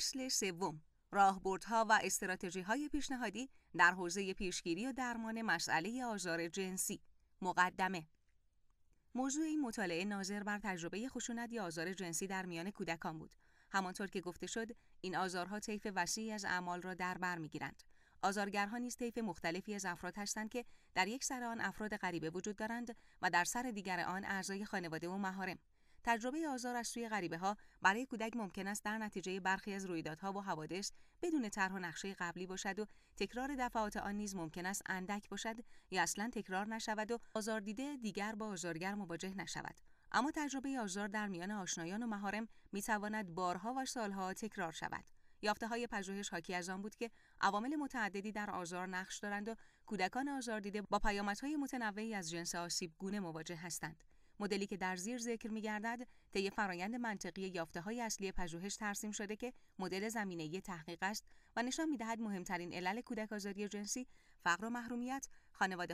فصل سوم راهبردها و استراتژی های پیشنهادی در حوزه پیشگیری و درمان مسئله آزار جنسی مقدمه موضوع این مطالعه ناظر بر تجربه خشونت یا آزار جنسی در میان کودکان بود همانطور که گفته شد این آزارها طیف وسیعی از اعمال را در بر میگیرند آزارگرها نیز طیف مختلفی از افراد هستند که در یک سر آن افراد غریبه وجود دارند و در سر دیگر آن اعضای خانواده و مهارم تجربه آزار از سوی غریبه ها برای کودک ممکن است در نتیجه برخی از رویدادها و حوادث بدون طرح و نقشه قبلی باشد و تکرار دفعات آن نیز ممکن است اندک باشد یا اصلا تکرار نشود و آزار دیده دیگر با آزارگر مواجه نشود اما تجربه آزار در میان آشنایان و محارم میتواند بارها و سالها تکرار شود یافته های پژوهش حاکی از آن بود که عوامل متعددی در آزار نقش دارند و کودکان دیده با پیامدهای متنوعی از جنس آسیب گونه مواجه هستند مدلی که در زیر ذکر می‌گردد طی فرایند منطقی های اصلی پژوهش ترسیم شده که مدل زمینه‌ای تحقیق است و نشان می‌دهد مهمترین علل کودک آزاری جنسی فقر و محرومیت،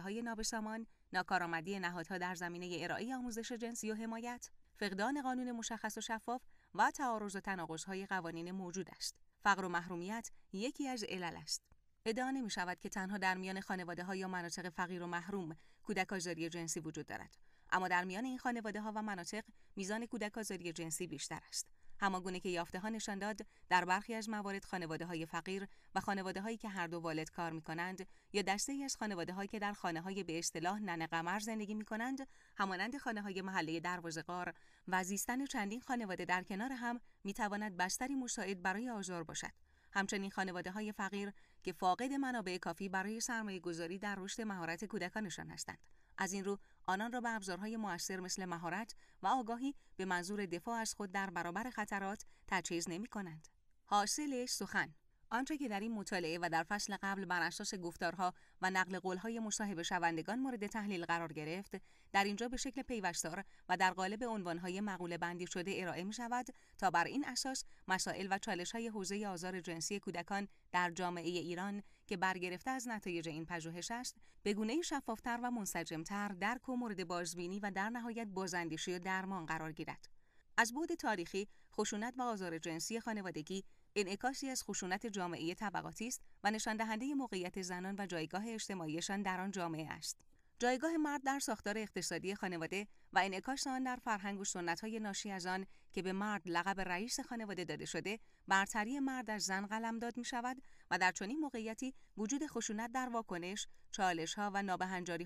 های نابسامان، ناکارآمدی نهادها در زمینه ارائه آموزش جنسی و حمایت، فقدان قانون مشخص و شفاف و تعارض و های قوانین موجود است. فقر و محرومیت یکی از علل است. ادعا نمی شود که تنها در میان خانواده یا مناطق فقیر و محروم کودک آزاری جنسی وجود دارد. اما در میان این خانواده ها و مناطق میزان کودک آزاری جنسی بیشتر است همانگونه که یافته ها نشان داد در برخی از موارد خانواده های فقیر و خانواده هایی که هر دو والد کار می کنند یا دسته ای از خانواده هایی که در خانه های به اصطلاح نن قمر زندگی می کنند همانند خانه های محله قار و زیستن چندین خانواده در کنار هم می تواند بستری مساعد برای آزار باشد همچنین خانواده های فقیر که فاقد منابع کافی برای سرمایه گذاری در رشد مهارت کودکانشان هستند از این رو آنان را به ابزارهای موثر مثل مهارت و آگاهی به منظور دفاع از خود در برابر خطرات تجهیز نمی کنند. حاصل سخن آنچه که در این مطالعه و در فصل قبل بر اساس گفتارها و نقل قولهای مصاحبه شوندگان مورد تحلیل قرار گرفت در اینجا به شکل پیوستار و در قالب عنوانهای مقوله بندی شده ارائه می شود تا بر این اساس مسائل و چالش های حوزه آزار جنسی کودکان در جامعه ایران که برگرفته از نتایج این پژوهش است به گونه شفافتر و منسجمتر درک و مورد بازبینی و در نهایت بازاندیشی و درمان قرار گیرد از بود تاریخی خشونت و آزار جنسی خانوادگی انعکاسی از خشونت جامعه طبقاتی است و نشان دهنده موقعیت زنان و جایگاه اجتماعیشان در آن جامعه است. جایگاه مرد در ساختار اقتصادی خانواده و انعکاس آن در فرهنگ و های ناشی از آن که به مرد لقب رئیس خانواده داده شده برتری مرد از زن قلمداد می شود و در چنین موقعیتی وجود خشونت در واکنش چالش‌ها و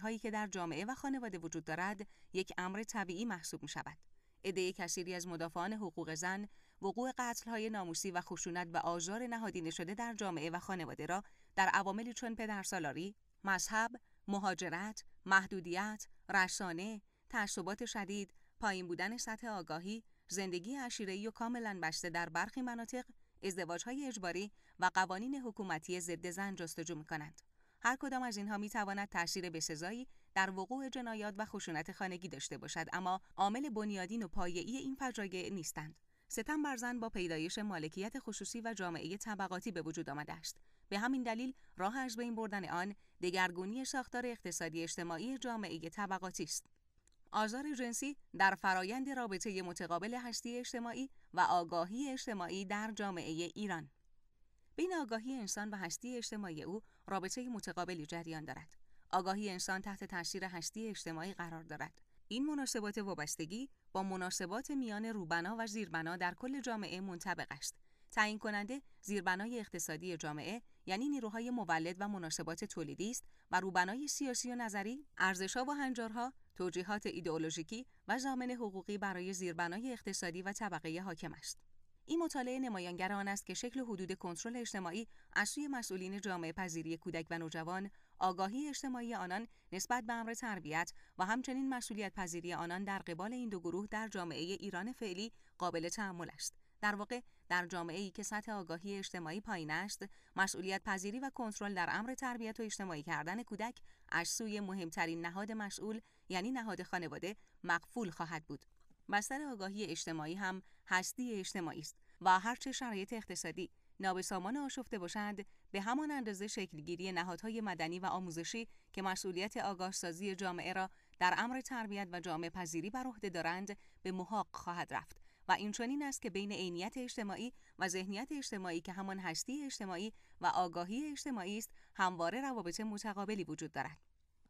هایی که در جامعه و خانواده وجود دارد یک امر طبیعی محسوب می شود. عده کثیری از مدافعان حقوق زن وقوع های ناموسی و خشونت و آزار نهادینه شده در جامعه و خانواده را در عواملی چون پدرسالاری، مذهب، مهاجرت، محدودیت، رسانه، تعصبات شدید، پایین بودن سطح آگاهی، زندگی عشیره‌ای و کاملا بسته در برخی مناطق، های اجباری و قوانین حکومتی ضد زن جستجو کنند. هر کدام از اینها می تواند تاثیر بسزایی در وقوع جنایات و خشونت خانگی داشته باشد اما عامل بنیادین و پایه‌ای این فجایع نیستند ستم بر زن با پیدایش مالکیت خصوصی و جامعه طبقاتی به وجود آمده است به همین دلیل راه از بین بردن آن دگرگونی ساختار اقتصادی اجتماعی جامعه طبقاتی است آزار جنسی در فرایند رابطه متقابل هستی اجتماعی و آگاهی اجتماعی در جامعه ایران بین آگاهی انسان و هستی اجتماعی او رابطه متقابلی جریان دارد آگاهی انسان تحت تاثیر هستی اجتماعی قرار دارد این مناسبات وابستگی با مناسبات میان روبنا و زیربنا در کل جامعه منطبق است. تعیین کننده زیربنای اقتصادی جامعه یعنی نیروهای مولد و مناسبات تولیدی است و روبنای سیاسی و نظری ارزشها و هنجارها توجیهات ایدئولوژیکی و زامن حقوقی برای زیربنای اقتصادی و طبقه حاکم است این مطالعه نمایانگر آن است که شکل حدود کنترل اجتماعی از سوی مسئولین جامعه پذیری کودک و نوجوان آگاهی اجتماعی آنان نسبت به امر تربیت و همچنین مسئولیت پذیری آنان در قبال این دو گروه در جامعه ایران فعلی قابل تحمل است. در واقع در جامعه ای که سطح آگاهی اجتماعی پایین است مسئولیت پذیری و کنترل در امر تربیت و اجتماعی کردن کودک از سوی مهمترین نهاد مسئول یعنی نهاد خانواده مقفول خواهد بود بستر آگاهی اجتماعی هم هستی اجتماعی است و هرچه شرایط اقتصادی نابسامان آشفته باشند به همان اندازه شکلگیری نهادهای مدنی و آموزشی که مسئولیت آگاهسازی جامعه را در امر تربیت و جامعه پذیری بر عهده دارند به محاق خواهد رفت و این چنین است که بین عینیت اجتماعی و ذهنیت اجتماعی که همان هستی اجتماعی و آگاهی اجتماعی است همواره روابط متقابلی وجود دارد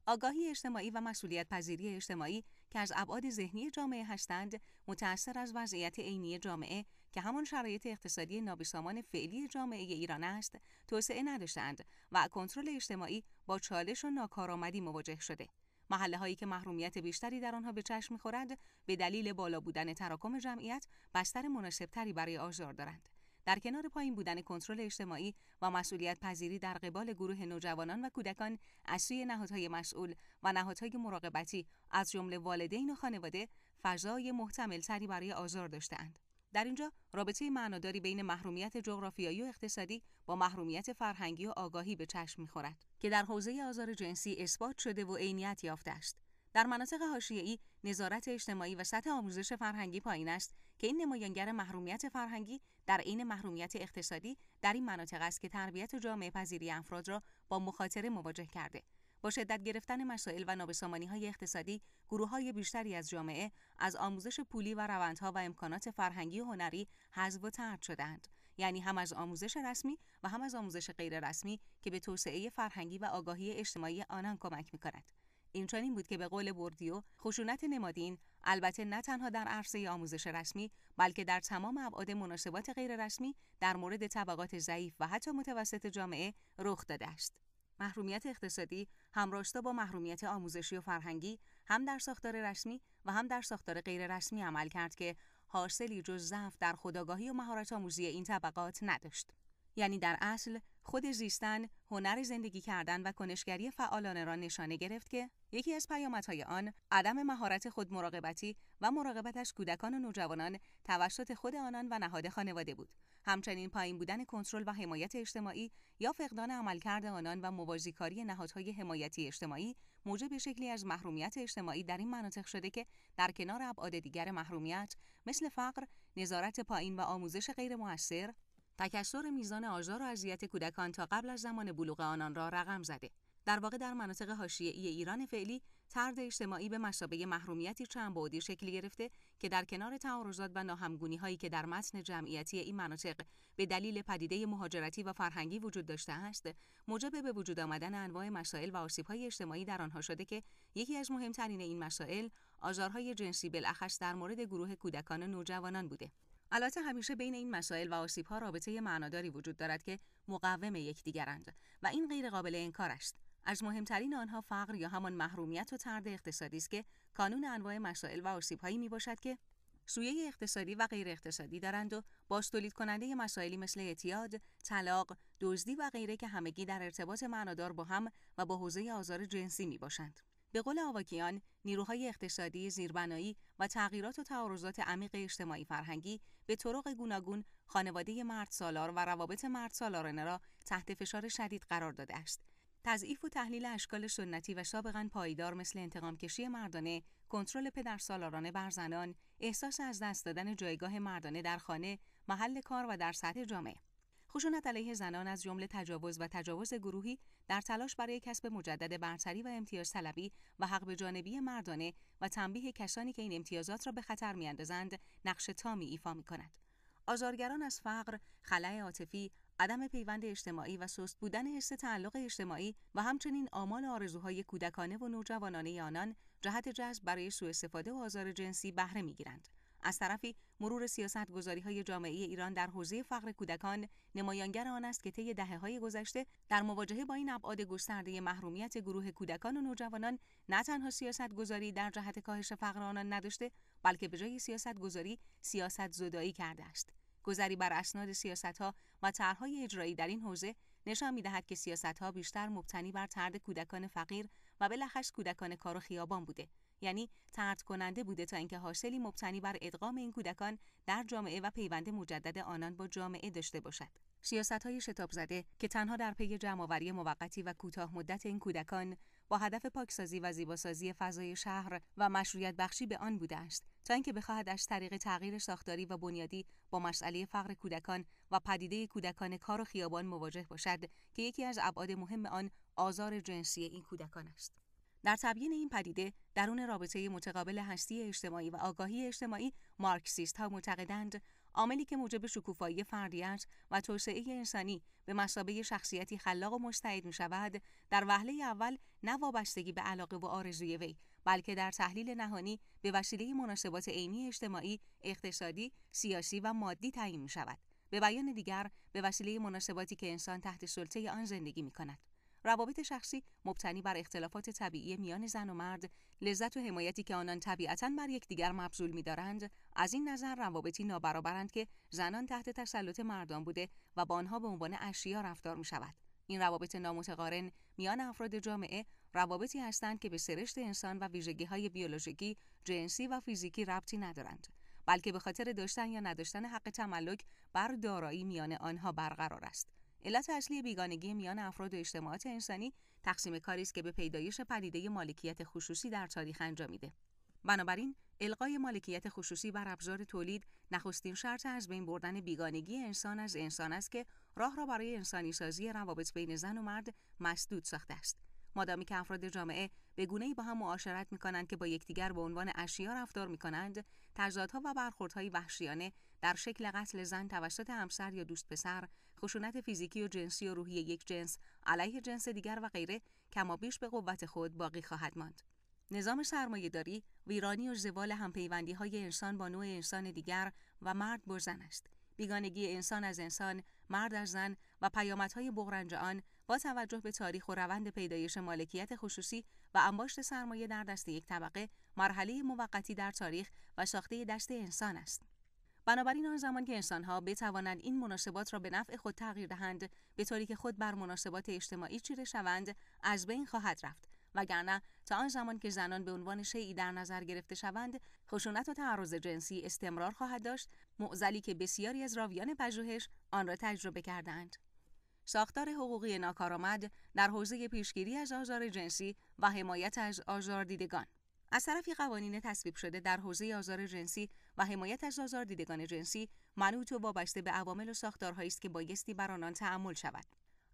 آگاهی اجتماعی و مسئولیت پذیری اجتماعی که از ابعاد ذهنی جامعه هستند متأثر از وضعیت عینی جامعه که همان شرایط اقتصادی نابسامان فعلی جامعه ایران است توسعه نداشتند و کنترل اجتماعی با چالش و ناکارآمدی مواجه شده محله هایی که محرومیت بیشتری در آنها به چشم میخورد به دلیل بالا بودن تراکم جمعیت بستر مناسبتری برای آزار دارند در کنار پایین بودن کنترل اجتماعی و مسئولیت پذیری در قبال گروه نوجوانان و کودکان از سوی نهادهای مسئول و نهادهای مراقبتی از جمله والدین و خانواده فضای محتمل تری برای آزار داشتهاند. در اینجا رابطه معناداری بین محرومیت جغرافیایی و اقتصادی با محرومیت فرهنگی و آگاهی به چشم میخورد که در حوزه آزار جنسی اثبات شده و عینیت یافته است در مناطق حاشیه‌ای نظارت اجتماعی و سطح آموزش فرهنگی پایین است که این نمایانگر محرومیت فرهنگی در عین محرومیت اقتصادی در این مناطق است که تربیت جامعه پذیری افراد را با مخاطره مواجه کرده با شدت گرفتن مسائل و نابسامانی های اقتصادی، گروه های بیشتری از جامعه از آموزش پولی و روندها و امکانات فرهنگی و هنری حذف و ترد شدند. یعنی هم از آموزش رسمی و هم از آموزش غیر رسمی که به توسعه فرهنگی و آگاهی اجتماعی آنان کمک می کند. این چنین بود که به قول بوردیو، خشونت نمادین البته نه تنها در عرصه آموزش رسمی بلکه در تمام ابعاد مناسبات غیررسمی در مورد طبقات ضعیف و حتی متوسط جامعه رخ داده است محرومیت اقتصادی همراستا با محرومیت آموزشی و فرهنگی هم در ساختار رسمی و هم در ساختار غیر رسمی عمل کرد که حاصلی جز ضعف در خداگاهی و مهارت آموزی این طبقات نداشت. یعنی در اصل خود زیستن، هنر زندگی کردن و کنشگری فعالانه را نشانه گرفت که یکی از پیامدهای آن عدم مهارت خود مراقبتی و مراقبت کودکان و نوجوانان توسط خود آنان و نهاد خانواده بود همچنین پایین بودن کنترل و حمایت اجتماعی یا فقدان عملکرد آنان و موازیکاری نهادهای حمایتی اجتماعی موجب شکلی از محرومیت اجتماعی در این مناطق شده که در کنار ابعاد دیگر محرومیت مثل فقر نظارت پایین و آموزش غیر موثر تکسر میزان آزار و اذیت کودکان تا قبل از زمان بلوغ آنان را رقم زده در واقع در مناطق حاشیه ای ایران فعلی ترد اجتماعی به مسابه محرومیتی چند بعدی شکل گرفته که در کنار تعارضات و ناهمگونی هایی که در متن جمعیتی این مناطق به دلیل پدیده مهاجرتی و فرهنگی وجود داشته است موجب به وجود آمدن انواع مسائل و آسیب های اجتماعی در آنها شده که یکی از مهمترین این مسائل آزارهای جنسی بالاخص در مورد گروه کودکان و نوجوانان بوده البته همیشه بین این مسائل و آسیب ها رابطه معناداری وجود دارد که مقوم یکدیگرند و این غیر قابل انکار است. از مهمترین آنها فقر یا همان محرومیت و ترد اقتصادی است که کانون انواع مسائل و آسیب هایی می باشد که سویه اقتصادی و غیر اقتصادی دارند و باستولید تولید کننده مسائلی مثل اعتیاد، طلاق، دزدی و غیره که همگی در ارتباط معنادار با هم و با حوزه آزار جنسی می باشند. به قول آواکیان نیروهای اقتصادی زیربنایی و تغییرات و تعارضات عمیق اجتماعی فرهنگی به طرق گوناگون خانواده مردسالار و روابط مردسالارانه را تحت فشار شدید قرار داده است تضعیف و تحلیل اشکال سنتی و سابقا پایدار مثل انتقام کشی مردانه، کنترل سالارانه بر زنان، احساس از دست دادن جایگاه مردانه در خانه، محل کار و در سطح جامعه خشونت علیه زنان از جمله تجاوز و تجاوز گروهی در تلاش برای کسب مجدد برتری و امتیاز طلبی و حق به جانبی مردانه و تنبیه کسانی که این امتیازات را به خطر میاندازند نقش تامی ایفا می کند. آزارگران از فقر، خلع عاطفی، عدم پیوند اجتماعی و سست بودن حس تعلق اجتماعی و همچنین آمال آرزوهای کودکانه و نوجوانانه آنان جهت جذب برای سوء استفاده و آزار جنسی بهره میگیرند. از طرفی مرور سیاست گذاری های جامعه ایران در حوزه فقر کودکان نمایانگر آن است که طی دهه های گذشته در مواجهه با این ابعاد گسترده محرومیت گروه کودکان و نوجوانان نه تنها سیاست گذاری در جهت کاهش فقر آنان نداشته بلکه به جای سیاست گذاری سیاست زدایی کرده است گذری بر اسناد سیاست ها و طرحهای اجرایی در این حوزه نشان می دهد که سیاست ها بیشتر مبتنی بر ترد کودکان فقیر و بلخش کودکان کار و خیابان بوده یعنی ترد کننده بوده تا اینکه حاصلی مبتنی بر ادغام این کودکان در جامعه و پیوند مجدد آنان با جامعه داشته باشد سیاست های شتاب زده که تنها در پی جمعآوری موقتی و کوتاه مدت این کودکان با هدف پاکسازی و زیباسازی فضای شهر و مشروعیت بخشی به آن بوده است تا اینکه بخواهد از طریق تغییر ساختاری و بنیادی با مسئله فقر کودکان و پدیده کودکان کار و خیابان مواجه باشد که یکی از ابعاد مهم آن آزار جنسی این کودکان است در تبیین این پدیده درون رابطه متقابل هستی اجتماعی و آگاهی اجتماعی مارکسیست ها معتقدند عاملی که موجب شکوفایی فردیت و توسعه انسانی به مسابه شخصیتی خلاق و مستعد می شود در وهله اول نه وابستگی به علاقه و آرزوی وی بلکه در تحلیل نهانی به وسیله مناسبات عینی اجتماعی اقتصادی سیاسی و مادی تعیین می شود به بیان دیگر به وسیله مناسباتی که انسان تحت سلطه آن زندگی می کند روابط شخصی مبتنی بر اختلافات طبیعی میان زن و مرد لذت و حمایتی که آنان طبیعتا بر یکدیگر مبذول میدارند از این نظر روابطی نابرابرند که زنان تحت تسلط مردان بوده و با آنها به عنوان اشیا رفتار می شود. این روابط نامتقارن میان افراد جامعه روابطی هستند که به سرشت انسان و ویژگی های بیولوژیکی، جنسی و فیزیکی ربطی ندارند. بلکه به خاطر داشتن یا نداشتن حق تملک بر دارایی میان آنها برقرار است علت اصلی بیگانگی میان افراد و اجتماعات انسانی تقسیم کاری است که به پیدایش پدیده مالکیت خصوصی در تاریخ انجامیده. بنابراین القای مالکیت خصوصی بر ابزار تولید نخستین شرط از بین بردن بیگانگی انسان از انسان است که راه را برای انسانی سازی روابط بین زن و مرد مسدود ساخته است مادامی که افراد جامعه به گونه‌ای با هم معاشرت می کنند که با یکدیگر به عنوان اشیا رفتار کنند تضادها و برخوردهای وحشیانه در شکل قتل زن توسط همسر یا دوست پسر، خشونت فیزیکی و جنسی و روحی یک جنس علیه جنس دیگر و غیره کمابیش به قوت خود باقی خواهد ماند نظام سرمایه داری ویرانی و زوال همپیوندی های انسان با نوع انسان دیگر و مرد زن است بیگانگی انسان از انسان، مرد از زن و پیامدهای بغرنج آن با توجه به تاریخ و روند پیدایش مالکیت خصوصی و انباشت سرمایه در دست یک طبقه، مرحله موقتی در تاریخ و ساخته دست انسان است. بنابراین آن زمان که انسانها بتوانند این مناسبات را به نفع خود تغییر دهند به طوری که خود بر مناسبات اجتماعی چیره شوند از بین خواهد رفت وگرنه تا آن زمان که زنان به عنوان شیعی در نظر گرفته شوند خشونت و تعرض جنسی استمرار خواهد داشت معزلی که بسیاری از راویان پژوهش آن را تجربه کردند ساختار حقوقی ناکارآمد در حوزه پیشگیری از آزار جنسی و حمایت از آزار دیدگان از طرفی قوانین تصویب شده در حوزه آزار جنسی و حمایت از آزار دیدگان جنسی منوط و وابسته به عوامل و ساختارهایی است که بایستی بر آنان تعمل شود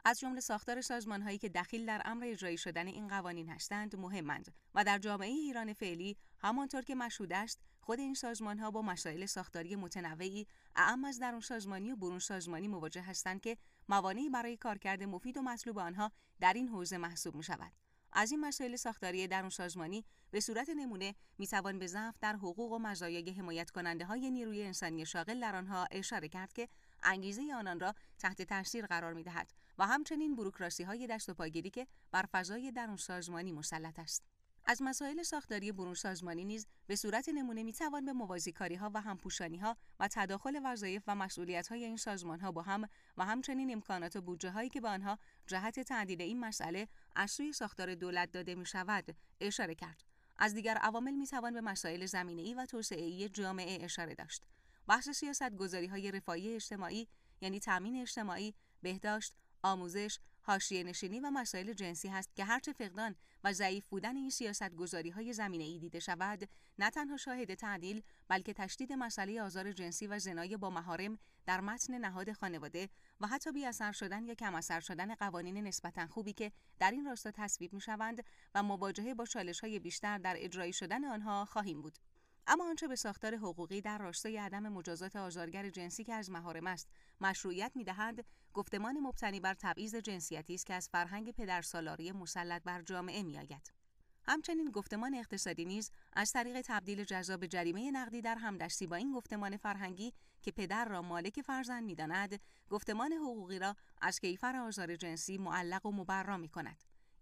از جمله ساختار سازمانهایی که دخیل در امر اجرایی شدن این قوانین هستند مهمند و در جامعه ایران فعلی همانطور که مشهود است خود این سازمانها با مسائل ساختاری متنوعی اعم از درون سازمانی و برون سازمانی مواجه هستند که موانعی برای کارکرد مفید و مطلوب آنها در این حوزه محسوب می شود. از این مسائل ساختاری درون سازمانی به صورت نمونه میتوان به ضعف در حقوق و مزایای حمایت کننده های نیروی انسانی شاغل در آنها اشاره کرد که انگیزه آنان را تحت تاثیر قرار می دهد و همچنین بروکراسی های دست و پاگیری که بر فضای درون سازمانی مسلط است. از مسائل ساختاری برون سازمانی نیز به صورت نمونه می توان به موازی کاری ها و همپوشانی ها و تداخل وظایف و مسئولیت های این سازمان ها با هم و همچنین امکانات و بودجه هایی که به آنها جهت تعدیل این مسئله از سوی ساختار دولت داده می شود اشاره کرد. از دیگر عوامل می توان به مسائل زمینه ای و توسعه ای جامعه اشاره داشت. بحث سیاست گذاری های رفاهی اجتماعی یعنی تامین اجتماعی، بهداشت، آموزش، حاشیه نشینی و مسائل جنسی هست که هرچه فقدان و ضعیف بودن این سیاست گذاری های زمینه ای دیده شود نه تنها شاهد تعدیل بلکه تشدید مسئله آزار جنسی و زنای با محارم در متن نهاد خانواده و حتی بی اثر شدن یا کم اثر شدن قوانین نسبتا خوبی که در این راستا تصویب می شوند و مواجهه با چالش های بیشتر در اجرایی شدن آنها خواهیم بود اما آنچه به ساختار حقوقی در راستای عدم مجازات آزارگر جنسی که از محارم است مشروعیت میدهند گفتمان مبتنی بر تبعیض جنسیتی است که از فرهنگ پدرسالاری مسلط بر جامعه میآید همچنین گفتمان اقتصادی نیز از طریق تبدیل جذاب به جریمه نقدی در همدستی با این گفتمان فرهنگی که پدر را مالک فرزند میداند گفتمان حقوقی را از کیفر آزار جنسی معلق و مبرا می کند.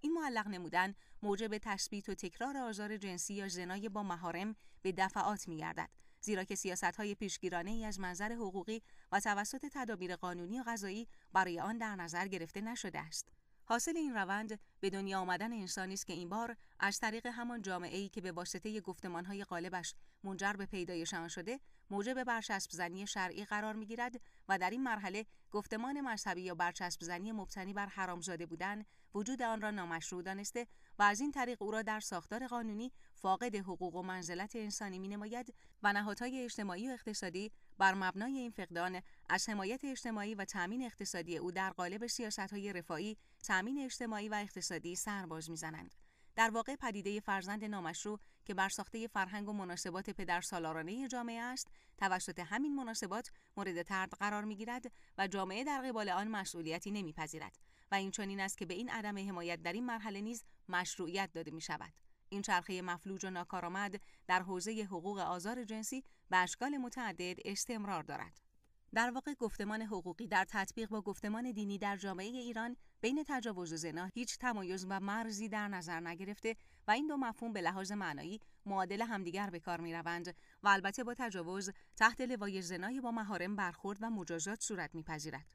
این معلق نمودن موجب تثبیت و تکرار آزار جنسی یا زنای با محارم به دفعات می گردد. زیرا که سیاست های پیشگیرانه ای از منظر حقوقی و توسط تدابیر قانونی و غذایی برای آن در نظر گرفته نشده است. حاصل این روند به دنیا آمدن انسانی است که این بار از طریق همان جامعه ای که به واسطه گفتمانهای غالبش منجر به پیدایش آن شده موجب برچسب‌زنی زنی شرعی قرار میگیرد و در این مرحله گفتمان مذهبی یا برچسب زنی مبتنی بر حرامزاده بودن وجود آن را نامشروع دانسته و از این طریق او را در ساختار قانونی فاقد حقوق و منزلت انسانی می نماید و نهادهای اجتماعی و اقتصادی بر مبنای این فقدان از حمایت اجتماعی و تأمین اقتصادی او در قالب های رفاعی تأمین اجتماعی و اقتصادی سرباز میزنند در واقع پدیده فرزند نامشروع که بر ساخته فرهنگ و مناسبات پدر سالارانه جامعه است توسط همین مناسبات مورد ترد قرار میگیرد و جامعه در قبال آن مسئولیتی نمیپذیرد و این چنین است که به این عدم حمایت در این مرحله نیز مشروعیت داده می شود. این چرخه مفلوج و ناکارآمد در حوزه حقوق آزار جنسی به اشکال متعدد استمرار دارد. در واقع گفتمان حقوقی در تطبیق با گفتمان دینی در جامعه ایران بین تجاوز و زنا هیچ تمایز و مرزی در نظر نگرفته و این دو مفهوم به لحاظ معنایی معادل همدیگر به کار می روند و البته با تجاوز تحت لوای زنای با مهارم برخورد و مجازات صورت میپذیرد.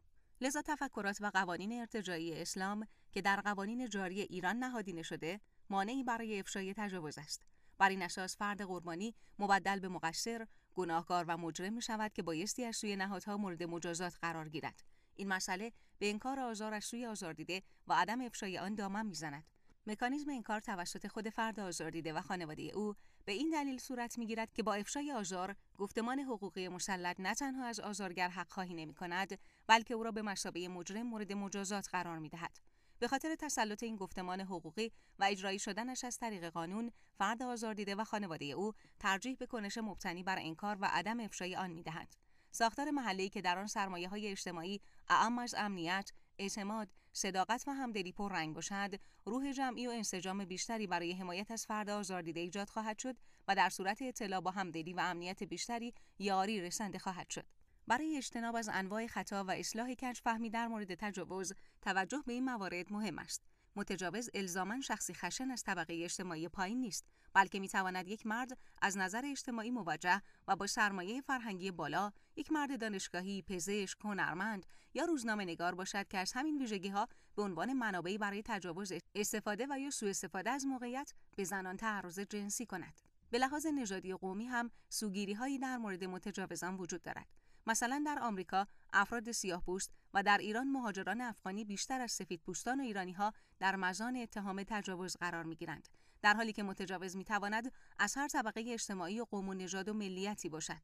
لذا تفکرات و قوانین ارتجایی اسلام که در قوانین جاری ایران نهادینه شده مانعی برای افشای تجاوز است بر این اساس فرد قربانی مبدل به مقصر گناهکار و مجرم می شود که بایستی از سوی نهادها مورد مجازات قرار گیرد این مسئله به انکار آزار از سوی دیده و عدم افشای آن دامن میزند مکانیزم این کار توسط خود فرد آزار دیده و خانواده او به این دلیل صورت میگیرد که با افشای آزار گفتمان حقوقی مسلط نه تنها از آزارگر حق خواهی نمی کند بلکه او را به مصابه مجرم مورد مجازات قرار می دهد. به خاطر تسلط این گفتمان حقوقی و اجرایی شدنش از طریق قانون فرد آزاردیده و خانواده او ترجیح به کنش مبتنی بر انکار و عدم افشای آن میدهد. ساختار محله‌ای که در آن سرمایه های اجتماعی اعم از امنیت، اعتماد، صداقت و همدلی پر رنگ باشد، روح جمعی و انسجام بیشتری برای حمایت از فرد آزاردیده ایجاد خواهد شد و در صورت اطلاع با همدلی و امنیت بیشتری یاری رسنده خواهد شد. برای اجتناب از انواع خطا و اصلاح کج فهمی در مورد تجاوز، توجه به این موارد مهم است. متجاوز الزاما شخصی خشن از طبقه اجتماعی پایین نیست بلکه میتواند یک مرد از نظر اجتماعی موجه و با سرمایه فرهنگی بالا یک مرد دانشگاهی پزشک هنرمند یا روزنامه نگار باشد که از همین ویژگی ها به عنوان منابعی برای تجاوز استفاده و یا سوء استفاده از موقعیت به زنان تعرض جنسی کند به لحاظ نژادی قومی هم سوگیری هایی در مورد متجاوزان وجود دارد مثلا در آمریکا افراد سیاه پوست و در ایران مهاجران افغانی بیشتر از سفیدپوستان و ایرانی ها در مزان اتهام تجاوز قرار می گیرند در حالی که متجاوز می تواند از هر طبقه اجتماعی و قوم و نژاد و ملیتی باشد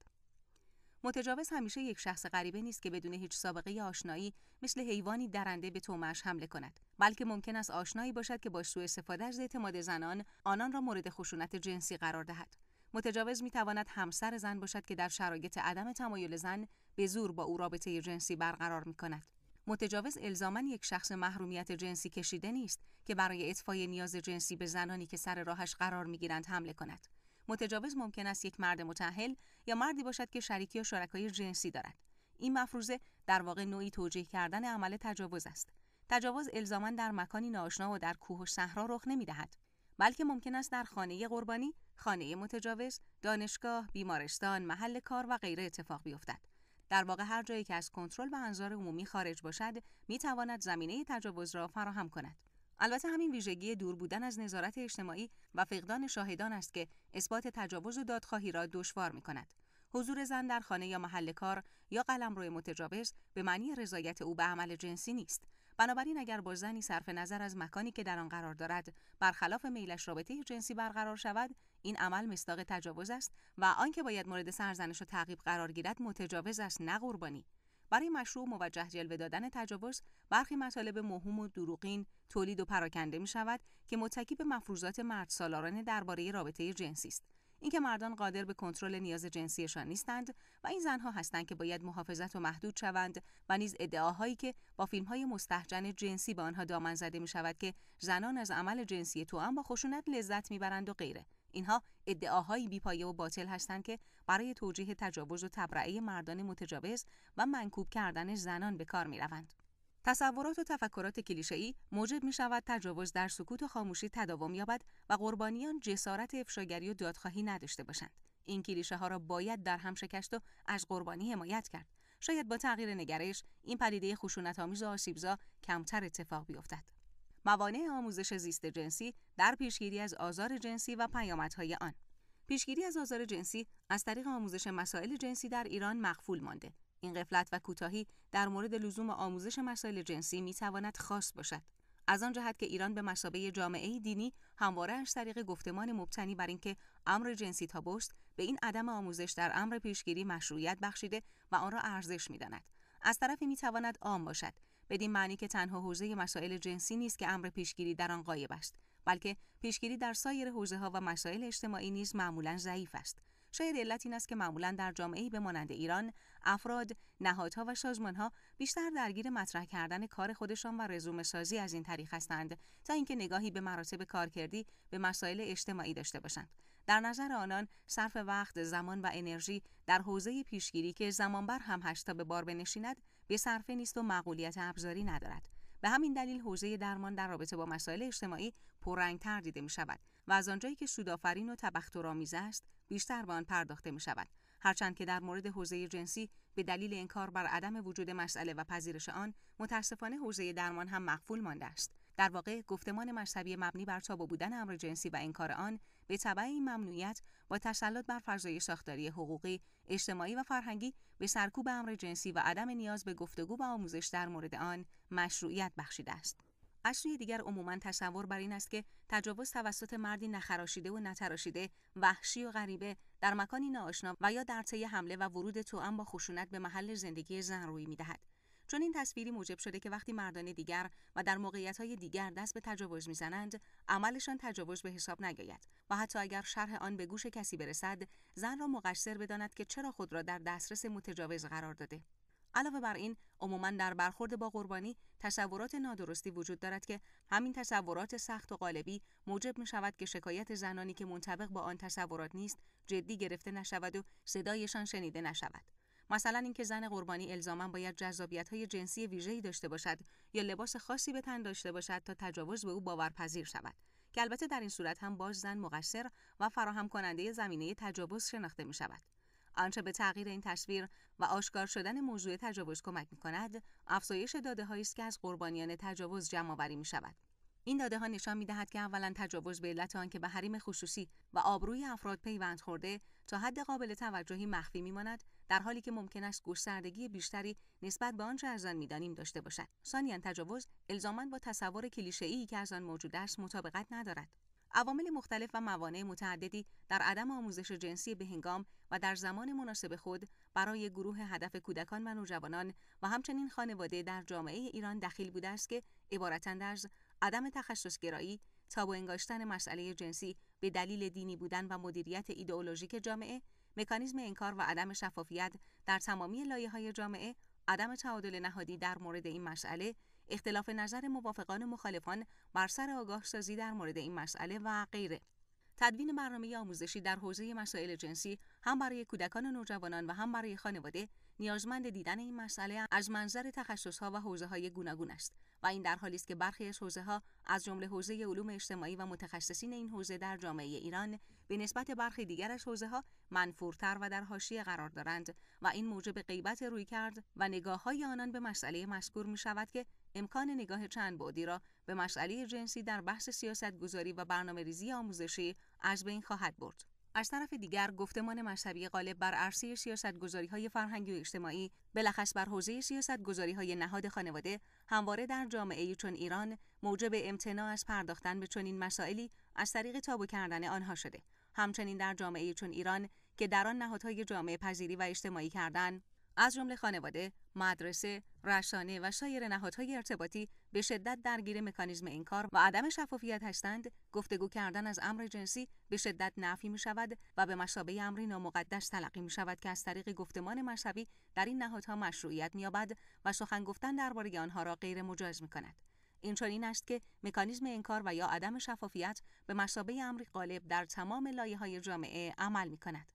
متجاوز همیشه یک شخص غریبه نیست که بدون هیچ سابقه آشنایی مثل حیوانی درنده به تومش حمله کند بلکه ممکن است آشنایی باشد که با سوء استفاده از اعتماد زنان آنان را مورد خشونت جنسی قرار دهد متجاوز می تواند همسر زن باشد که در شرایط عدم تمایل زن به زور با او رابطه جنسی برقرار می کند. متجاوز الزاما یک شخص محرومیت جنسی کشیده نیست که برای اطفای نیاز جنسی به زنانی که سر راهش قرار می گیرند حمله کند. متجاوز ممکن است یک مرد متحل یا مردی باشد که شریکی یا شرکای جنسی دارد. این مفروضه در واقع نوعی توجیه کردن عمل تجاوز است. تجاوز الزاما در مکانی ناآشنا و در کوه و صحرا رخ دهد، بلکه ممکن است در خانه قربانی خانه متجاوز، دانشگاه، بیمارستان، محل کار و غیره اتفاق بیفتد. در واقع هر جایی که از کنترل و انظار عمومی خارج باشد، می تواند زمینه تجاوز را فراهم کند. البته همین ویژگی دور بودن از نظارت اجتماعی و فقدان شاهدان است که اثبات تجاوز و دادخواهی را دشوار می کند. حضور زن در خانه یا محل کار یا روی متجاوز به معنی رضایت او به عمل جنسی نیست بنابراین اگر با زنی صرف نظر از مکانی که در آن قرار دارد برخلاف میلش رابطه جنسی برقرار شود این عمل مصداق تجاوز است و آنکه باید مورد سرزنش و تعقیب قرار گیرد متجاوز است نه قربانی برای مشروع موجه جلوه دادن تجاوز برخی مطالب مهم و دروغین تولید و پراکنده می شود که متکی به مفروضات مرد سالاران درباره رابطه جنسی است اینکه مردان قادر به کنترل نیاز جنسیشان نیستند و این زنها هستند که باید محافظت و محدود شوند و نیز ادعاهایی که با های مستحجن جنسی به آنها دامن زده می شود که زنان از عمل جنسی توأم با خشونت لذت میبرند و غیره اینها ادعاهایی بیپایه و باطل هستند که برای توجیه تجاوز و تبرعه مردان متجاوز و منکوب کردن زنان به کار می روند. تصورات و تفکرات کلیشه‌ای موجب می شود تجاوز در سکوت و خاموشی تداوم یابد و قربانیان جسارت افشاگری و دادخواهی نداشته باشند. این کلیشه ها را باید در هم شکست و از قربانی حمایت کرد. شاید با تغییر نگرش این پدیده خشونت آمیز و آسیبزا کمتر اتفاق بیفتد. موانع آموزش زیست جنسی در پیشگیری از آزار جنسی و پیامدهای آن پیشگیری از آزار جنسی از طریق آموزش مسائل جنسی در ایران مقفول مانده این قفلت و کوتاهی در مورد لزوم آموزش مسائل جنسی می خاص باشد از آن جهت که ایران به مسابقه جامعه دینی همواره از طریق گفتمان مبتنی بر اینکه امر جنسی تابوست به این عدم آموزش در امر پیشگیری مشروعیت بخشیده و آن را ارزش میداند از طرفی میتواند عام باشد بدین معنی که تنها حوزه مسائل جنسی نیست که امر پیشگیری در آن غایب است بلکه پیشگیری در سایر حوزه ها و مسائل اجتماعی نیز معمولا ضعیف است شاید علت این است که معمولا در جامعه به مانند ایران افراد، نهادها و سازمانها بیشتر درگیر مطرح کردن کار خودشان و رزومه سازی از این طریق هستند تا اینکه نگاهی به مراتب کارکردی به مسائل اجتماعی داشته باشند. در نظر آنان صرف وقت، زمان و انرژی در حوزه پیشگیری که زمانبر هم تا به بار بنشیند، به صرفه نیست و معقولیت ابزاری ندارد. به همین دلیل حوزه درمان در رابطه با مسائل اجتماعی پررنگتر دیده می شود و از آنجایی که سودآفرین و تبخترآمیز است بیشتر به آن پرداخته می شود هرچند که در مورد حوزه جنسی به دلیل انکار بر عدم وجود مسئله و پذیرش آن متاسفانه حوزه درمان هم مقفول مانده است در واقع گفتمان مذهبی مبنی بر تابو بودن امر جنسی و انکار آن به طبع این ممنوعیت با تسلط بر فضای ساختاری حقوقی اجتماعی و فرهنگی به سرکوب امر جنسی و عدم نیاز به گفتگو و آموزش در مورد آن مشروعیت بخشیده است از دیگر عموما تصور بر این است که تجاوز توسط مردی نخراشیده و نتراشیده وحشی و غریبه در مکانی ناآشنا و یا در طی حمله و ورود توأم با خشونت به محل زندگی زن روی میدهد چون این تصویری موجب شده که وقتی مردان دیگر و در موقعیت‌های دیگر دست به تجاوز میزنند عملشان تجاوز به حساب نیاید و حتی اگر شرح آن به گوش کسی برسد زن را مقصر بداند که چرا خود را در دسترس متجاوز قرار داده علاوه بر این عموما در برخورد با قربانی تصورات نادرستی وجود دارد که همین تصورات سخت و غالبی موجب می شود که شکایت زنانی که منطبق با آن تصورات نیست جدی گرفته نشود و صدایشان شنیده نشود مثلا اینکه زن قربانی الزاما باید جذابیت های جنسی ویژه داشته باشد یا لباس خاصی به تن داشته باشد تا تجاوز به او باورپذیر شود که البته در این صورت هم باز زن مقصر و فراهم کننده زمینه تجاوز شناخته می شود آنچه به تغییر این تصویر و آشکار شدن موضوع تجاوز کمک می کند، افزایش داده هایی است که از قربانیان تجاوز جمع آوری می شود. این داده ها نشان می دهد که اولا تجاوز به علت آنکه به حریم خصوصی و آبروی افراد پیوند خورده تا حد قابل توجهی مخفی می ماند در حالی که ممکن است گستردگی بیشتری نسبت به آنچه از آن دانیم داشته باشد ثانیا تجاوز الزاما با تصور ای که از آن موجود است مطابقت ندارد عوامل مختلف و موانع متعددی در عدم آموزش جنسی به هنگام و در زمان مناسب خود برای گروه هدف کودکان و نوجوانان و همچنین خانواده در جامعه ایران دخیل بوده است که عبارتند از عدم تخصصگرایی تابو انگاشتن مسئله جنسی به دلیل دینی بودن و مدیریت ایدئولوژیک جامعه مکانیزم انکار و عدم شفافیت در تمامی لایه های جامعه عدم تعادل نهادی در مورد این مسئله اختلاف نظر موافقان مخالفان بر سر آگاه سازی در مورد این مسئله و غیره تدوین برنامه آموزشی در حوزه مسائل جنسی هم برای کودکان و نوجوانان و هم برای خانواده نیازمند دیدن این مسئله از منظر تخصصها و حوزه های گوناگون است و این در حالی است که برخی از حوزه ها از جمله حوزه علوم اجتماعی و متخصصین این حوزه در جامعه ایران به نسبت برخی دیگر از حوزه ها منفورتر و در حاشیه قرار دارند و این موجب غیبت روی کرد و نگاه های آنان به مسئله مذکور می شود که امکان نگاه چند بعدی را به مسئله جنسی در بحث سیاست گذاری و برنامه ریزی آموزشی از بین خواهد برد. از طرف دیگر گفتمان مذهبی غالب بر عرصه گذاری های فرهنگی و اجتماعی بلخص بر حوزه گذاری های نهاد خانواده همواره در جامعه چون ایران موجب امتناع از پرداختن به چنین مسائلی از طریق تابو کردن آنها شده همچنین در جامعه چون ایران که در آن نهادهای جامعه پذیری و اجتماعی کردن از جمله خانواده، مدرسه، رشانه و سایر نهادهای ارتباطی به شدت درگیر مکانیزم این کار و عدم شفافیت هستند، گفتگو کردن از امر جنسی به شدت نفی می شود و به مشابه امری نامقدس تلقی می شود که از طریق گفتمان مذهبی در این نهادها مشروعیت می یابد و سخن گفتن درباره آنها را غیر مجاز می کند. این چنین است که مکانیزم انکار و یا عدم شفافیت به مشابه امری غالب در تمام لایه های جامعه عمل می کند.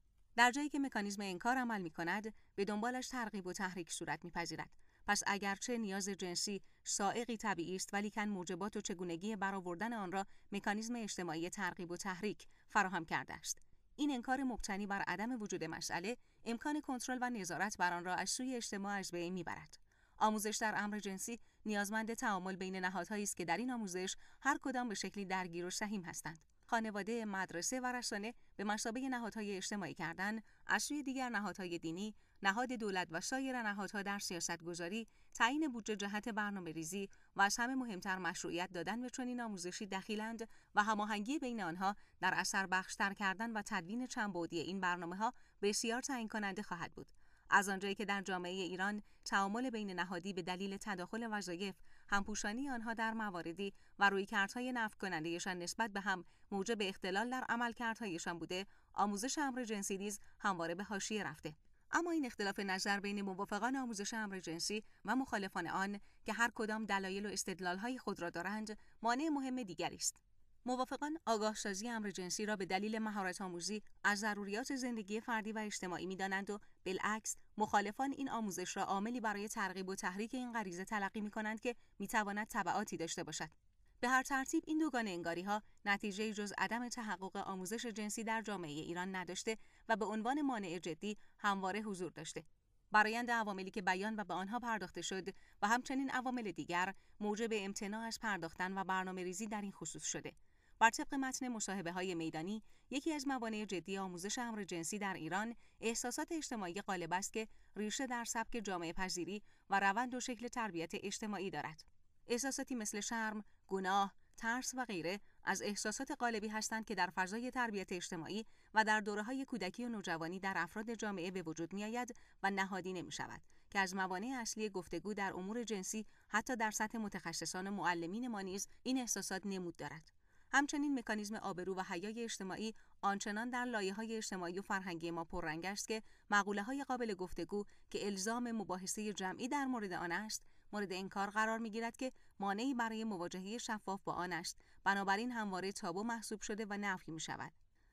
در جایی که مکانیزم انکار عمل می کند به دنبالش ترغیب و تحریک صورت میپذیرد پس اگرچه نیاز جنسی سائقی طبیعی است ولیکن موجبات و چگونگی برآوردن آن را مکانیزم اجتماعی ترغیب و تحریک فراهم کرده است این انکار مبتنی بر عدم وجود مسئله امکان کنترل و نظارت بر آن را از سوی اجتماع از بین میبرد آموزش در امر جنسی نیازمند تعامل بین نهادهایی است که در این آموزش هر کدام به شکلی درگیر و سهیم هستند خانواده، مدرسه و رسانه به مسابه نهادهای اجتماعی کردن، از سوی دیگر نهادهای دینی، نهاد دولت و سایر نهادها در سیاست گذاری، تعیین بودجه جهت برنامه ریزی و از همه مهمتر مشروعیت دادن به چنین آموزشی دخیلند و هماهنگی بین آنها در اثر بخشتر کردن و تدوین چندبعدی این برنامه ها بسیار تعیین کننده خواهد بود. از آنجایی که در جامعه ایران تعامل بین نهادی به دلیل تداخل وظایف همپوشانی آنها در مواردی و رویکردهای نفت کنندهشان نسبت به هم موجب اختلال در عملکردهایشان بوده آموزش امر جنسی نیز همواره به حاشیه رفته اما این اختلاف نظر بین موافقان آموزش امر جنسی و مخالفان آن که هر کدام دلایل و استدلالهای خود را دارند مانع مهم دیگری است موافقان آگاه سازی امر جنسی را به دلیل مهارت آموزی از ضروریات زندگی فردی و اجتماعی دانند و بالعکس مخالفان این آموزش را عاملی برای ترغیب و تحریک این غریزه تلقی می کنند که می تواند تبعاتی داشته باشد به هر ترتیب این دوگان انگاری ها نتیجه جز عدم تحقق آموزش جنسی در جامعه ایران نداشته و به عنوان مانع جدی همواره حضور داشته برایند عواملی که بیان و به آنها پرداخته شد و همچنین عوامل دیگر موجب امتناع از پرداختن و برنامه ریزی در این خصوص شده بر طبق متن مصاحبه های میدانی یکی از موانع جدی آموزش امر جنسی در ایران احساسات اجتماعی غالب است که ریشه در سبک جامعه پذیری و روند و شکل تربیت اجتماعی دارد احساساتی مثل شرم گناه ترس و غیره از احساسات غالبی هستند که در فضای تربیت اجتماعی و در دوره های کودکی و نوجوانی در افراد جامعه به وجود می آید و نهادی نمی شود که از موانع اصلی گفتگو در امور جنسی حتی در سطح متخصصان و معلمین ما نیز این احساسات نمود دارد. همچنین مکانیزم آبرو و حیای اجتماعی آنچنان در لایه های اجتماعی و فرهنگی ما پررنگ است که مقوله های قابل گفتگو که الزام مباحثه جمعی در مورد آن است مورد انکار قرار میگیرد که مانعی برای مواجهه شفاف با آن است بنابراین همواره تابو محسوب شده و نفی می شود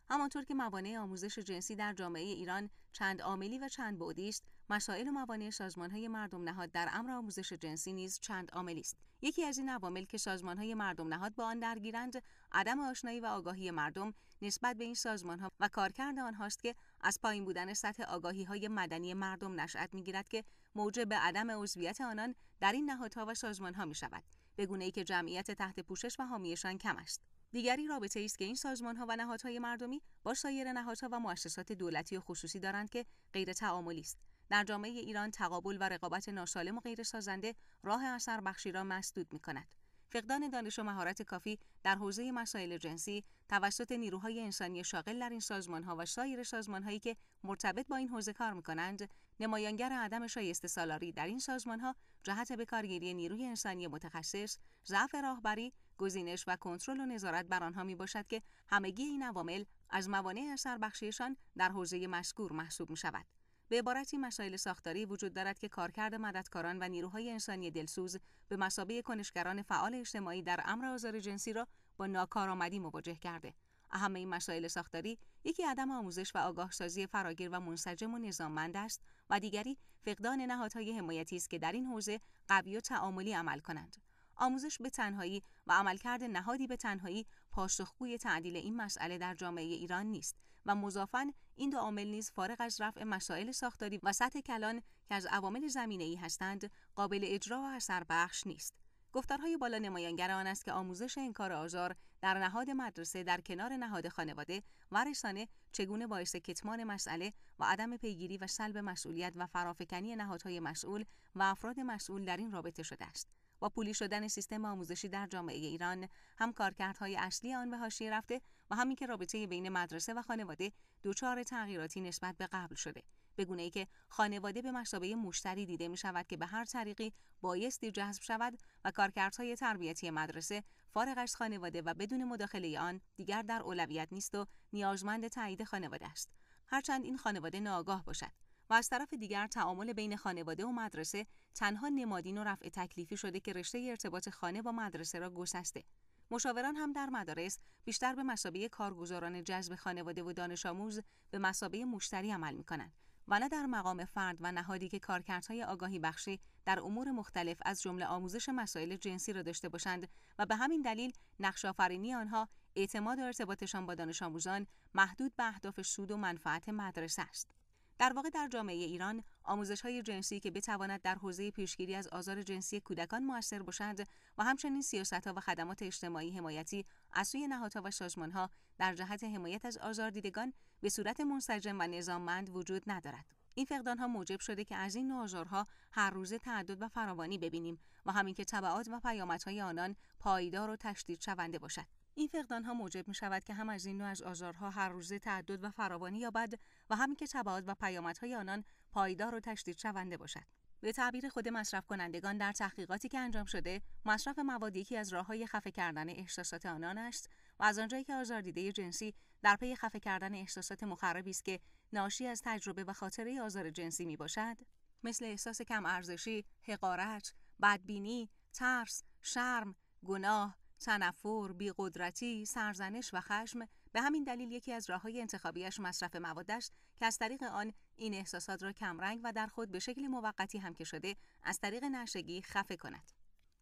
همانطور که موانع آموزش جنسی در جامعه ایران چند عاملی و چند بعدی است مسائل و موانع سازمان های مردم نهاد در امر آموزش جنسی نیز چند عاملی است یکی از این عوامل که سازمان های مردم نهاد با آن درگیرند عدم آشنایی و آگاهی مردم نسبت به این سازمان ها و کارکرد آنهاست که از پایین بودن سطح آگاهی های مدنی مردم نشأت میگیرد که موجب عدم عضویت آنان در این نهادها و سازمان ها می شود به گونه ای که جمعیت تحت پوشش و حامیشان کم است دیگری رابطه است که این سازمان ها و نهادهای مردمی با سایر نهادها و مؤسسات دولتی و خصوصی دارند که غیر تعاملی است در جامعه ایران تقابل و رقابت ناسالم و غیر سازنده راه اثر بخشی را مسدود می کند. فقدان دانش و مهارت کافی در حوزه مسائل جنسی توسط نیروهای انسانی شاغل در این ها و سایر هایی که مرتبط با این حوزه کار می کنند نمایانگر عدم شایسته سالاری در این ها جهت به کارگیری نیروی انسانی متخصص ضعف راهبری گزینش و کنترل و نظارت بر آنها می باشد که همگی این عوامل از موانع اثر بخشیشان در حوزه مذکور محسوب می شود. به عبارتی مسائل ساختاری وجود دارد که کارکرد مددکاران و نیروهای انسانی دلسوز به مسابه کنشگران فعال اجتماعی در امر آزار جنسی را با ناکارآمدی مواجه کرده اهم این مسائل ساختاری یکی عدم آموزش و آگاهسازی فراگیر و منسجم و نظاممند است و دیگری فقدان نهادهای حمایتی است که در این حوزه قوی و تعاملی عمل کنند آموزش به تنهایی و عملکرد نهادی به تنهایی پاسخگوی تعدیل این مسئله در جامعه ایران نیست و مضافاً این دو عامل نیز فارغ از رفع مسائل ساختاری و سطح کلان که از عوامل زمینه ای هستند قابل اجرا و اثر بخش نیست گفتارهای بالا نمایانگر آن است که آموزش انکار آزار در نهاد مدرسه در کنار نهاد خانواده و رسانه چگونه باعث کتمان مسئله و عدم پیگیری و سلب مسئولیت و فرافکنی نهادهای مسئول و افراد مسئول در این رابطه شده است با پولی شدن سیستم آموزشی در جامعه ایران هم کارکردهای اصلی آن به حاشیه رفته و همین که رابطه بین مدرسه و خانواده دوچار تغییراتی نسبت به قبل شده به گونه ای که خانواده به مسابقه مشتری دیده می شود که به هر طریقی بایستی جذب شود و کارکردهای تربیتی مدرسه فارغ از خانواده و بدون مداخله آن دیگر در اولویت نیست و نیازمند تایید خانواده است هرچند این خانواده ناآگاه باشد و از طرف دیگر تعامل بین خانواده و مدرسه تنها نمادین و رفع تکلیفی شده که رشته ارتباط خانه با مدرسه را گسسته مشاوران هم در مدارس بیشتر به مسابقه کارگزاران جذب خانواده و دانش آموز به مسابقه مشتری عمل می کنند و نه در مقام فرد و نهادی که کارکردهای آگاهی بخشی در امور مختلف از جمله آموزش مسائل جنسی را داشته باشند و به همین دلیل نقش آفرینی آنها اعتماد ارتباطشان با دانش آموزان محدود به اهداف سود و منفعت مدرسه است. در واقع در جامعه ایران آموزش های جنسی که بتواند در حوزه پیشگیری از آزار جنسی کودکان موثر باشد و همچنین سیاست ها و خدمات اجتماعی حمایتی از سوی نهادها و سازمان ها در جهت حمایت از آزار دیدگان به صورت منسجم و نظاممند وجود ندارد. این فقدان ها موجب شده که از این نوع آزارها هر روزه تعدد و فراوانی ببینیم و همین که طبعات و پیامدهای آنان پایدار و تشدید شونده باشد. این فقدان ها موجب می شود که هم از این نوع از آزارها هر روزه تعدد و فراوانی یابد و هم که تبعات و پیامدهای آنان پایدار و تشدید شونده باشد به تعبیر خود مصرف کنندگان در تحقیقاتی که انجام شده مصرف مواد یکی از راههای خفه کردن احساسات آنان است و از آنجایی که آزار دیده جنسی در پی خفه کردن احساسات مخربی است که ناشی از تجربه و خاطره آزار جنسی می باشد مثل احساس کم ارزشی، حقارت، بدبینی، ترس، شرم، گناه، تنفر، بیقدرتی، سرزنش و خشم به همین دلیل یکی از راههای انتخابیش مصرف مواد است که از طریق آن این احساسات را کمرنگ و در خود به شکل موقتی هم که شده از طریق نشگی خفه کند.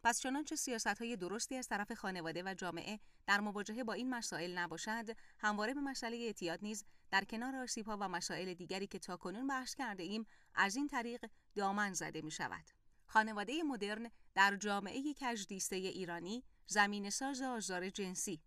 پس چنانچه سیاست های درستی از طرف خانواده و جامعه در مواجهه با این مسائل نباشد، همواره به مسئله اعتیاد نیز در کنار آسیب ها و مسائل دیگری که تاکنون بحث کرده ایم از این طریق دامن زده می شود. خانواده مدرن در جامعه کجدیسته ایرانی زمین ساز آزار جنسی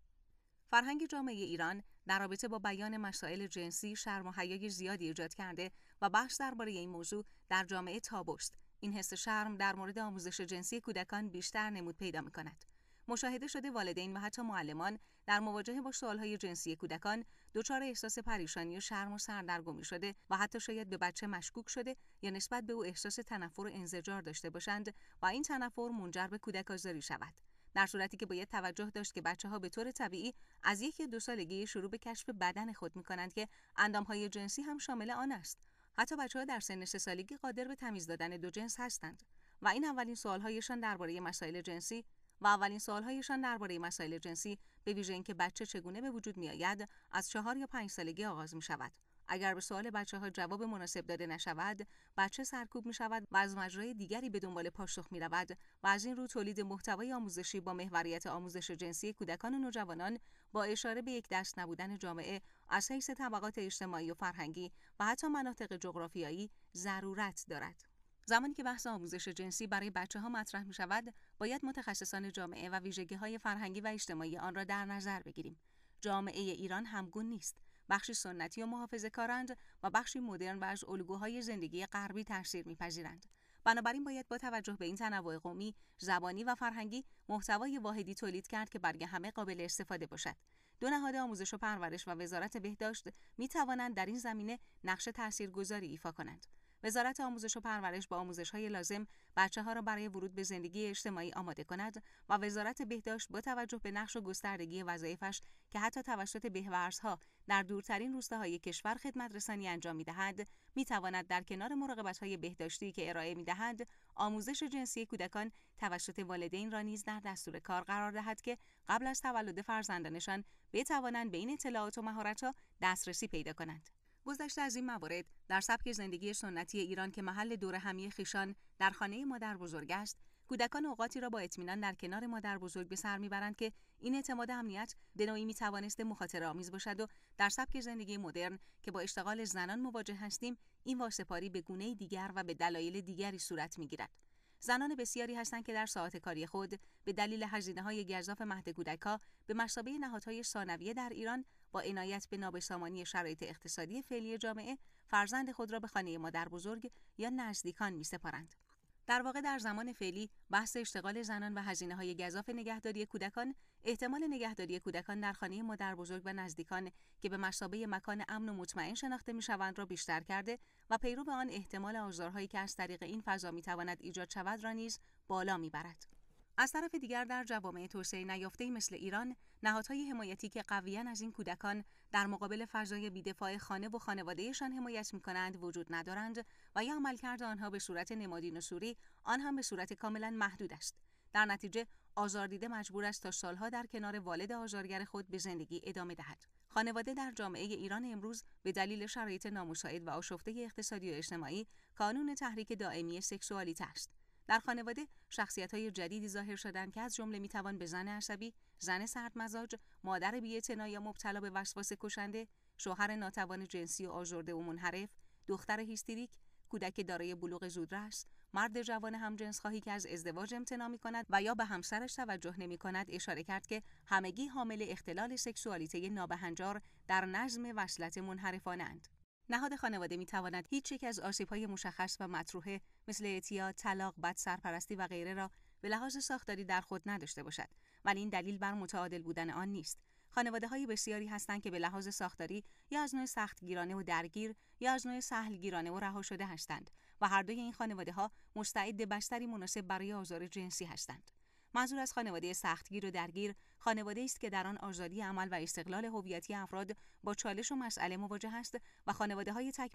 فرهنگ جامعه ایران در رابطه با بیان مسائل جنسی شرم و حیای زیادی ایجاد کرده و بحث درباره این موضوع در جامعه تابوست این حس شرم در مورد آموزش جنسی کودکان بیشتر نمود پیدا می کند. مشاهده شده والدین و حتی معلمان در مواجهه با سوالهای جنسی کودکان دچار احساس پریشانی و شرم و سردرگمی شده و حتی شاید به بچه مشکوک شده یا نسبت به او احساس تنفر و انزجار داشته باشند و این تنفر منجر به کودک آزاری شود در صورتی که باید توجه داشت که بچه ها به طور طبیعی از یک یا دو سالگی شروع به کشف بدن خود می کنند که اندام های جنسی هم شامل آن است. حتی بچه ها در سن سه سالگی قادر به تمیز دادن دو جنس هستند و این اولین هایشان درباره مسائل جنسی و اولین هایشان درباره مسائل جنسی به ویژه اینکه بچه چگونه به وجود آید از چهار یا پنج سالگی آغاز می شود. اگر به سوال بچه ها جواب مناسب داده نشود بچه سرکوب می شود و از مجرای دیگری به دنبال پاسخ می رود و از این رو تولید محتوای آموزشی با محوریت آموزش جنسی کودکان و نوجوانان با اشاره به یک دست نبودن جامعه از حیث طبقات اجتماعی و فرهنگی و حتی مناطق جغرافیایی ضرورت دارد. زمانی که بحث آموزش جنسی برای بچه ها مطرح می شود، باید متخصصان جامعه و ویژگی های فرهنگی و اجتماعی آن را در نظر بگیریم. جامعه ایران همگون نیست. بخشی سنتی و محافظه کارند و بخشی مدرن و از الگوهای زندگی غربی تاثیر میپذیرند بنابراین باید با توجه به این تنوع قومی زبانی و فرهنگی محتوای واحدی تولید کرد که برای همه قابل استفاده باشد دو نهاد آموزش و پرورش و وزارت بهداشت می توانند در این زمینه نقش تاثیرگذاری ایفا کنند وزارت آموزش و پرورش با آموزش های لازم بچه ها را برای ورود به زندگی اجتماعی آماده کند و وزارت بهداشت با توجه به نقش و گستردگی وظایفش که حتی توسط بهورزها در دورترین روستاهای کشور خدمت رسانی انجام می دهد می تواند در کنار مراقبت های بهداشتی که ارائه می دهد آموزش جنسی کودکان توسط والدین را نیز در دستور کار قرار دهد که قبل از تولد فرزندانشان بتوانند به این اطلاعات و مهارت دسترسی پیدا کنند. گذشته از این موارد در سبک زندگی سنتی ایران که محل دور همی خیشان در خانه مادر بزرگ است کودکان اوقاتی را با اطمینان در کنار مادر بزرگ به سر میبرند که این اعتماد امنیت به نوعی می توانست مخاطره آمیز باشد و در سبک زندگی مدرن که با اشتغال زنان مواجه هستیم این واسپاری به گونه دیگر و به دلایل دیگری صورت میگیرد زنان بسیاری هستند که در ساعات کاری خود به دلیل هزینه های گزاف مهد کودکها به مسابه نهادهای ثانویه در ایران با عنایت به نابسامانی شرایط اقتصادی فعلی جامعه فرزند خود را به خانه مادر بزرگ یا نزدیکان می سپارند. در واقع در زمان فعلی بحث اشتغال زنان و هزینه های گذاف نگهداری کودکان احتمال نگهداری کودکان در خانه مادر بزرگ و نزدیکان که به مسابه مکان امن و مطمئن شناخته می شوند را بیشتر کرده و پیرو به آن احتمال آزارهایی که از طریق این فضا می تواند ایجاد شود را نیز بالا میبرد. از طرف دیگر در جوامع توسعه نیافته مثل ایران نهادهای حمایتی که قویا از این کودکان در مقابل فضای بیدفاع خانه و خانوادهشان حمایت میکنند وجود ندارند و یا عملکرد آنها به صورت نمادین و سوری آن هم به صورت کاملا محدود است در نتیجه آزاردیده مجبور است تا سالها در کنار والد آزارگر خود به زندگی ادامه دهد خانواده در جامعه ایران امروز به دلیل شرایط نامساعد و آشفته اقتصادی و اجتماعی کانون تحریک دائمی سکسوالیته است در خانواده شخصیت های جدیدی ظاهر شدند که از جمله میتوان به زن عصبی، زن سردمزاج، مادر بی‌اعتنا یا مبتلا به وسواس کشنده، شوهر ناتوان جنسی و آزرده و منحرف، دختر هیستریک، کودک دارای بلوغ زودرس، مرد جوان همجنس خواهی که از ازدواج امتنا می کند و یا به همسرش توجه نمی کند اشاره کرد که همگی حامل اختلال سکسوالیته نابهنجار در نظم وصلت منحرفانند. نهاد خانواده می تواند هیچ یک از آسیب های مشخص و مطروحه مثل اعتیاد، طلاق، بد سرپرستی و غیره را به لحاظ ساختاری در خود نداشته باشد ولی این دلیل بر متعادل بودن آن نیست. خانواده های بسیاری هستند که به لحاظ ساختاری یا از نوع سختگیرانه و درگیر یا از نوع گیرانه و رها شده هستند و هر دوی این خانواده ها مستعد بستری مناسب برای آزار جنسی هستند. منظور از خانواده سختگیر و درگیر خانواده است که در آن آزادی عمل و استقلال هویتی افراد با چالش و مسئله مواجه است و خانواده های تک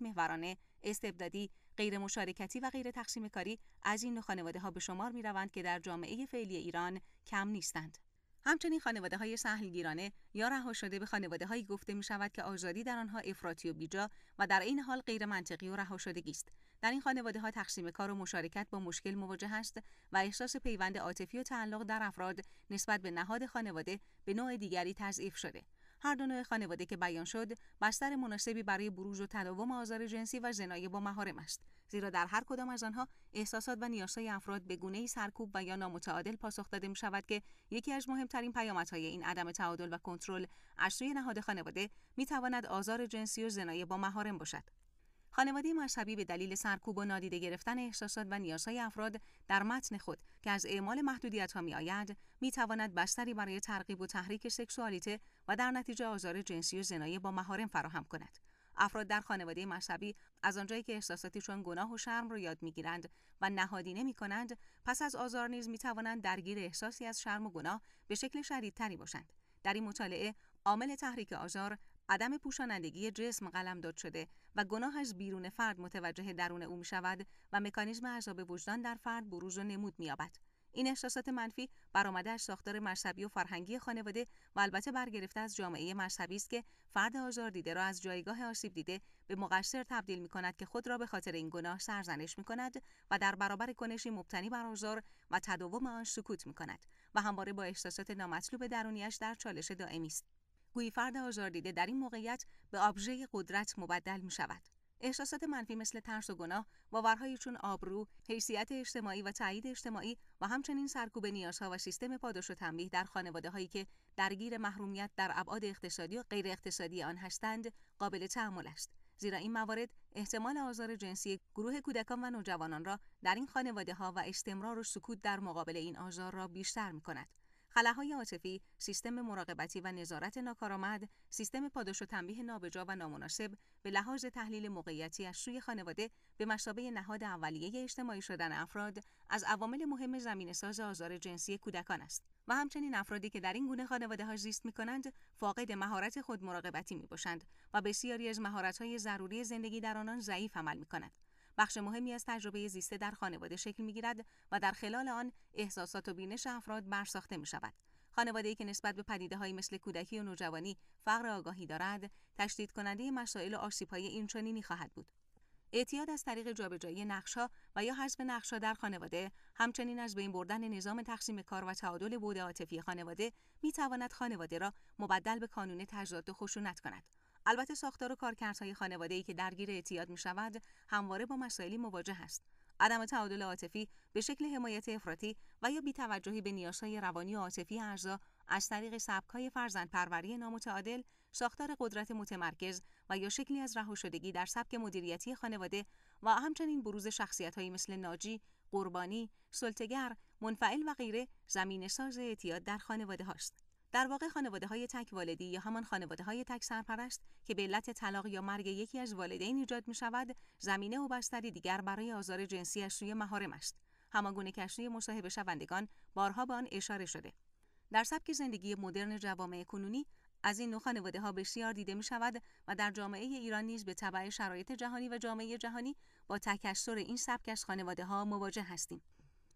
استبدادی غیر مشارکتی و غیر تقسیم کاری از این خانواده ها به شمار می روند که در جامعه فعلی ایران کم نیستند همچنین خانواده های گیرانه یا رها شده به خانواده هایی گفته می شود که آزادی در آنها افراطی و بیجا و در این حال غیر منطقی و رها شدگی است. در این خانواده ها تقسیم کار و مشارکت با مشکل مواجه است و احساس پیوند عاطفی و تعلق در افراد نسبت به نهاد خانواده به نوع دیگری تضعیف شده. هر دو نوع خانواده که بیان شد بستر مناسبی برای بروز و تداوم آزار جنسی و زنای با محارم است زیرا در هر کدام از آنها احساسات و نیازهای افراد به گونه‌ای سرکوب و یا نامتعادل پاسخ داده می شود که یکی از مهمترین پیامدهای این عدم تعادل و کنترل از سوی نهاد خانواده می تواند آزار جنسی و زنای با مهارم باشد خانواده مذهبی به دلیل سرکوب و نادیده گرفتن احساسات و نیازهای افراد در متن خود که از اعمال محدودیت ها می آید می تواند بستری برای ترغیب و تحریک سکسوالیته و در نتیجه آزار جنسی و زنایی با مهارم فراهم کند افراد در خانواده مذهبی از آنجایی که احساساتی چون گناه و شرم رو یاد میگیرند و نهادینه کنند، پس از آزار نیز توانند درگیر احساسی از شرم و گناه به شکل شدیدتری باشند در این مطالعه عامل تحریک آزار عدم پوشانندگی جسم قلم داد شده و گناه از بیرون فرد متوجه درون او می شود و مکانیزم عذاب وجدان در فرد بروز و نمود می این احساسات منفی برآمده از ساختار مذهبی و فرهنگی خانواده و البته برگرفته از جامعه مذهبی است که فرد آزار دیده را از جایگاه آسیب دیده به مقصر تبدیل می کند که خود را به خاطر این گناه سرزنش می کند و در برابر کنشی مبتنی بر آزار و تداوم آن سکوت می کند و همواره با احساسات نامطلوب درونیش در چالش دائمی است. گویی فرد آزار دیده در این موقعیت به آبژه قدرت مبدل می شود. احساسات منفی مثل ترس و گناه، باورهای چون آبرو، حیثیت اجتماعی و تایید اجتماعی و همچنین سرکوب نیازها و سیستم پاداش و تنبیه در خانواده هایی که درگیر محرومیت در ابعاد اقتصادی و غیر اقتصادی آن هستند، قابل تحمل است. زیرا این موارد احتمال آزار جنسی گروه کودکان و نوجوانان را در این خانواده ها و استمرار و سکوت در مقابل این آزار را بیشتر می کند. خلاهای عاطفی، سیستم مراقبتی و نظارت ناکارآمد، سیستم پاداش و تنبیه نابجا و نامناسب به لحاظ تحلیل موقعیتی از سوی خانواده به مسابه نهاد اولیه اجتماعی شدن افراد از عوامل مهم زمین ساز آزار جنسی کودکان است و همچنین افرادی که در این گونه خانواده ها زیست می کنند فاقد مهارت خود مراقبتی می باشند و بسیاری از مهارت های ضروری زندگی در آنان ضعیف عمل می کند. بخش مهمی از تجربه زیسته در خانواده شکل می و در خلال آن احساسات و بینش افراد برساخته می شود. ای که نسبت به پدیده های مثل کودکی و نوجوانی فقر آگاهی دارد، تشدید کننده مسائل و آسیب‌های اینچنینی خواهد بود. اعتیاد از طریق جابجایی نقشها و یا حذف نقشها در خانواده همچنین از بین بردن نظام تقسیم کار و تعادل بود عاطفی خانواده میتواند خانواده را مبدل به کانون تجداد و خشونت کند البته ساختار و کارکردهای خانواده‌ای که درگیر اعتیاد شود، همواره با مسائلی مواجه است عدم تعادل عاطفی به شکل حمایت افراطی و یا بیتوجهی به نیازهای روانی و عاطفی اعضا از طریق سبکهای فرزندپروری پروری نامتعادل، ساختار قدرت متمرکز و یا شکلی از شدگی در سبک مدیریتی خانواده و همچنین بروز شخصیتهایی مثل ناجی، قربانی، سلطگر، منفعل و غیره زمین ساز اعتیاد در خانواده هاست. در واقع خانواده های تک والدی یا همان خانواده های تک سرپرست که به علت طلاق یا مرگ یکی از والدین ایجاد می شود زمینه و بستری دیگر برای آزار جنسی از سوی محارم است همانگونه که مصاحبه شوندگان بارها به آن اشاره شده در سبک زندگی مدرن جوامع کنونی از این نوع خانواده ها بسیار دیده می شود و در جامعه ایران نیز به تبع شرایط جهانی و جامعه جهانی با تکثر این سبک از خانواده ها مواجه هستیم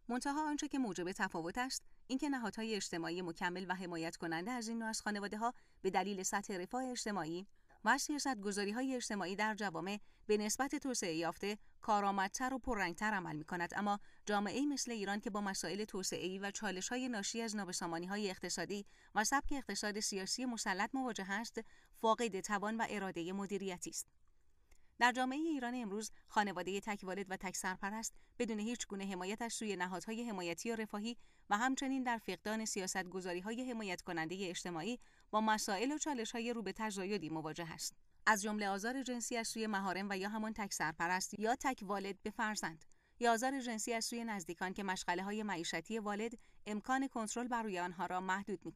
منتها آنچه که موجب تفاوت است اینکه نهادهای اجتماعی مکمل و حمایت کننده از این نوع از خانواده ها به دلیل سطح رفاه اجتماعی و سیاستگذاری های اجتماعی در جوامع به نسبت توسعه یافته کارآمدتر و پررنگتر عمل می کند اما جامعه مثل ایران که با مسائل توسعه و چالش های ناشی از نابسامانی های اقتصادی و سبک اقتصاد سیاسی مسلط مواجه است فاقد توان و اراده مدیریتی است در جامعه ایران امروز خانواده تکوالد و تک سرپرست بدون هیچ گونه حمایت از سوی نهادهای حمایتی و رفاهی و همچنین در فقدان سیاست گذاری های حمایت کننده اجتماعی با مسائل و چالش های رو به تزایدی مواجه است. از جمله آزار جنسی از سوی مهارم و یا همان تک سرپرست یا تک والد به فرزند یا آزار جنسی از سوی نزدیکان که مشغله های معیشتی والد امکان کنترل بر روی آنها را محدود می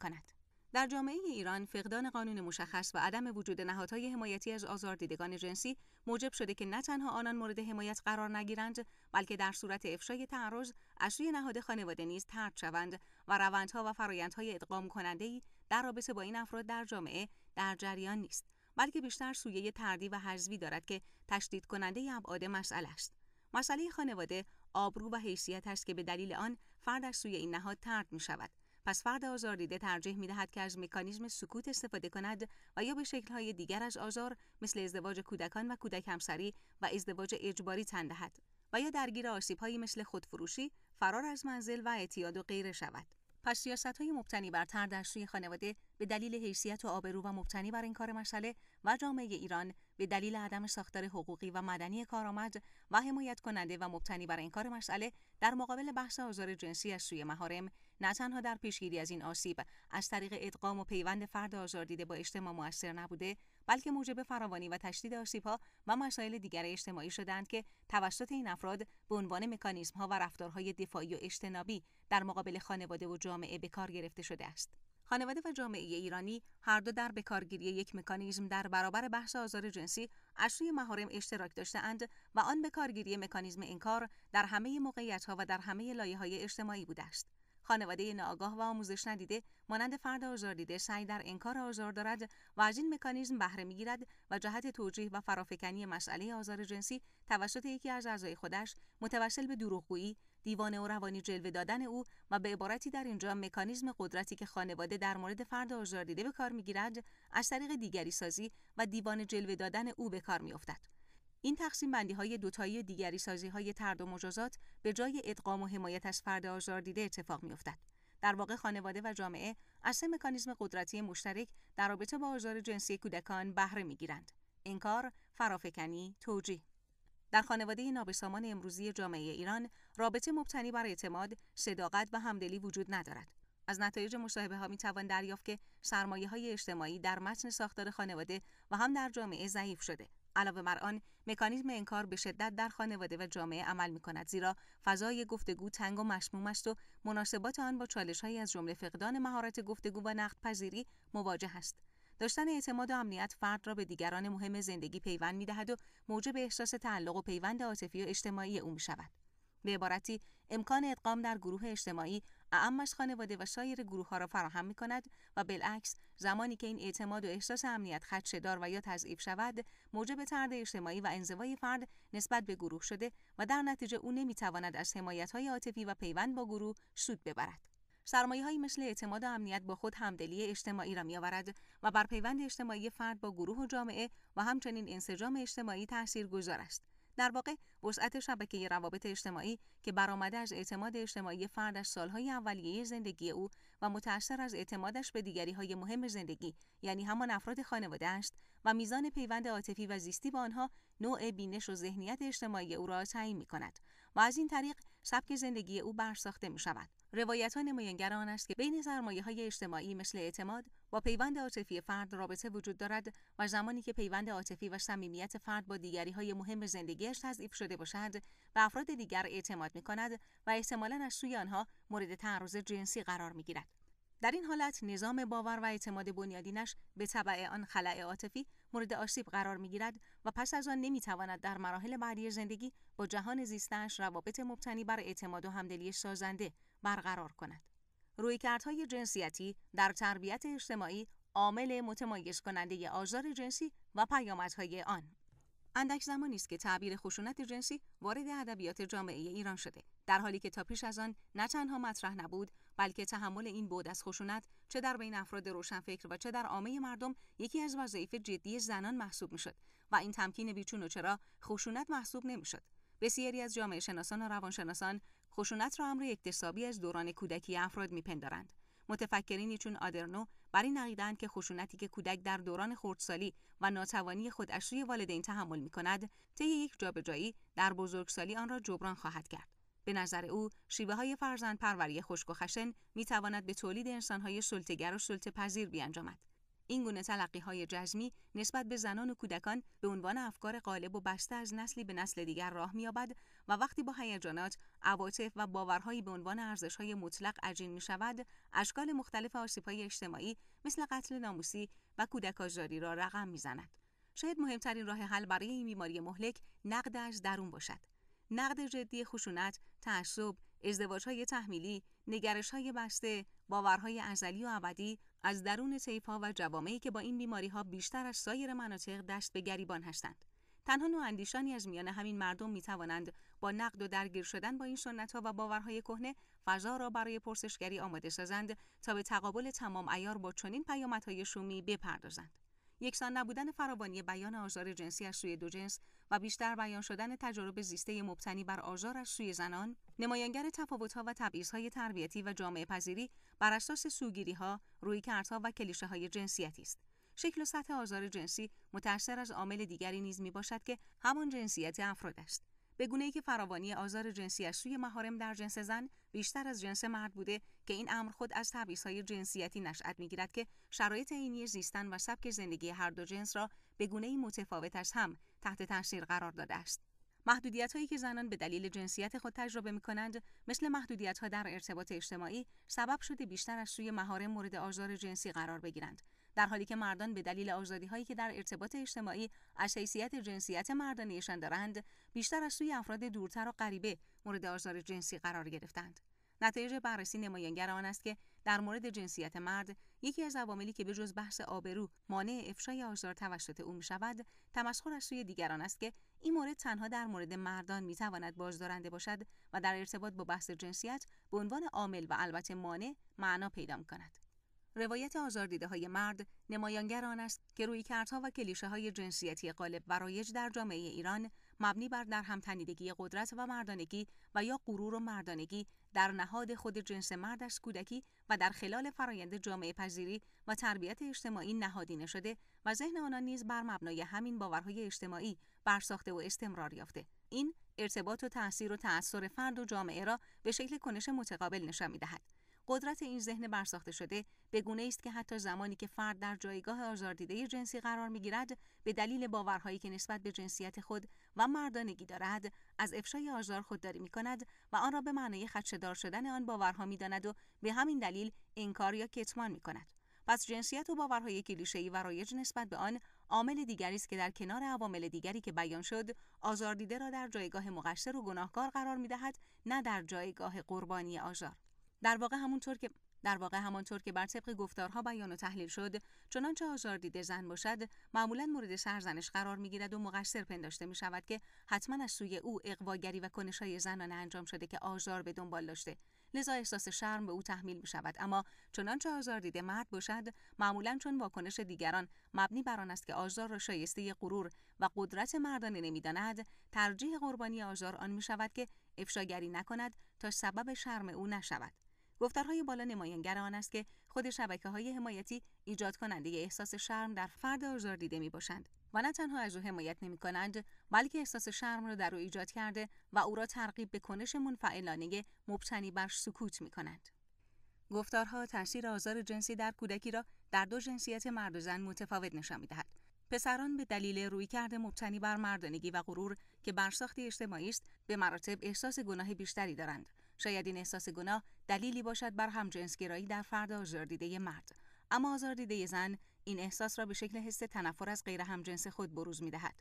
در جامعه ایران فقدان قانون مشخص و عدم وجود نهادهای حمایتی از آزاردیدگان جنسی موجب شده که نه تنها آنان مورد حمایت قرار نگیرند بلکه در صورت افشای تعرض از سوی نهاد خانواده نیز ترد شوند و روندها و فرایندهای ادغام کننده در رابطه با این افراد در جامعه در جریان نیست بلکه بیشتر سویه تردی و حذوی دارد که تشدید کننده ابعاد مسئله است مسئله خانواده آبرو و حیثیت است که به دلیل آن فرد از سوی این نهاد ترد می شود پس فرد آزار دیده ترجیح می دهد که از مکانیزم سکوت استفاده کند و یا به شکل دیگر از آزار مثل ازدواج کودکان و کودک همسری و ازدواج اجباری تن دهد و یا درگیر آسیبهایی مثل خودفروشی، فرار از منزل و اعتیاد و غیره شود. پس سیاست های مبتنی بر تر در سوی خانواده به دلیل حیثیت و آبرو و مبتنی بر کار مسئله و جامعه ایران به دلیل عدم ساختار حقوقی و مدنی کارآمد و حمایت کننده و مبتنی بر کار مسئله در مقابل بحث آزار جنسی از سوی مهارم نه تنها در پیشگیری از این آسیب از طریق ادغام و پیوند فرد آزار دیده با اجتماع موثر نبوده بلکه موجب فراوانی و تشدید ها و مسائل دیگر اجتماعی شدند که توسط این افراد به عنوان ها و رفتارهای دفاعی و اجتنابی در مقابل خانواده و جامعه به کار گرفته شده است خانواده و جامعه ایرانی هر دو در بکارگیری یک مکانیزم در برابر بحث آزار جنسی از سوی محارم اشتراک داشتهاند و آن بکارگیری مکانیزم انکار در همه موقعیت‌ها و در همه لایه‌های اجتماعی بوده است. خانواده ناآگاه و آموزش ندیده مانند فرد دیده، سعی در انکار آزار دارد و از این مکانیزم بهره میگیرد و جهت توجیه و فرافکنی مسئله آزار جنسی توسط یکی از اعضای خودش متوسل به دروغگویی دیوانه و روانی جلوه دادن او و به عبارتی در اینجا مکانیزم قدرتی که خانواده در مورد فرد آزاردیده به کار میگیرد از طریق دیگری سازی و دیوانه جلوه دادن او به کار میافتد این تقسیم بندی های دوتایی دیگری سازی های ترد و مجازات به جای ادغام و حمایت از فرد آزار دیده اتفاق می افتد. در واقع خانواده و جامعه از سه مکانیزم قدرتی مشترک در رابطه با آزار جنسی کودکان بهره گیرند. انکار فرافکنی توجیه در خانواده نابسامان امروزی جامعه ایران رابطه مبتنی بر اعتماد صداقت و همدلی وجود ندارد از نتایج مصاحبه ها می توان دریافت که سرمایه های اجتماعی در متن ساختار خانواده و هم در جامعه ضعیف شده علاوه بر آن مکانیزم انکار به شدت در خانواده و جامعه عمل می کند زیرا فضای گفتگو تنگ و مشموم است و مناسبات آن با چالش های از جمله فقدان مهارت گفتگو و پذیری مواجه است داشتن اعتماد و امنیت فرد را به دیگران مهم زندگی پیوند می دهد و موجب احساس تعلق و پیوند عاطفی و اجتماعی او می شود. به عبارتی امکان ادغام در گروه اجتماعی از خانواده و سایر گروه ها را فراهم می کند و بالعکس زمانی که این اعتماد و احساس امنیت دار و یا تضعیف شود موجب ترد اجتماعی و انزوای فرد نسبت به گروه شده و در نتیجه او نمیتواند از حمایت های عاطفی و پیوند با گروه سود ببرد سرمایه های مثل اعتماد و امنیت با خود همدلی اجتماعی را آورد و بر پیوند اجتماعی فرد با گروه و جامعه و همچنین انسجام اجتماعی گذار است در واقع وسعت شبکه روابط اجتماعی که برآمده از اعتماد اجتماعی فرد از سالهای اولیه زندگی او و متأثر از اعتمادش به دیگری های مهم زندگی یعنی همان افراد خانواده است و میزان پیوند عاطفی و زیستی با آنها نوع بینش و ذهنیت اجتماعی او را تعیین می کند و از این طریق سبک زندگی او برساخته می شود. روایت ها نمایانگر آن است که بین سرمایه های اجتماعی مثل اعتماد با پیوند عاطفی فرد رابطه وجود دارد و زمانی که پیوند عاطفی و صمیمیت فرد با دیگری های مهم زندگیش تضعیف شده باشد و افراد دیگر اعتماد می کند و احتمالا از سوی آنها مورد تعرض جنسی قرار می گیرد. در این حالت نظام باور و اعتماد بنیادینش به طبع آن خلع عاطفی مورد آسیب قرار میگیرد و پس از آن نمیتواند در مراحل بعدی زندگی با جهان زیستش روابط مبتنی بر اعتماد و همدلی سازنده برقرار کند رویکردهای جنسیتی در تربیت اجتماعی عامل متمایز کننده آزار جنسی و پیامدهای آن اندک زمانی است که تعبیر خشونت جنسی وارد ادبیات جامعه ایران شده در حالی که تا پیش از آن نه تنها مطرح نبود بلکه تحمل این بود از خشونت چه در بین افراد روشنفکر و چه در عامه مردم یکی از وظایف جدی زنان محسوب میشد و این تمکین بیچون و چرا خشونت محسوب نمیشد بسیاری از جامعه شناسان و روانشناسان خشونت را امر اکتسابی از دوران کودکی افراد میپندارند متفکرینی چون آدرنو بر این که خشونتی که کودک در دوران خردسالی و ناتوانی خودش سوی والدین تحمل می کند طی یک جابجایی در بزرگسالی آن را جبران خواهد کرد به نظر او شیوه های فرزند پروری خشک و خشن می به تولید انسان های سلطگر و سلطه پذیر بیانجامد این گونه تلقی های جزمی نسبت به زنان و کودکان به عنوان افکار غالب و بسته از نسلی به نسل دیگر راه مییابد و وقتی با هیجانات، عواطف و باورهایی به عنوان ارزش های مطلق عجین میشود، اشکال مختلف آسیب های اجتماعی مثل قتل ناموسی و کودک را رقم میزند. شاید مهمترین راه حل برای این بیماری مهلک نقد از درون باشد. نقد جدی خشونت، تعصب، ازدواج های تحمیلی، نگرش های بسته، باورهای ازلی و ابدی، از درون ها و جوامعی که با این بیماری ها بیشتر از سایر مناطق دست به گریبان هستند. تنها نوع اندیشانی از میان همین مردم می توانند با نقد و درگیر شدن با این سنت ها و باورهای کهنه فضا را برای پرسشگری آماده سازند تا به تقابل تمام ایار با چنین پیامدهای شومی بپردازند. یکسان نبودن فراوانی بیان آزار جنسی از سوی دو جنس و بیشتر بیان شدن تجارب زیسته مبتنی بر آزار از سوی زنان نمایانگر تفاوتها و تبعیضهای تربیتی و جامعه پذیری بر اساس روی رویکردها و های جنسیتی است. شکل و سطح آزار جنسی متأثر از عامل دیگری نیز می باشد که همان جنسیت افراد است. به ای که فراوانی آزار جنسی از سوی محارم در جنس زن بیشتر از جنس مرد بوده که این امر خود از تبعیض‌های جنسیتی نشأت می‌گیرد که شرایط عینی زیستن و سبک زندگی هر دو جنس را به ای متفاوت از هم تحت تاثیر قرار داده است. محدودیت هایی که زنان به دلیل جنسیت خود تجربه می کنند مثل محدودیت ها در ارتباط اجتماعی سبب شده بیشتر از سوی مهارم مورد آزار جنسی قرار بگیرند در حالی که مردان به دلیل آزادی هایی که در ارتباط اجتماعی از حیثیت جنسیت مردانیشان دارند بیشتر از سوی افراد دورتر و غریبه مورد آزار جنسی قرار گرفتند نتایج بررسی نمایانگر آن است که در مورد جنسیت مرد یکی از عواملی که به جز بحث آبرو مانع افشای آزار توسط او شود، تمسخر از سوی دیگران است که این مورد تنها در مورد مردان میتواند بازدارنده باشد و در ارتباط با بحث جنسیت به عنوان عامل و البته مانع معنا پیدا کند. روایت آزاردیده های مرد نمایانگر آن است که روی کردها و کلیشه های جنسیتی غالب و رایج در جامعه ایران مبنی بر در همتنیدگی قدرت و مردانگی و یا غرور و مردانگی در نهاد خود جنس مرد از کودکی و در خلال فرایند جامعه پذیری و تربیت اجتماعی نهادینه شده و ذهن آنان نیز بر مبنای همین باورهای اجتماعی برساخته و استمرار یافته این ارتباط و تاثیر و تأثیر فرد و جامعه را به شکل کنش متقابل نشان میدهد قدرت این ذهن برساخته شده به گونه است که حتی زمانی که فرد در جایگاه آزاردیده جنسی قرار میگیرد به دلیل باورهایی که نسبت به جنسیت خود و مردانگی دارد از افشای آزار خودداری می کند و آن را به معنای خدشهدار شدن آن باورها می داند و به همین دلیل انکار یا کتمان می کند. پس جنسیت و باورهای کلیشه‌ای و رایج نسبت به آن عامل دیگری است که در کنار عوامل دیگری که بیان شد آزاردیده را در جایگاه مقصر و گناهکار قرار میدهد نه در جایگاه قربانی آزار در واقع همونطور که در واقع همانطور که بر طبق گفتارها بیان و تحلیل شد چنانچه آزار دیده زن باشد معمولا مورد سرزنش قرار میگیرد و مقصر پنداشته می شود که حتما از سوی او اقواگری و کنشهای زنانه انجام شده که آزار به دنبال داشته لذا احساس شرم به او تحمیل می شود اما چنانچه آزار دیده مرد باشد معمولا چون واکنش دیگران مبنی بر آن است که آزار را شایسته غرور و قدرت مردانه نمیداند ترجیح قربانی آزار آن می شود که افشاگری نکند تا سبب شرم او نشود گفتارهای بالا نمایانگر آن است که خود شبکه های حمایتی ایجاد کننده احساس شرم در فرد آزار دیده می باشند و نه تنها از او حمایت نمی کنند بلکه احساس شرم را در او ایجاد کرده و او را ترغیب به کنش منفعلانه مبتنی بر سکوت می کنند. گفتارها تاثیر آزار جنسی در کودکی را در دو جنسیت مرد و زن متفاوت نشان می دهد. پسران به دلیل رویکرد مبتنی بر مردانگی و غرور که برساختی اجتماعی است به مراتب احساس گناه بیشتری دارند شاید این احساس گناه دلیلی باشد بر همجنسگرایی در فرد آزاردیده مرد اما آزاردیده زن این احساس را به شکل حس تنفر از غیر همجنس خود بروز می دهد.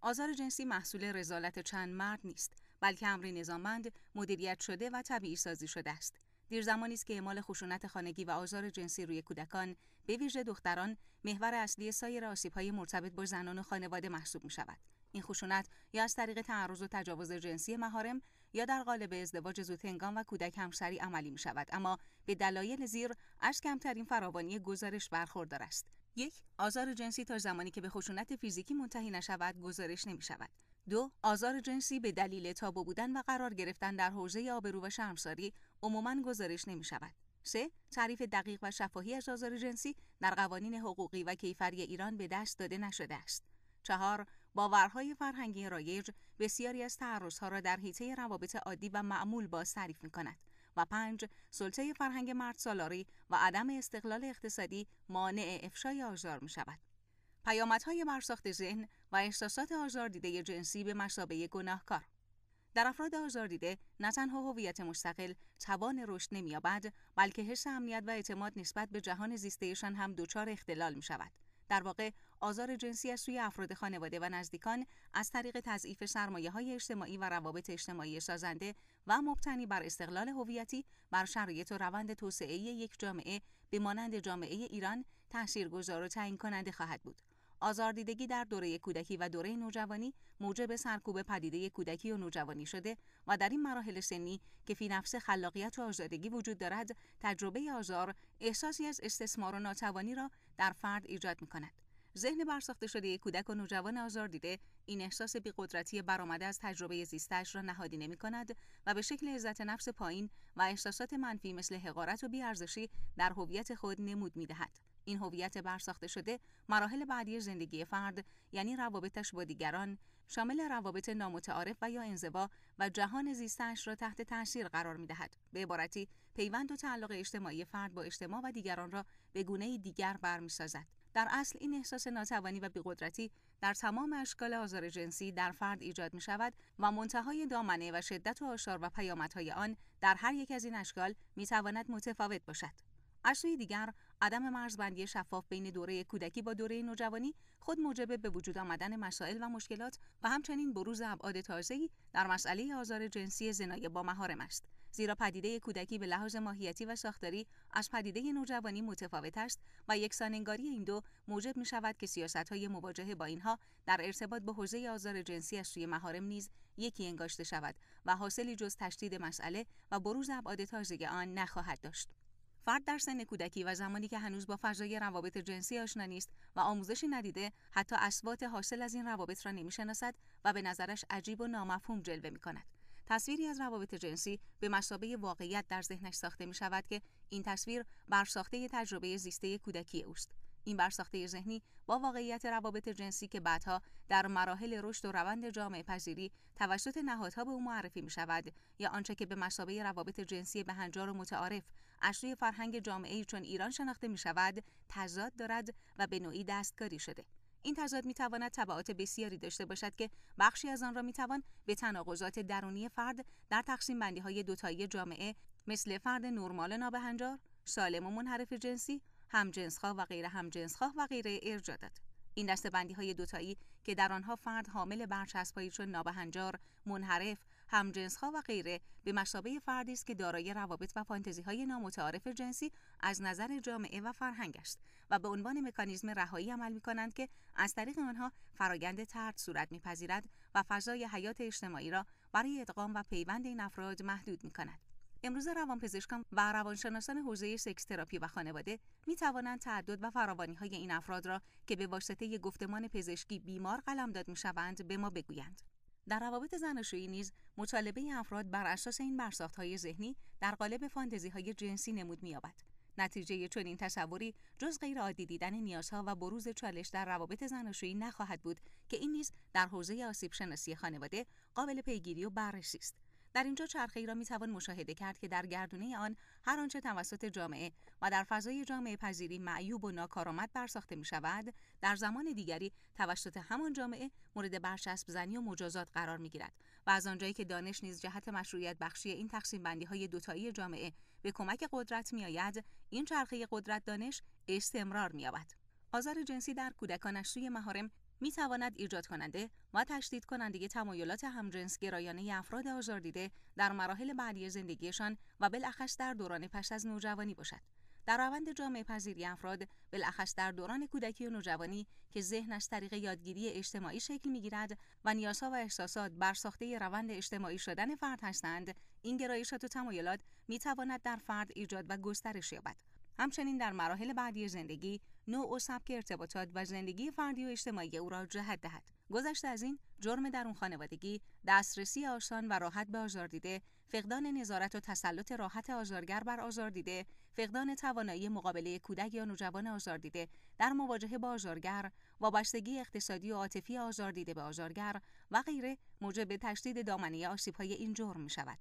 آزار جنسی محصول رزالت چند مرد نیست بلکه امری نظامند مدیریت شده و طبیعی سازی شده است دیر زمانی است که اعمال خشونت خانگی و آزار جنسی روی کودکان به ویژه دختران محور اصلی سایر های مرتبط با زنان و خانواده محسوب می شود. این خشونت یا از طریق تعرض و تجاوز جنسی مهارم یا در قالب ازدواج زودهنگام و کودک همسری عملی می شود اما به دلایل زیر از کمترین فراوانی گزارش برخوردار است یک آزار جنسی تا زمانی که به خشونت فیزیکی منتهی نشود گزارش نمی شود دو آزار جنسی به دلیل تابو بودن و قرار گرفتن در حوزه آبرو و شرمساری عموما گزارش نمی شود سه تعریف دقیق و شفاهی از آزار جنسی در قوانین حقوقی و کیفری ایران به دست داده نشده است چهار باورهای فرهنگی رایج بسیاری از تعرضها را در حیطه روابط عادی و معمول با تعریف می کند. و پنج سلطه فرهنگ مرد سالاری و عدم استقلال اقتصادی مانع افشای آزار می شود. پیامدهای برساخت ذهن و احساسات آزاردیده جنسی به مسابه گناهکار در افراد آزار دیده نه تنها هویت مستقل توان رشد نمییابد بلکه حس امنیت و اعتماد نسبت به جهان زیستهشان هم دچار اختلال می شود در واقع آزار جنسی از سوی افراد خانواده و نزدیکان از طریق تضعیف سرمایه های اجتماعی و روابط اجتماعی سازنده و مبتنی بر استقلال هویتی بر شرایط و روند توسعه یک جامعه به مانند جامعه ایران گذار و تعیین کننده خواهد بود. آزاردیدگی در دوره کودکی و دوره نوجوانی موجب سرکوب پدیده کودکی و نوجوانی شده و در این مراحل سنی که فی نفس خلاقیت و آزادگی وجود دارد تجربه آزار احساسی از استثمار و ناتوانی را در فرد ایجاد می کند. ذهن برساخته شده کودک و نوجوان آزار دیده این احساس بیقدرتی برآمده از تجربه زیستش را نهادی نمی کند و به شکل عزت نفس پایین و احساسات منفی مثل حقارت و بیارزشی در هویت خود نمود می دهد. این هویت برساخته شده مراحل بعدی زندگی فرد یعنی روابطش با دیگران شامل روابط نامتعارف و یا انزوا و جهان زیستش را تحت تاثیر قرار می دهد. به عبارتی پیوند و تعلق اجتماعی فرد با اجتماع و دیگران را به گونه دیگر برمیسازد در اصل این احساس ناتوانی و بیقدرتی در تمام اشکال آزار جنسی در فرد ایجاد می شود و منتهای دامنه و شدت و آشار و پیامدهای آن در هر یک از این اشکال می متفاوت باشد. از سوی دیگر عدم مرزبندی شفاف بین دوره کودکی با دوره نوجوانی خود موجب به وجود آمدن مسائل و مشکلات و همچنین بروز ابعاد تازه‌ای در مسئله آزار جنسی زنای با است زیرا پدیده کودکی به لحاظ ماهیتی و ساختاری از پدیده نوجوانی متفاوت است و انگاری این دو موجب می شود که سیاست های مواجهه با اینها در ارتباط به حوزه آزار جنسی از سوی محارم نیز یکی انگاشته شود و حاصلی جز تشدید مسئله و بروز ابعاد تازه آن نخواهد داشت. فرد در سن کودکی و زمانی که هنوز با فضای روابط جنسی آشنا نیست و آموزشی ندیده حتی اسوات حاصل از این روابط را نمیشناسد و به نظرش عجیب و نامفهوم جلوه می تصویری از روابط جنسی به مسابه واقعیت در ذهنش ساخته می شود که این تصویر برساخته تجربه زیسته کودکی اوست. این برساخته ذهنی با واقعیت روابط جنسی که بعدها در مراحل رشد و روند جامعه پذیری توسط نهادها به او معرفی می شود یا آنچه که به مسابه روابط جنسی هنجار و متعارف از فرهنگ جامعه چون ایران شناخته می شود تضاد دارد و به نوعی دستکاری شده. این تضاد می تواند تبعات بسیاری داشته باشد که بخشی از آن را می توان به تناقضات درونی فرد در تقسیم بندی های دوتایی جامعه مثل فرد نرمال نابهنجار، سالم و منحرف جنسی، همجنسخواه و غیر همجنسخواه و غیره ارجا این دسته بندی های دوتایی که در آنها فرد حامل برچسبهایی چون نابهنجار، منحرف، ها و غیره به مشابه فردی است که دارای روابط و فانتزی های نامتعارف جنسی از نظر جامعه و فرهنگ است و به عنوان مکانیزم رهایی عمل می کنند که از طریق آنها فرایند ترد صورت میپذیرد و فضای حیات اجتماعی را برای ادغام و پیوند این افراد محدود می کند. امروزه روانپزشکان و روانشناسان حوزه سکس تراپی و خانواده می توانند تعدد و فراوانی های این افراد را که به واسطه گفتمان پزشکی بیمار قلمداد می شوند به ما بگویند. در روابط زناشویی نیز مطالبه افراد بر اساس این های ذهنی در قالب های جنسی نمود می‌یابد. نتیجه چنین تصوری جز غیر عادی دیدن نیازها و بروز چالش در روابط زناشویی نخواهد بود که این نیز در حوزه آسیب شناسی خانواده قابل پیگیری و بررسی است. در اینجا چرخه را می توان مشاهده کرد که در گردونه آن هر آنچه توسط جامعه و در فضای جامعه پذیری معیوب و ناکارآمد برساخته می شود در زمان دیگری توسط همان جامعه مورد برچسب زنی و مجازات قرار می گیرد و از آنجایی که دانش نیز جهت مشروعیت بخشی این تقسیم بندی های دوتایی جامعه به کمک قدرت می آید این چرخه قدرت دانش استمرار می آزار جنسی در کودکانش سوی مهارم می تواند ایجاد کننده و تشدید کننده تمایلات همجنس گرایانه افراد دیده در مراحل بعدی زندگیشان و بالاخص در دوران پس از نوجوانی باشد. در روند جامعه پذیری افراد بالاخص در دوران کودکی و نوجوانی که ذهن از طریق یادگیری اجتماعی شکل میگیرد و نیازها و احساسات بر ساخته روند اجتماعی شدن فرد هستند این گرایشات و تمایلات میتواند در فرد ایجاد و گسترش یابد همچنین در مراحل بعدی زندگی نوع و سبک ارتباطات و زندگی فردی و اجتماعی او را جهت دهد گذشته از این جرم درون خانوادگی دسترسی آسان و راحت به آزاردیده فقدان نظارت و تسلط راحت آزارگر بر آزاردیده فقدان توانایی مقابله کودک یا نوجوان آزاردیده در مواجهه با آزارگر وابستگی اقتصادی و عاطفی آزاردیده به آزارگر و غیره موجب تشدید دامنه آسیبهای این جرم می شود.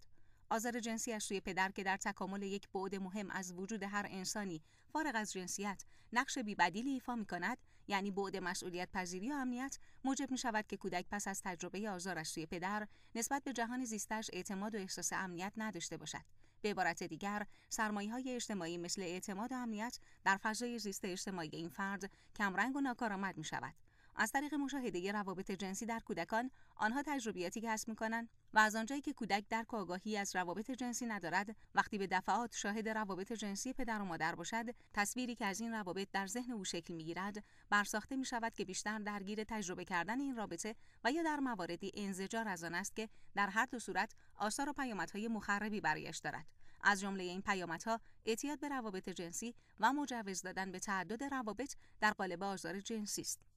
آزار جنسی از سوی پدر که در تکامل یک بعد مهم از وجود هر انسانی فارغ از جنسیت نقش بیبدیلی ایفا می کند یعنی بعد مسئولیت پذیری و امنیت موجب می شود که کودک پس از تجربه آزارش سوی پدر نسبت به جهان زیستش اعتماد و احساس امنیت نداشته باشد به عبارت دیگر سرمایه های اجتماعی مثل اعتماد و امنیت در فضای زیست اجتماعی این فرد کمرنگ و ناکارآمد می شود از طریق مشاهده روابط جنسی در کودکان آنها تجربیاتی کسب کنند و از آنجایی که کودک در آگاهی از روابط جنسی ندارد وقتی به دفعات شاهد روابط جنسی پدر و مادر باشد تصویری که از این روابط در ذهن او شکل میگیرد برساخته می شود که بیشتر درگیر تجربه کردن این رابطه و یا در مواردی انزجار از آن است که در هر دو صورت آثار و پیامدهای مخربی برایش دارد از جمله این پیامدها اعتیاد به روابط جنسی و مجوز دادن به تعدد روابط در قالب آزار جنسی است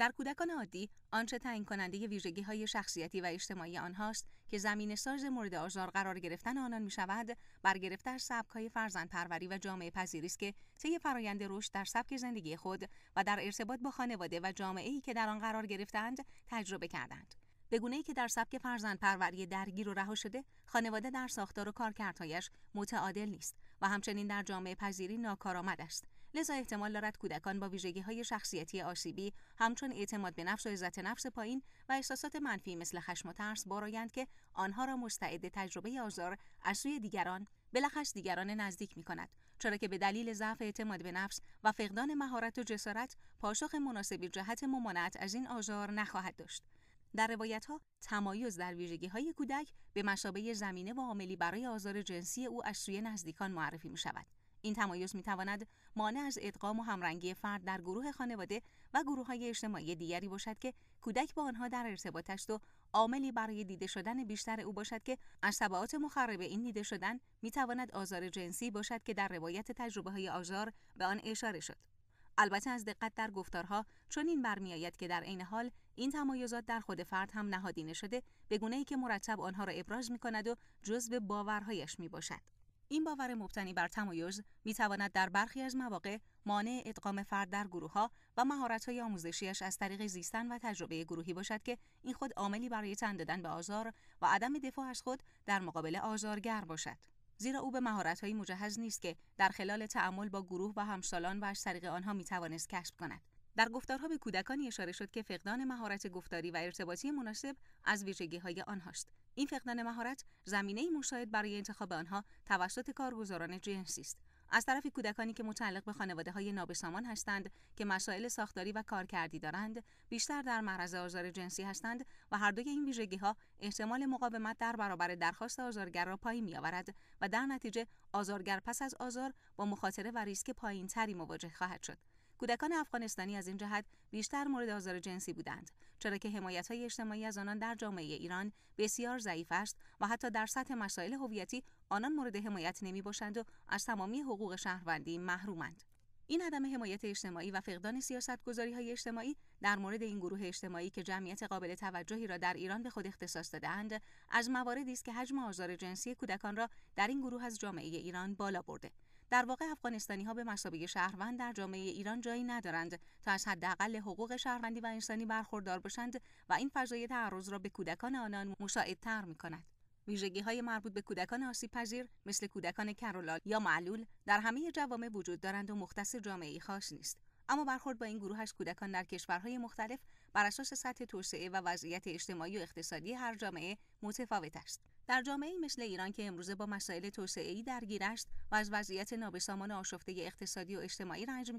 در کودکان عادی آنچه تعیین کننده ویژگی های شخصیتی و اجتماعی آنهاست که زمین ساز مورد آزار قرار گرفتن آنان می شود برگرفته از سبک های فرزند پروری و جامعه پذیری است که طی فرایند رشد در سبک زندگی خود و در ارتباط با خانواده و جامعه ای که در آن قرار گرفتند تجربه کردند به گونه ای که در سبک فرزند پروری درگیر و رها شده خانواده در ساختار و کارکردهایش متعادل نیست و همچنین در جامعه پذیری ناکارآمد است لذا احتمال دارد کودکان با ویژگی های شخصیتی آسیبی همچون اعتماد به نفس و عزت نفس پایین و احساسات منفی مثل خشم و ترس بارایند که آنها را مستعد تجربه آزار از سوی دیگران بلخش دیگران نزدیک می کند چرا که به دلیل ضعف اعتماد به نفس و فقدان مهارت و جسارت پاسخ مناسبی جهت ممانعت از این آزار نخواهد داشت در روایت ها تمایز در ویژگی های کودک به مشابه زمینه و عاملی برای آزار جنسی او از سوی نزدیکان معرفی می شود این تمایز می تواند مانع از ادغام و همرنگی فرد در گروه خانواده و گروه های اجتماعی دیگری باشد که کودک با آنها در ارتباط است و عاملی برای دیده شدن بیشتر او باشد که از طبعات مخرب این دیده شدن می تواند آزار جنسی باشد که در روایت تجربه های آزار به آن اشاره شد. البته از دقت در گفتارها چنین آید که در عین حال این تمایزات در خود فرد هم نهادینه شده به گونه ای که مرتب آنها را ابراز می کند و جزو باورهایش می باشد. این باور مبتنی بر تمایز می تواند در برخی از مواقع مانع ادغام فرد در گروه ها و مهارت های آموزشیش از طریق زیستن و تجربه گروهی باشد که این خود عاملی برای تن دادن به آزار و عدم دفاع از خود در مقابل آزارگر باشد. زیرا او به مهارت مجهز نیست که در خلال تعامل با گروه و همسالان و از طریق آنها می توانست کسب کند. در گفتارها به کودکانی اشاره شد که فقدان مهارت گفتاری و ارتباطی مناسب از ویژگی‌های آنهاست. این فقدان مهارت زمینه مشاهد برای انتخاب آنها توسط کارگزاران جنسی است. از طرف کودکانی که متعلق به خانواده های نابسامان هستند که مسائل ساختاری و کارکردی دارند بیشتر در معرض آزار جنسی هستند و هر دوی این ویژگی ها احتمال مقاومت در برابر درخواست آزارگر را پایین می آورد و در نتیجه آزارگر پس از آزار با مخاطره و ریسک پایین تری مواجه خواهد شد کودکان افغانستانی از این جهت بیشتر مورد آزار جنسی بودند چرا که حمایت های اجتماعی از آنان در جامعه ایران بسیار ضعیف است و حتی در سطح مسائل هویتی آنان مورد حمایت نمی باشند و از تمامی حقوق شهروندی محرومند این عدم حمایت اجتماعی و فقدان سیاست گذاری های اجتماعی در مورد این گروه اجتماعی که جمعیت قابل توجهی را در ایران به خود اختصاص دادهاند از مواردی است که حجم آزار جنسی کودکان را در این گروه از جامعه ایران بالا برده در واقع افغانستانی ها به مسابقه شهروند در جامعه ایران جایی ندارند تا از حداقل حقوق شهروندی و انسانی برخوردار باشند و این فضای تعرض را به کودکان آنان مساعدتر می کند. ویژگی های مربوط به کودکان آسیب مثل کودکان کرولال یا معلول در همه جوامع وجود دارند و مختص جامعه خاص نیست. اما برخورد با این گروه از کودکان در کشورهای مختلف بر اساس سطح توسعه و وضعیت اجتماعی و اقتصادی هر جامعه متفاوت است در جامعه مثل ایران که امروزه با مسائل توسعه‌ای درگیر است و از وضعیت نابسامان آشفته اقتصادی و اجتماعی رنج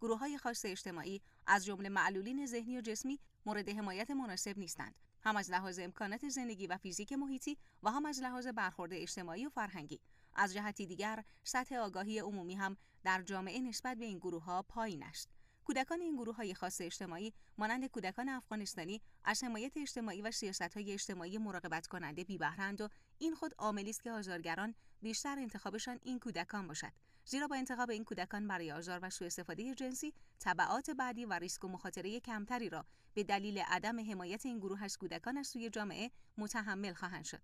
گروه های خاص اجتماعی از جمله معلولین ذهنی و جسمی مورد حمایت مناسب نیستند هم از لحاظ امکانات زندگی و فیزیک محیطی و هم از لحاظ برخورد اجتماعی و فرهنگی از جهتی دیگر سطح آگاهی عمومی هم در جامعه نسبت به این گروه پایین است کودکان این گروه های خاص اجتماعی مانند کودکان افغانستانی از حمایت اجتماعی و سیاست های اجتماعی مراقبت کننده بی و این خود عاملی است که آزارگران بیشتر انتخابشان این کودکان باشد زیرا با انتخاب این کودکان برای آزار و سوء استفاده جنسی تبعات بعدی و ریسک و مخاطره کمتری را به دلیل عدم حمایت این گروه از کودکان از سوی جامعه متحمل خواهند شد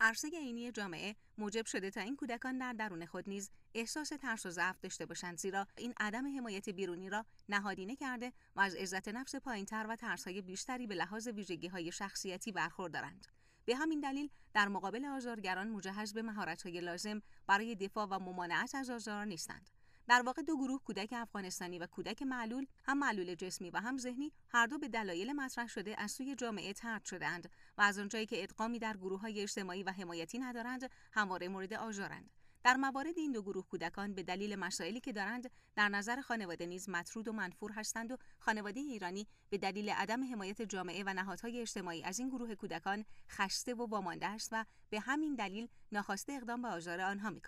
عرصه عینی جامعه موجب شده تا این کودکان در درون خود نیز احساس ترس و ضعف داشته باشند زیرا این عدم حمایت بیرونی را نهادینه کرده و از عزت نفس پایینتر و ترسهای بیشتری به لحاظ ویژگی های شخصیتی برخوردارند به همین دلیل در مقابل آزارگران مجهز به مهارت‌های لازم برای دفاع و ممانعت از آزار نیستند در واقع دو گروه کودک افغانستانی و کودک معلول هم معلول جسمی و هم ذهنی هر دو به دلایل مطرح شده از سوی جامعه ترد شدند و از آنجایی که ادغامی در گروه های اجتماعی و حمایتی ندارند همواره مورد آژارند در موارد این دو گروه کودکان به دلیل مسائلی که دارند در نظر خانواده نیز مطرود و منفور هستند و خانواده ایرانی به دلیل عدم حمایت جامعه و نهادهای اجتماعی از این گروه کودکان خسته و وامانده است و به همین دلیل ناخواسته اقدام به آزار آنها می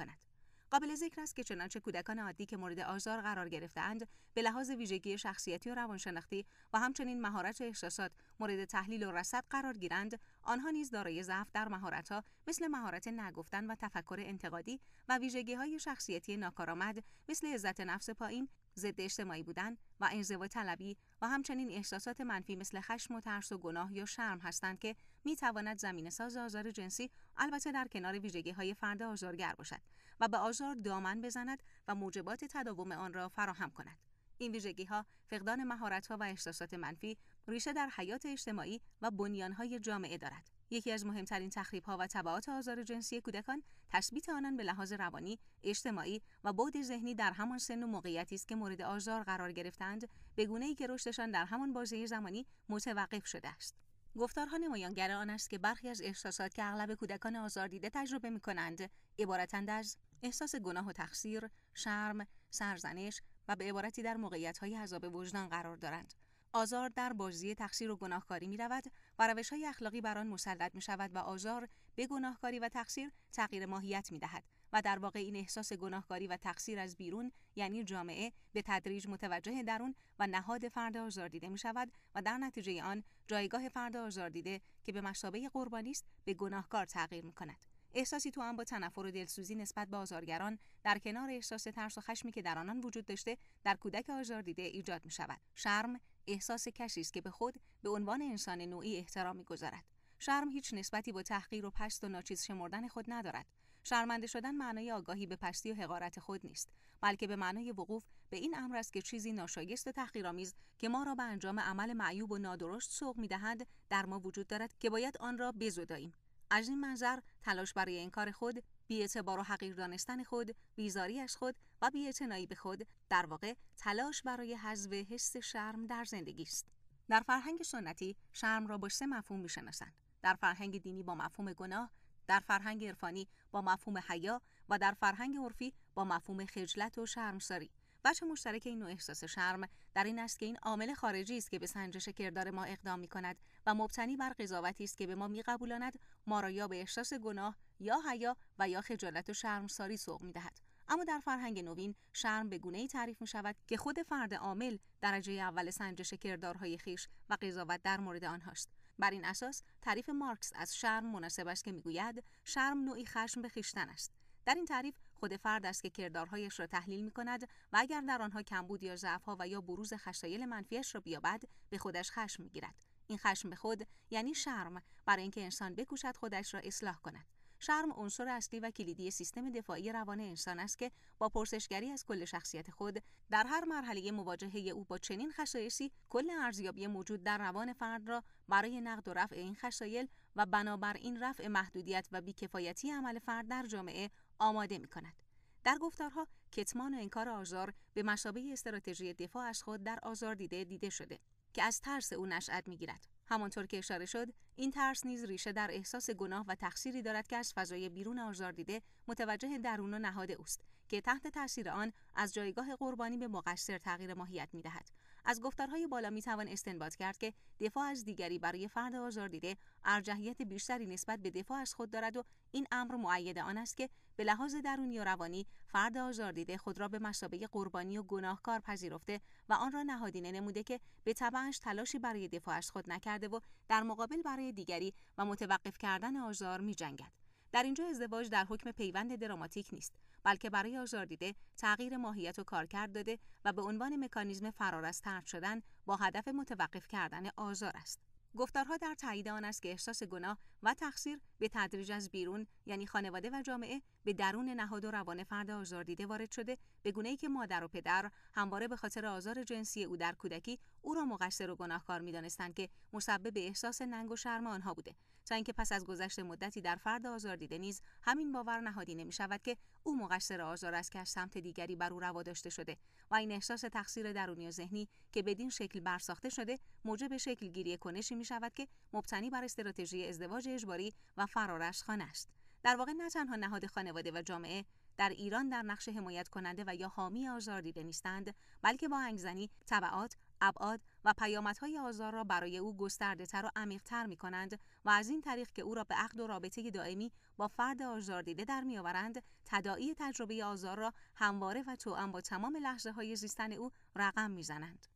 قابل ذکر است که چنانچه کودکان عادی که مورد آزار قرار گرفتهاند به لحاظ ویژگی شخصیتی و روانشناختی و همچنین مهارت و احساسات مورد تحلیل و رصد قرار گیرند آنها نیز دارای ضعف در مهارتها مثل مهارت نگفتن و تفکر انتقادی و ویژگی های شخصیتی ناکارآمد مثل عزت نفس پایین ضد اجتماعی بودن و انزوا طلبی و همچنین احساسات منفی مثل خشم و ترس و گناه یا شرم هستند که میتواند تواند ساز آزار جنسی البته در کنار ویژگی های فرد آزارگر باشد و به آزار دامن بزند و موجبات تداوم آن را فراهم کند. این ویژگی ها فقدان مهارت ها و احساسات منفی ریشه در حیات اجتماعی و بنیان های جامعه دارد. یکی از مهمترین تخریب ها و تبعات آزار جنسی کودکان تثبیت آنان به لحاظ روانی، اجتماعی و بعد ذهنی در همان سن و موقعیتی است که مورد آزار قرار گرفتند، به گونه ای که رشدشان در همان بازه زمانی متوقف شده است. گفتارها نمایانگر آن است که برخی از احساسات که اغلب کودکان آزار دیده تجربه می کنند عبارتند از احساس گناه و تقصیر، شرم، سرزنش و به عبارتی در موقعیت‌های عذاب وجدان قرار دارند. آزار در بازی تقصیر و گناهکاری می رود و روش های اخلاقی بر آن مسلط می شود و آزار به گناهکاری و تقصیر تغییر ماهیت می دهد و در واقع این احساس گناهکاری و تقصیر از بیرون یعنی جامعه به تدریج متوجه درون و نهاد فرد آزار دیده می شود و در نتیجه آن جایگاه فرد آزار دیده که به مشابه قربانی است به گناهکار تغییر می کند. احساسی تو هم با تنفر و دلسوزی نسبت به آزارگران در کنار احساس ترس و خشمی که در آنان وجود داشته در کودک آزار دیده ایجاد می شود. شرم احساس کسی است که به خود به عنوان انسان نوعی احترام گذارد شرم هیچ نسبتی با تحقیر و پست و ناچیز شمردن خود ندارد شرمنده شدن معنای آگاهی به پستی و حقارت خود نیست بلکه به معنای وقوف به این امر است که چیزی ناشایست و تحقیرآمیز که ما را به انجام عمل معیوب و نادرست سوق میدهد در ما وجود دارد که باید آن را بزداییم از این منظر تلاش برای این کار خود، بیاعتبار و حقیر دانستن خود، بیزاری از خود و بیاعتنایی به خود در واقع تلاش برای حذف حس شرم در زندگی است. در فرهنگ سنتی شرم را با سه مفهوم میشناسند. در فرهنگ دینی با مفهوم گناه، در فرهنگ عرفانی با مفهوم حیا و در فرهنگ عرفی با مفهوم خجلت و شرمساری. وجه مشترک این نوع احساس شرم در این است که این عامل خارجی است که به سنجش کردار ما اقدام می کند و مبتنی بر قضاوتی است که به ما میقبولاند ما را یا به احساس گناه یا حیا و یا خجالت و شرمساری سوق می دهد. اما در فرهنگ نوین شرم به گونه ای تعریف می شود که خود فرد عامل درجه اول سنجش کردارهای خیش و قضاوت در مورد آنهاست بر این اساس تعریف مارکس از شرم مناسب است که میگوید شرم نوعی خشم به خیشتن است در این تعریف خود فرد است که کردارهایش را تحلیل می کند و اگر در آنها کمبود یا ضعفها و یا بروز خشایل منفیش را بیابد به خودش خشم می گیرد. این خشم به خود یعنی شرم برای اینکه انسان بکوشد خودش را اصلاح کند. شرم عنصر اصلی و کلیدی سیستم دفاعی روان انسان است که با پرسشگری از کل شخصیت خود در هر مرحله مواجهه او با چنین خشایشی کل ارزیابی موجود در روان فرد را برای نقد و رفع این خشایل و بنابر این رفع محدودیت و بیکفایتی عمل فرد در جامعه آماده می کند. در گفتارها کتمان و انکار آزار به مشابه استراتژی دفاع از خود در آزار دیده دیده شده که از ترس او نشأت میگیرد همانطور که اشاره شد این ترس نیز ریشه در احساس گناه و تقصیری دارد که از فضای بیرون آزار دیده متوجه درون و نهاد اوست که تحت تاثیر آن از جایگاه قربانی به مقصر تغییر ماهیت میدهد از گفتارهای بالا می توان استنباط کرد که دفاع از دیگری برای فرد آزار دیده ارجحیت بیشتری نسبت به دفاع از خود دارد و این امر معید آن است که به لحاظ درونی و روانی فرد آزار دیده خود را به مسابقه قربانی و گناهکار پذیرفته و آن را نهادینه نموده که به تبعش تلاشی برای دفاع از خود نکرده و در مقابل برای دیگری و متوقف کردن آزار می جنگد. در اینجا ازدواج در حکم پیوند دراماتیک نیست بلکه برای آزاردیده تغییر ماهیت و کارکرد داده و به عنوان مکانیزم فرار از ترد شدن با هدف متوقف کردن آزار است گفتارها در تایید آن است که احساس گناه و تقصیر به تدریج از بیرون یعنی خانواده و جامعه به درون نهاد و روان فرد آزاردیده وارد شده به گونه ای که مادر و پدر همواره به خاطر آزار جنسی او در کودکی او را مقصر و گناهکار میدانستند که مسبب احساس ننگ و شرم آنها بوده تا اینکه پس از گذشت مدتی در فرد دیده نیز همین باور نهادی نمی شود که او مقصر آزار است که از سمت دیگری بر او روا داشته شده و این احساس تقصیر درونی و ذهنی که بدین شکل برساخته شده موجب شکل گیری کنشی می شود که مبتنی بر استراتژی ازدواج اجباری و فرارش خانه است در واقع نه تنها نهاد خانواده و جامعه در ایران در نقش حمایت کننده و یا حامی آزار دیده نیستند بلکه با انگزنی طبعات ابعاد و پیامدهای آزار را برای او گستردهتر و تر می کنند و از این طریق که او را به عقد و رابطه دائمی با فرد آزار دیده در میآورند تداعی تجربه آزار را همواره و توأم با تمام لحظه های زیستن او رقم میزنند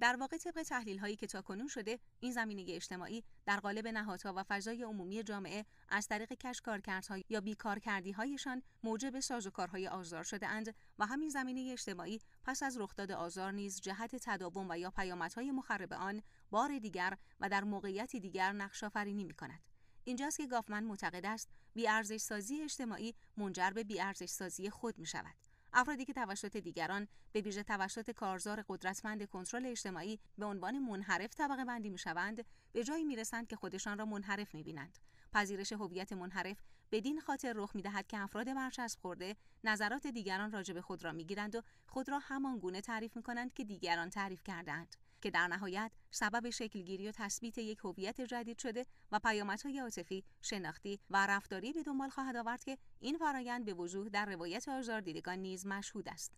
در واقع طبق تحلیل هایی که تاکنون شده این زمینه اجتماعی در قالب نهادها و فضای عمومی جامعه از طریق کشکارکردها یا بیکارکردی هایشان موجب سازوکارهای آزار شده اند و همین زمینه اجتماعی پس از رخداد آزار نیز جهت تداوم و یا پیامدهای مخرب آن بار دیگر و در موقعیتی دیگر نقش آفرینی می کند. اینجاست که گافمن معتقد است بی سازی اجتماعی منجر به بی سازی خود می شود. افرادی که توسط دیگران به ویژه توسط کارزار قدرتمند کنترل اجتماعی به عنوان منحرف طبقه بندی میشوند به جایی رسند که خودشان را منحرف میبینند پذیرش هویت منحرف بدین خاطر رخ دهد که افراد برچسب خورده نظرات دیگران راجع به خود را میگیرند و خود را همان گونه تعریف کنند که دیگران تعریف کردند که در نهایت سبب شکلگیری و تثبیت یک هویت جدید شده و پیامدهای عاطفی شناختی و رفتاری به دنبال خواهد آورد که این فرایند به وضوح در روایت آزار دیدگان نیز مشهود است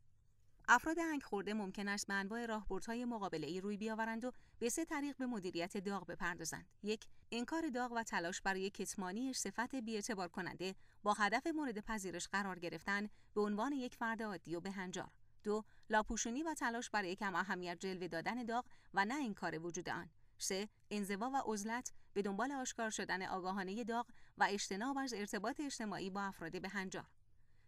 افراد انگ خورده ممکن است به انواع راهبردهای مقابله ای روی بیاورند و به سه طریق به مدیریت داغ بپردازند یک انکار داغ و تلاش برای کتمانی صفت بیاعتبار کننده با هدف مورد پذیرش قرار گرفتن به عنوان یک فرد عادی و بهنجار دو لاپوشونی و تلاش برای کم اهمیت جلوه دادن داغ و نه انکار وجود آن سه انزوا و عزلت به دنبال آشکار شدن آگاهانه داغ و اجتناب از ارتباط اجتماعی با افراد بهنجار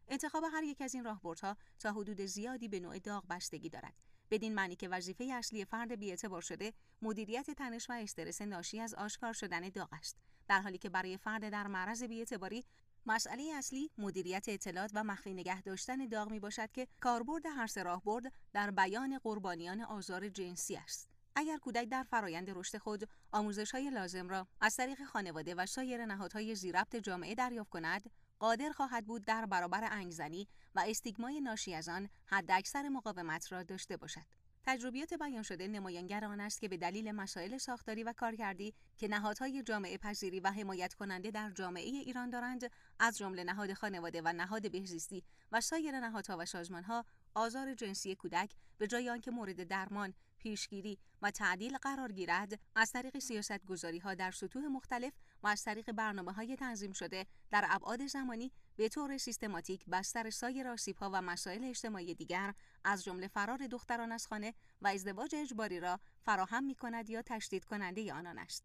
انتخاب هر یک از این راهبردها تا حدود زیادی به نوع داغ بستگی دارد بدین معنی که وظیفه اصلی فرد بیاعتبار شده مدیریت تنش و استرس ناشی از آشکار شدن داغ است در حالی که برای فرد در معرض بیاعتباری مسئله اصلی مدیریت اطلاعات و مخفی نگه داشتن داغ می باشد که کاربرد هر سه برد در بیان قربانیان آزار جنسی است. اگر کودک در فرایند رشد خود آموزش های لازم را از طریق خانواده و سایر نهادهای زیربط جامعه دریافت کند، قادر خواهد بود در برابر انگزنی و استیگمای ناشی از آن حداکثر مقاومت را داشته باشد. تجربیات بیان شده نماینگر آن است که به دلیل مسائل ساختاری و کارکردی که نهادهای جامعه پذیری و حمایت کننده در جامعه ایران دارند از جمله نهاد خانواده و نهاد بهزیستی و سایر نهادها و سازمانها آزار جنسی کودک به جای آنکه مورد درمان، پیشگیری و تعدیل قرار گیرد، از طریق سیاست گذاری در سطوح مختلف و از طریق برنامه های تنظیم شده در ابعاد زمانی به طور سیستماتیک بستر سایر ها و مسائل اجتماعی دیگر از جمله فرار دختران از خانه و ازدواج اجباری را فراهم می کند یا تشدید کننده آنان است.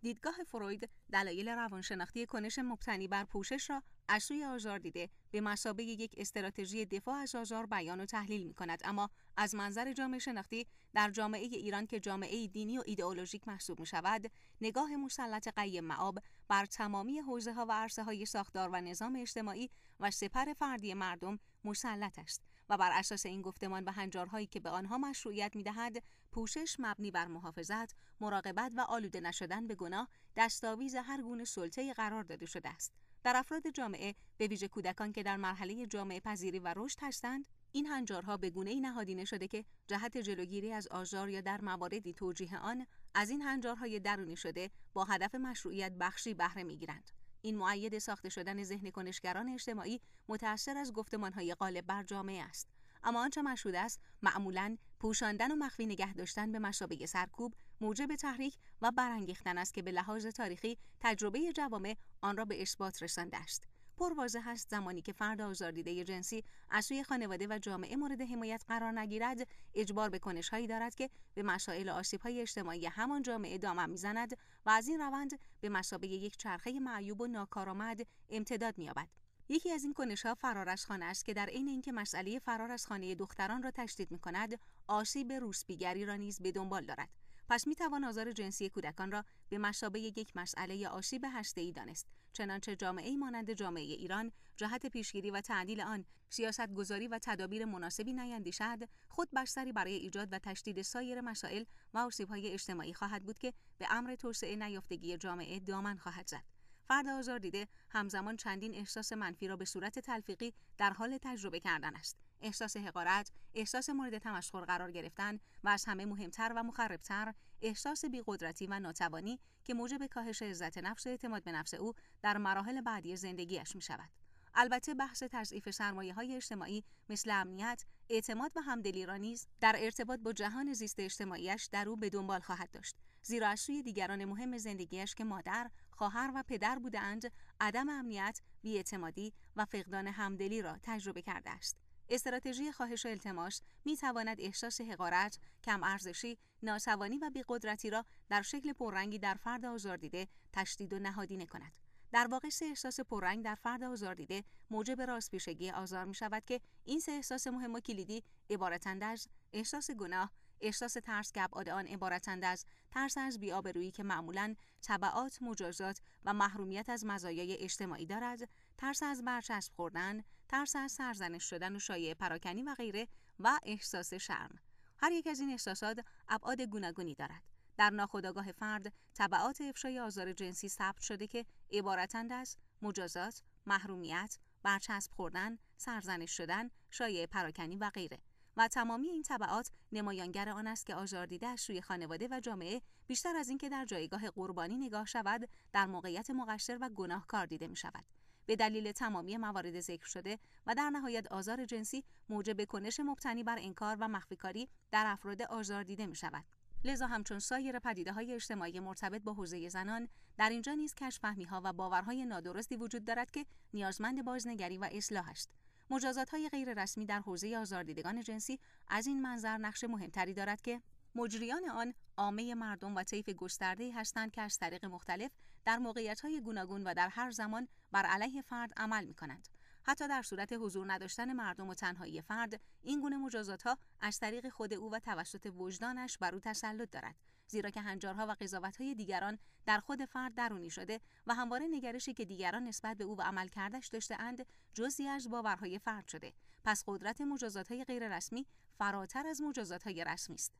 دیدگاه فروید دلایل روانشناختی کنش مبتنی بر پوشش را از سوی آزار دیده به مسابقه یک استراتژی دفاع از آزار بیان و تحلیل می کند اما از منظر جامعه شناختی در جامعه ایران که جامعه دینی و ایدئولوژیک محسوب می شود نگاه مسلط قیم معاب بر تمامی حوزه ها و عرصه های ساختار و نظام اجتماعی و سپر فردی مردم مسلط است و بر اساس این گفتمان به هنجارهایی که به آنها مشروعیت می دهد پوشش مبنی بر محافظت، مراقبت و آلوده نشدن به گناه دستاویز هر گونه سلطه قرار داده شده است. در افراد جامعه به ویژه کودکان که در مرحله جامعه پذیری و رشد هستند، این هنجارها به گونه نهادینه شده که جهت جلوگیری از آزار یا در مواردی توجیه آن از این هنجارهای درونی شده با هدف مشروعیت بخشی بهره میگیرند. این معید ساخته شدن ذهن کنشگران اجتماعی متأثر از گفتمانهای غالب بر جامعه است. اما آنچه مشهود است معمولا پوشاندن و مخفی نگه داشتن به مشابه سرکوب موجب تحریک و برانگیختن است که به لحاظ تاریخی تجربه جوامع آن را به اثبات رسانده است پرواضح است زمانی که فرد آزاردیده جنسی از سوی خانواده و جامعه مورد حمایت قرار نگیرد اجبار به کنشهایی دارد که به مسائل آسیبهای اجتماعی همان جامعه دامن میزند و از این روند به مسابقه یک چرخه معیوب و ناکارآمد امتداد مییابد یکی از این کنشها از خانه است که در عین اینکه مسئله فرار از خانه دختران را تشدید می کند آسیب روسبیگری را نیز به دنبال دارد پس می توان آزار جنسی کودکان را به مشابه یک مسئله آسیب هسته ای دانست چنانچه جامعه مانند جامعه ایران جهت پیشگیری و تعدیل آن سیاست گذاری و تدابیر مناسبی نیندیشد خود بستری برای ایجاد و تشدید سایر مسائل و آسیب اجتماعی خواهد بود که به امر توسعه نیافتگی جامعه دامن خواهد زد فرد آزار دیده همزمان چندین احساس منفی را به صورت تلفیقی در حال تجربه کردن است احساس حقارت احساس مورد تمسخر قرار گرفتن و از همه مهمتر و مخربتر احساس بیقدرتی و ناتوانی که موجب کاهش عزت نفس و اعتماد به نفس او در مراحل بعدی زندگیش می شود. البته بحث تضعیف سرمایه های اجتماعی مثل امنیت، اعتماد و همدلی را نیز در ارتباط با جهان زیست اجتماعیش در او به دنبال خواهد داشت زیرا از سوی دیگران مهم زندگیش که مادر، خواهر و پدر بودند، عدم امنیت، بیاعتمادی و فقدان همدلی را تجربه کرده است. استراتژی خواهش و التماس می تواند احساس حقارت، کم ارزشی، ناتوانی و بیقدرتی را در شکل پررنگی در فرد آزاردیده تشدید و نهادینه کند. در واقع سه احساس پررنگ در فرد آزاردیده موجب پیشگی آزار می شود که این سه احساس مهم و کلیدی عبارتند از احساس گناه، احساس ترس که ابعاد آن عبارتند از ترس از بیآبرویی که معمولا طبعات مجازات و محرومیت از مزایای اجتماعی دارد ترس از برچسب خوردن ترس از سرزنش شدن و شایع پراکنی و غیره و احساس شرم هر یک از این احساسات ابعاد گوناگونی دارد در ناخودآگاه فرد طبعات افشای آزار جنسی ثبت شده که عبارتند از مجازات محرومیت برچسب خوردن سرزنش شدن شایع پراکنی و غیره و تمامی این طبعات نمایانگر آن است که از سوی خانواده و جامعه بیشتر از اینکه در جایگاه قربانی نگاه شود در موقعیت مقشر و گناهکار دیده می شود به دلیل تمامی موارد ذکر شده و در نهایت آزار جنسی موجب کنش مبتنی بر انکار و مخفیکاری در افراد آزار دیده می شود. لذا همچون سایر پدیده های اجتماعی مرتبط با حوزه زنان در اینجا نیز کشفهمی ها و باورهای نادرستی وجود دارد که نیازمند بازنگری و اصلاح است مجازات های غیر رسمی در حوزه آزاردیدگان جنسی از این منظر نقش مهمتری دارد که مجریان آن عامه مردم و طیف گسترده هستند که از طریق مختلف در موقعیت های گوناگون و در هر زمان بر علیه فرد عمل می کنند. حتی در صورت حضور نداشتن مردم و تنهایی فرد این گونه مجازات ها از طریق خود او و توسط وجدانش بر او تسلط دارد زیرا که هنجارها و قضاوت های دیگران در خود فرد درونی شده و همواره نگرشی که دیگران نسبت به او و عمل کردش داشته اند جزی از باورهای فرد شده پس قدرت مجازات های غیر رسمی فراتر از مجازات های رسمی است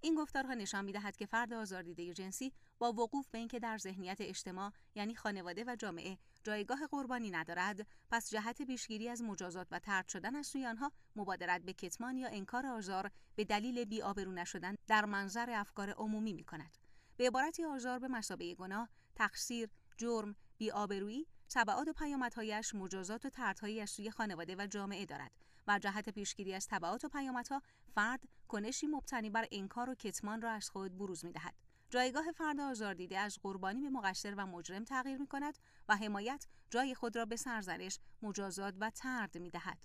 این گفتارها نشان میدهد که فرد آزاردیده جنسی با وقوف به اینکه در ذهنیت اجتماع یعنی خانواده و جامعه جایگاه قربانی ندارد پس جهت پیشگیری از مجازات و ترد شدن از سوی آنها مبادرت به کتمان یا انکار آزار به دلیل بیآبرو نشدن در منظر افکار عمومی می کند. به عبارتی آزار به مسابقه گناه، تقصیر، جرم، بیآبرویی تبعات و پیامدهایش مجازات و تردهایی از سوی خانواده و جامعه دارد و جهت پیشگیری از تبعات و پیامدها فرد کنشی مبتنی بر انکار و کتمان را از خود بروز میدهد جایگاه فرد دیده از قربانی به مقصر و مجرم تغییر می کند و حمایت جای خود را به سرزنش، مجازات و ترد می دهد.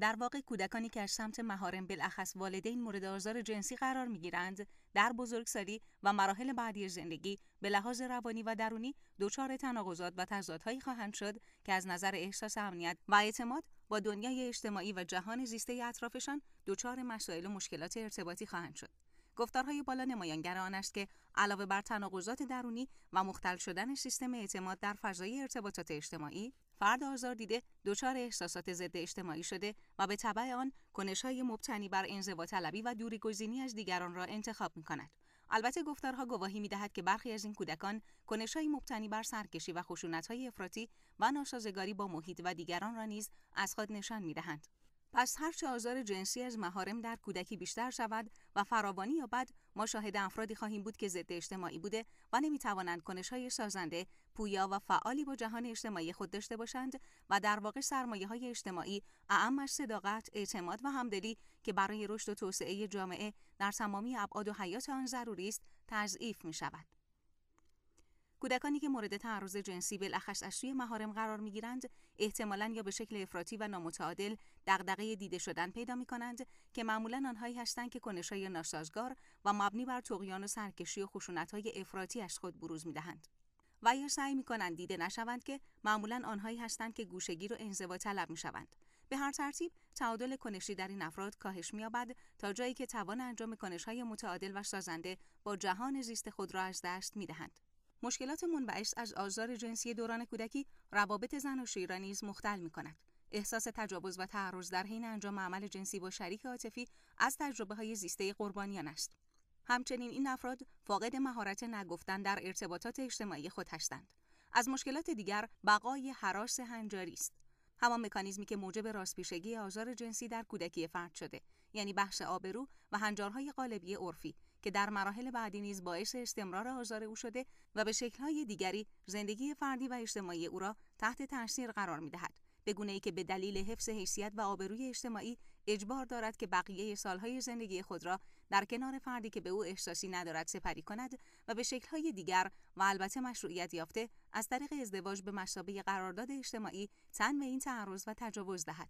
در واقع کودکانی که از سمت مهارم بالاخص والدین مورد آزار جنسی قرار می گیرند در بزرگسالی و مراحل بعدی زندگی به لحاظ روانی و درونی دچار تناقضات و تضادهایی خواهند شد که از نظر احساس امنیت و اعتماد با دنیای اجتماعی و جهان زیسته اطرافشان دچار مسائل و مشکلات ارتباطی خواهند شد گفتارهای بالا نمایانگر آن است که علاوه بر تناقضات درونی و مختل شدن سیستم اعتماد در فضای ارتباطات اجتماعی فرد آزار دیده دچار احساسات ضد اجتماعی شده و به طبع آن کنشهای مبتنی بر انزوا طلبی و دوری گزینی از دیگران را انتخاب می کند. البته گفتارها گواهی می دهد که برخی از این کودکان کنشهای مبتنی بر سرکشی و خشونتهای افراطی و ناسازگاری با محیط و دیگران را نیز از خود نشان می دهند. پس هرچه آزار جنسی از مهارم در کودکی بیشتر شود و فراوانی یابد ما شاهد افرادی خواهیم بود که ضد اجتماعی بوده و نمیتوانند های سازنده پویا و فعالی با جهان اجتماعی خود داشته باشند و در واقع سرمایه های اجتماعی اعم از صداقت اعتماد و همدلی که برای رشد و توسعه جامعه در تمامی ابعاد و حیات آن ضروری است تضعیف می شود. کودکانی که مورد تعرض جنسی بالاخص از سوی مهارم قرار میگیرند احتمالا یا به شکل افراطی و نامتعادل دغدغه دیده شدن پیدا می کنند که معمولا آنهایی هستند که های ناسازگار و مبنی بر تقیان و سرکشی و های افراطی از خود بروز می دهند. و یا سعی می کنند دیده نشوند که معمولا آنهایی هستند که گوشگیر و انزوا طلب می شوند. به هر ترتیب تعادل کنشی در این افراد کاهش می‌یابد تا جایی که توان انجام کنش‌های متعادل و سازنده با جهان زیست خود را از دست می‌دهند. مشکلات منبعش از آزار جنسی دوران کودکی روابط زن و شیر را نیز مختل می کند. احساس تجاوز و تعرض در حین انجام عمل جنسی با شریک عاطفی از تجربه های زیسته قربانیان است. همچنین این افراد فاقد مهارت نگفتن در ارتباطات اجتماعی خود هستند. از مشکلات دیگر بقای حراس هنجاری است. همان مکانیزمی که موجب راستپیشگی آزار جنسی در کودکی فرد شده یعنی بخش آبرو و هنجارهای قالبی عرفی که در مراحل بعدی نیز باعث استمرار آزار او شده و به شکلهای دیگری زندگی فردی و اجتماعی او را تحت تاثیر قرار میدهد به گونه ای که به دلیل حفظ حیثیت و آبروی اجتماعی اجبار دارد که بقیه سالهای زندگی خود را در کنار فردی که به او احساسی ندارد سپری کند و به شکلهای دیگر و البته مشروعیت یافته از طریق ازدواج به مسابه قرارداد اجتماعی تن به این تعرض و تجاوز دهد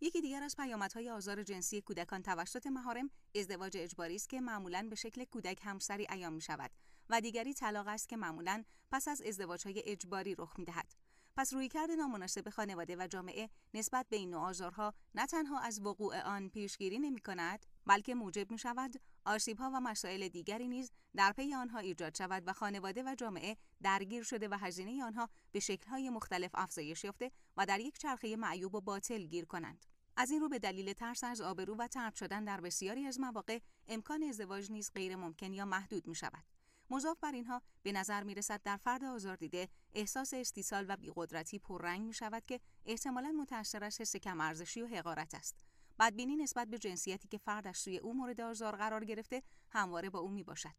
یکی دیگر از پیامدهای آزار جنسی کودکان توسط مهارم ازدواج اجباری است که معمولا به شکل کودک همسری ایام می شود و دیگری طلاق است که معمولا پس از ازدواج های اجباری رخ می دهد. پس رویکرد نامناسب خانواده و جامعه نسبت به این نوع آزارها نه تنها از وقوع آن پیشگیری نمی کند بلکه موجب می شود آسیبها و مسائل دیگری نیز در پی آنها ایجاد شود و خانواده و جامعه درگیر شده و هزینه آنها به شکل‌های مختلف افزایش یافته و در یک چرخه معیوب و باطل گیر کنند. از این رو به دلیل ترس از آبرو و ترد شدن در بسیاری از مواقع امکان ازدواج نیز غیر ممکن یا محدود می شود. مضاف بر اینها به نظر می رسد در فرد آزار دیده احساس استیصال و بیقدرتی پررنگ می شود که احتمالا متأثر از حس کم ارزشی و حقارت است. بدبینی نسبت به جنسیتی که فردش سوی او مورد آزار قرار گرفته همواره با او می باشد.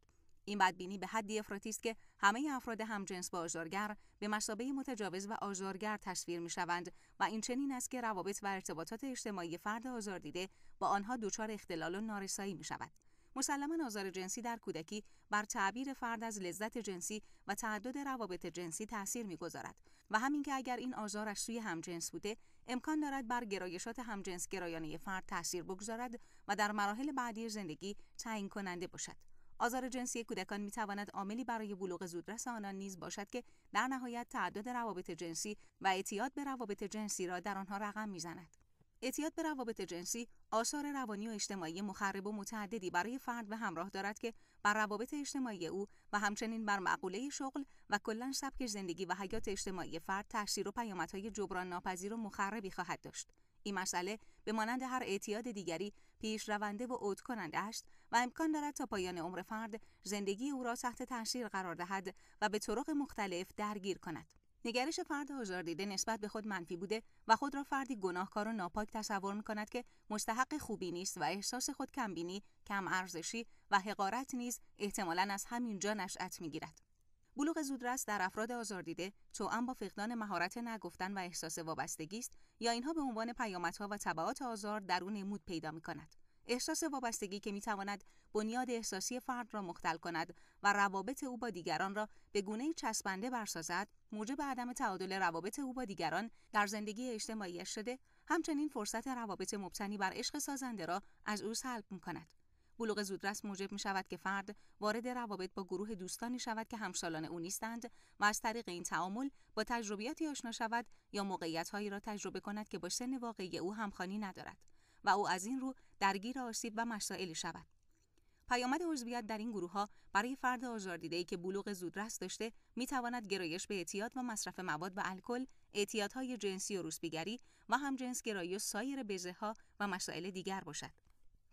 این بدبینی به حدی افراطی است که همه افراد همجنس با آزارگر به مسابه متجاوز و آزارگر تصویر می شوند و این چنین است که روابط و ارتباطات اجتماعی فرد دیده با آنها دچار اختلال و نارسایی می شود. مسلما آزار جنسی در کودکی بر تعبیر فرد از لذت جنسی و تعدد روابط جنسی تاثیر میگذارد و همین که اگر این آزارش سوی همجنس بوده امکان دارد بر گرایشات همجنس گرایانه فرد تاثیر بگذارد و در مراحل بعدی زندگی تعیین کننده باشد آزار جنسی کودکان می تواند عاملی برای بلوغ زودرس آنان نیز باشد که در نهایت تعدد روابط جنسی و اعتیاد به روابط جنسی را در آنها رقم میزند. اعتیاد به روابط جنسی آثار روانی و اجتماعی مخرب و متعددی برای فرد به همراه دارد که بر روابط اجتماعی او و همچنین بر مقوله شغل و کلا سبک زندگی و حیات اجتماعی فرد تاثیر و پیامدهای جبران ناپذیر و مخربی خواهد داشت این مسئله به مانند هر اعتیاد دیگری پیش رونده و عود کننده است و امکان دارد تا پایان عمر فرد زندگی او را تحت تاثیر قرار دهد و به طرق مختلف درگیر کند نگرش فرد دیده نسبت به خود منفی بوده و خود را فردی گناهکار و ناپاک تصور می کند که مستحق خوبی نیست و احساس خود کمبینی، کم ارزشی و حقارت نیز احتمالا از همین جا نشأت می گیرد. بلوغ زودرس در افراد آزاردیده توأم با فقدان مهارت نگفتن و احساس وابستگی است یا اینها به عنوان پیامدها و طبعات آزار در مود پیدا می احساس وابستگی که میتواند بنیاد احساسی فرد را مختل کند و روابط او با دیگران را به گونه چسبنده برسازد موجب عدم تعادل روابط او با دیگران در زندگی اجتماعی شده همچنین فرصت روابط مبتنی بر عشق سازنده را از او سلب می کند. بلوغ زودرس موجب می شود که فرد وارد روابط با گروه دوستانی شود که همسالان او نیستند و از طریق این تعامل با تجربیاتی آشنا شود یا هایی را تجربه کند که با سن واقعی او همخوانی ندارد. و او از این رو درگیر آسیب و مسائلی شود. پیامد عضویت در این گروه ها برای فرد آزاردیده ای که بلوغ زودرس داشته می تواند گرایش به اعتیاد و مصرف مواد و الکل، اعتیادهای جنسی و روسبیگری و گرایی و سایر بزه ها و مسائل دیگر باشد.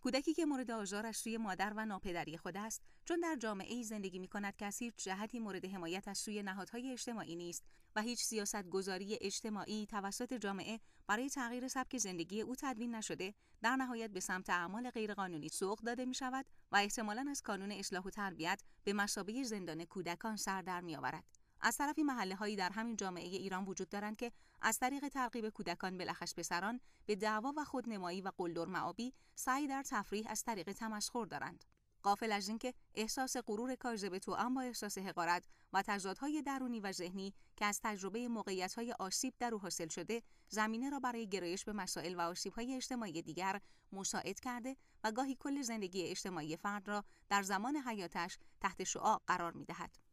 کودکی که مورد آزارش سوی مادر و ناپدری خود است چون در جامعه ای زندگی می کند که از هیچ جهتی مورد از سوی نهادهای اجتماعی نیست و هیچ سیاست گذاری اجتماعی توسط جامعه برای تغییر سبک زندگی او تدوین نشده در نهایت به سمت اعمال غیرقانونی سوق داده می شود و احتمالا از کانون اصلاح و تربیت به مسابه زندان کودکان سر در می آورد. از طرفی محله هایی در همین جامعه ایران وجود دارند که از طریق ترغیب کودکان بلخش پسران به دعوا و خودنمایی و قلدر معابی سعی در تفریح از طریق تمسخر دارند قافل از اینکه احساس غرور کاذب توأم با احساس حقارت و تضادهای درونی و ذهنی که از تجربه های آسیب در او حاصل شده زمینه را برای گرایش به مسائل و های اجتماعی دیگر مساعد کرده و گاهی کل زندگی اجتماعی فرد را در زمان حیاتش تحت شعاع قرار می‌دهد.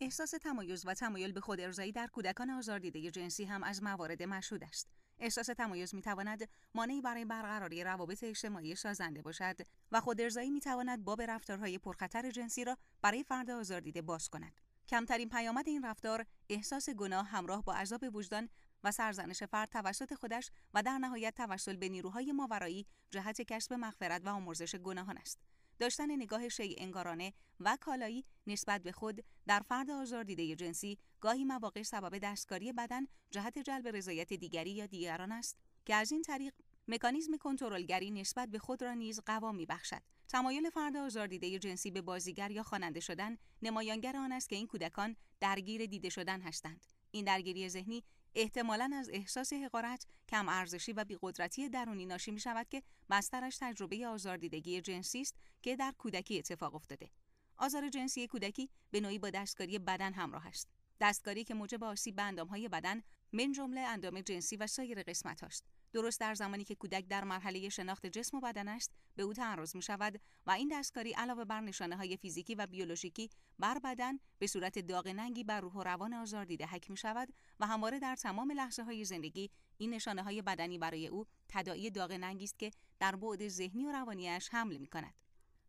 احساس تمایز و تمایل به خود ارزایی در کودکان آزاردیده جنسی هم از موارد مشهود است. احساس تمایز می تواند مانعی برای برقراری روابط اجتماعی سازنده باشد و خود ارزایی می تواند باب رفتارهای پرخطر جنسی را برای فرد آزاردیده باز کند. کمترین پیامد این رفتار احساس گناه همراه با عذاب وجدان و سرزنش فرد توسط خودش و در نهایت توسل به نیروهای ماورایی جهت کسب مغفرت و آمرزش گناهان است. داشتن نگاه شی انگارانه و کالایی نسبت به خود در فرد آزاردیده جنسی گاهی مواقع سبب دستکاری بدن جهت جلب رضایت دیگری یا دیگران است که از این طریق مکانیزم کنترلگری نسبت به خود را نیز قوام میبخشد تمایل فرد آزاردیده جنسی به بازیگر یا خواننده شدن نمایانگر آن است که این کودکان درگیر دیده شدن هستند این درگیری ذهنی احتمالا از احساس حقارت، کم ارزشی و بیقدرتی درونی ناشی می شود که بسترش تجربه آزاردیدگی جنسی است که در کودکی اتفاق افتاده. آزار جنسی کودکی به نوعی با دستکاری بدن همراه است. دستکاری که موجب آسیب به اندامهای بدن من جمله اندام جنسی و سایر قسمت هاست. درست در زمانی که کودک در مرحله شناخت جسم و بدن است به او تعرض می شود و این دستکاری علاوه بر نشانه های فیزیکی و بیولوژیکی بر بدن به صورت داغ ننگی بر روح و روان آزار دیده حک می شود و همواره در تمام لحظه های زندگی این نشانه های بدنی برای او تداعی داغ ننگی است که در بعد ذهنی و روانیش حمل می کند.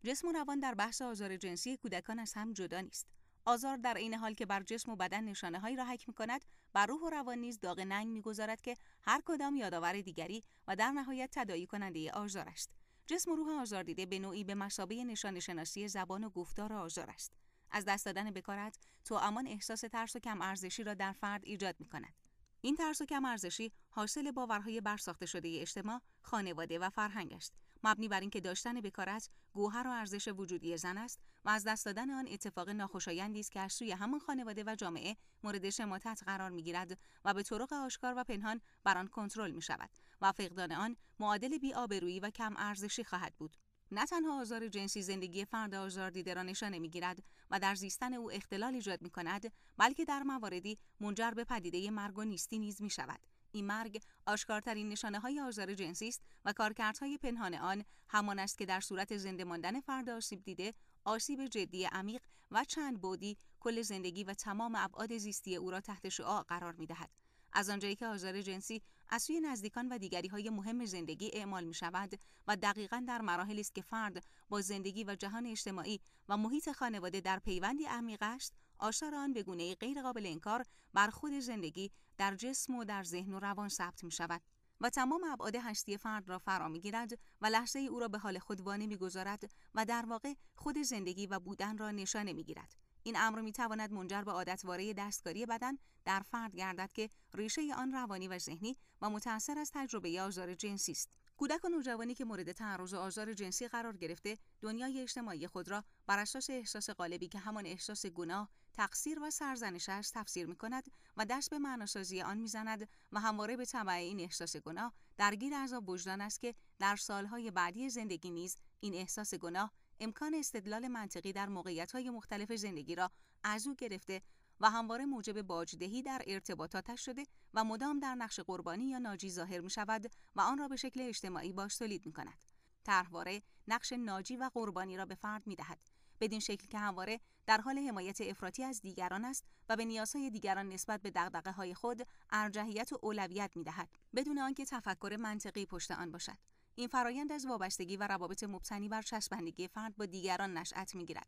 جسم و روان در بحث آزار جنسی کودکان از هم جدا نیست. آزار در این حال که بر جسم و بدن نشانه هایی را حک می کند بر روح و روان نیز داغ ننگ میگذارد که هر کدام یادآور دیگری و در نهایت تدایی کننده آزار است جسم و روح آزار دیده به نوعی به مسابه نشان شناسی زبان و گفتار آزار است از دست دادن بکارت تو امان احساس ترس و کم ارزشی را در فرد ایجاد می کند این ترس و کم ارزشی حاصل باورهای برساخته شده اجتماع خانواده و فرهنگ است مبنی بر اینکه داشتن بکارت گوهر و ارزش وجودی زن است و از دست دادن آن اتفاق ناخوشایندی است که از سوی همان خانواده و جامعه مورد شماتت قرار میگیرد و به طرق آشکار و پنهان بر آن کنترل می شود و فقدان آن معادل بیآبرویی و کم ارزشی خواهد بود نه تنها آزار جنسی زندگی فرد دیده را نشانه میگیرد و در زیستن او اختلال ایجاد می کند بلکه در مواردی منجر به پدیده مرگ و نیستی نیز می شود این مرگ آشکارترین نشانه های آزار جنسی است و کارکردهای پنهان آن همان است که در صورت زنده ماندن فرد آسیب دیده آسیب جدی عمیق و چند بودی کل زندگی و تمام ابعاد زیستی او را تحت شعاع قرار می دهد. از آنجایی که آزار جنسی از سوی نزدیکان و دیگری های مهم زندگی اعمال می شود و دقیقا در مراحلی است که فرد با زندگی و جهان اجتماعی و محیط خانواده در پیوندی عمیق است آشار آن به گونه‌ای غیرقابل انکار بر خود زندگی در جسم و در ذهن و روان ثبت می شود و تمام ابعاد هستی فرد را فرا میگیرد و لحظه ای او را به حال خود وانه میگذارد و در واقع خود زندگی و بودن را نشانه میگیرد این امر می منجر به عادتواره دستکاری بدن در فرد گردد که ریشه آن روانی و ذهنی و متأثر از تجربه آزار جنسی است کودک و نوجوانی که مورد تعرض و آزار جنسی قرار گرفته دنیای اجتماعی خود را بر اساس احساس غالبی که همان احساس گناه تقصیر و سرزنشش تفسیر می کند و دست به معناسازی آن میزند و همواره به طبع این احساس گناه درگیر عذاب وجدان است که در سالهای بعدی زندگی نیز این احساس گناه امکان استدلال منطقی در موقعیت‌های مختلف زندگی را از او گرفته و همواره موجب باجدهی در ارتباطاتش شده و مدام در نقش قربانی یا ناجی ظاهر می شود و آن را به شکل اجتماعی باش تولید می کند. طرحواره نقش ناجی و قربانی را به فرد می دهد. بدین شکل که همواره در حال حمایت افراطی از دیگران است و به نیازهای دیگران نسبت به دقدقه های خود ارجحیت و اولویت می دهد بدون آنکه تفکر منطقی پشت آن باشد این فرایند از وابستگی و روابط مبتنی بر چسبندگی فرد با دیگران نشأت میگیرد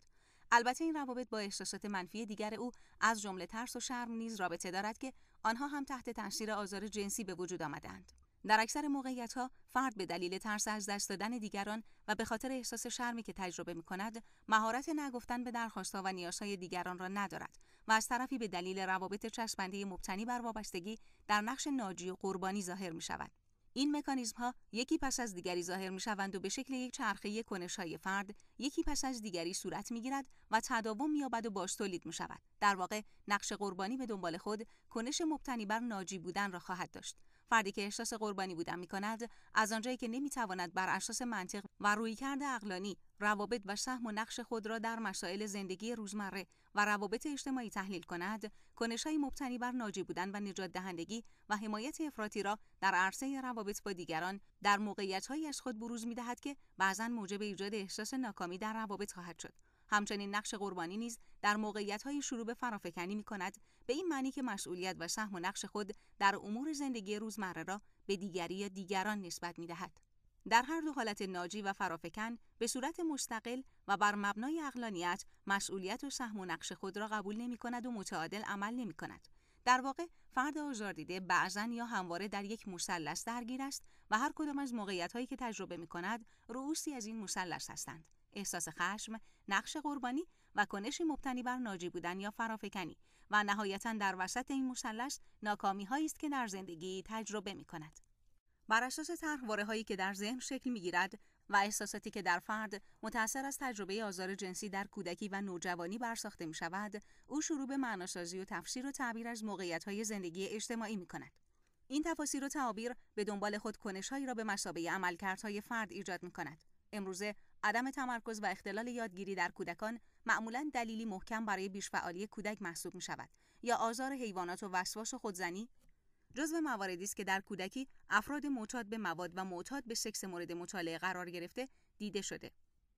البته این روابط با احساسات منفی دیگر او از جمله ترس و شرم نیز رابطه دارد که آنها هم تحت تاثیر آزار جنسی به وجود آمدند در اکثر موقعیت ها فرد به دلیل ترس از دست دادن دیگران و به خاطر احساس شرمی که تجربه می کند مهارت نگفتن به درخواست و نیازهای دیگران را ندارد و از طرفی به دلیل روابط چسبنده مبتنی بر وابستگی در نقش ناجی و قربانی ظاهر می شود. این مکانیزم ها یکی پس از دیگری ظاهر می شوند و به شکل یک چرخه کنش های فرد یکی پس از دیگری صورت می گیرد و تداوم می یابد و باز تولید می شود. در واقع نقش قربانی به دنبال خود کنش مبتنی بر ناجی بودن را خواهد داشت فردی که احساس قربانی بودن می کند از آنجایی که نمیتواند بر اساس منطق و رویکرد اقلانی، روابط و سهم و نقش خود را در مسائل زندگی روزمره و روابط اجتماعی تحلیل کند های مبتنی بر ناجی بودن و نجات دهندگی و حمایت افراطی را در عرصه روابط با دیگران در موقعیتهایی از خود بروز میدهد که بعضا موجب ایجاد احساس ناکامی در روابط خواهد شد همچنین نقش قربانی نیز در های شروع به فرافکنی کند به این معنی که مسئولیت و سهم و نقش خود در امور زندگی روزمره را به دیگری یا دیگران نسبت دهد. در هر دو حالت ناجی و فرافکن به صورت مستقل و بر مبنای اقلانیت مسئولیت و سهم و نقش خود را قبول نمی کند و متعادل عمل نمی کند. در واقع فرد آزاردیده بعضا یا همواره در یک مثلث درگیر است و هر کدام از موقعیت هایی که تجربه می کند از این مثلث هستند. احساس خشم، نقش قربانی و کنشی مبتنی بر ناجی بودن یا فرافکنی و نهایتا در وسط این مثلث ناکامی هایی است که در زندگی تجربه می کند. بر اساس طرحواره هایی که در ذهن شکل می گیرد و احساساتی که در فرد متأثر از تجربه آزار جنسی در کودکی و نوجوانی برساخته می شود، او شروع به معناسازی و تفسیر و تعبیر از موقعیت های زندگی اجتماعی می کند. این تفاسیر و تعابیر به دنبال خود کنشهایی را به مسابقه عملکردهای فرد ایجاد می کند. امروزه عدم تمرکز و اختلال یادگیری در کودکان معمولا دلیلی محکم برای بیشفعالی کودک محسوب می شود یا آزار حیوانات و وسواس و خودزنی جزو مواردی است که در کودکی افراد معتاد به مواد و معتاد به سکس مورد مطالعه قرار گرفته دیده شده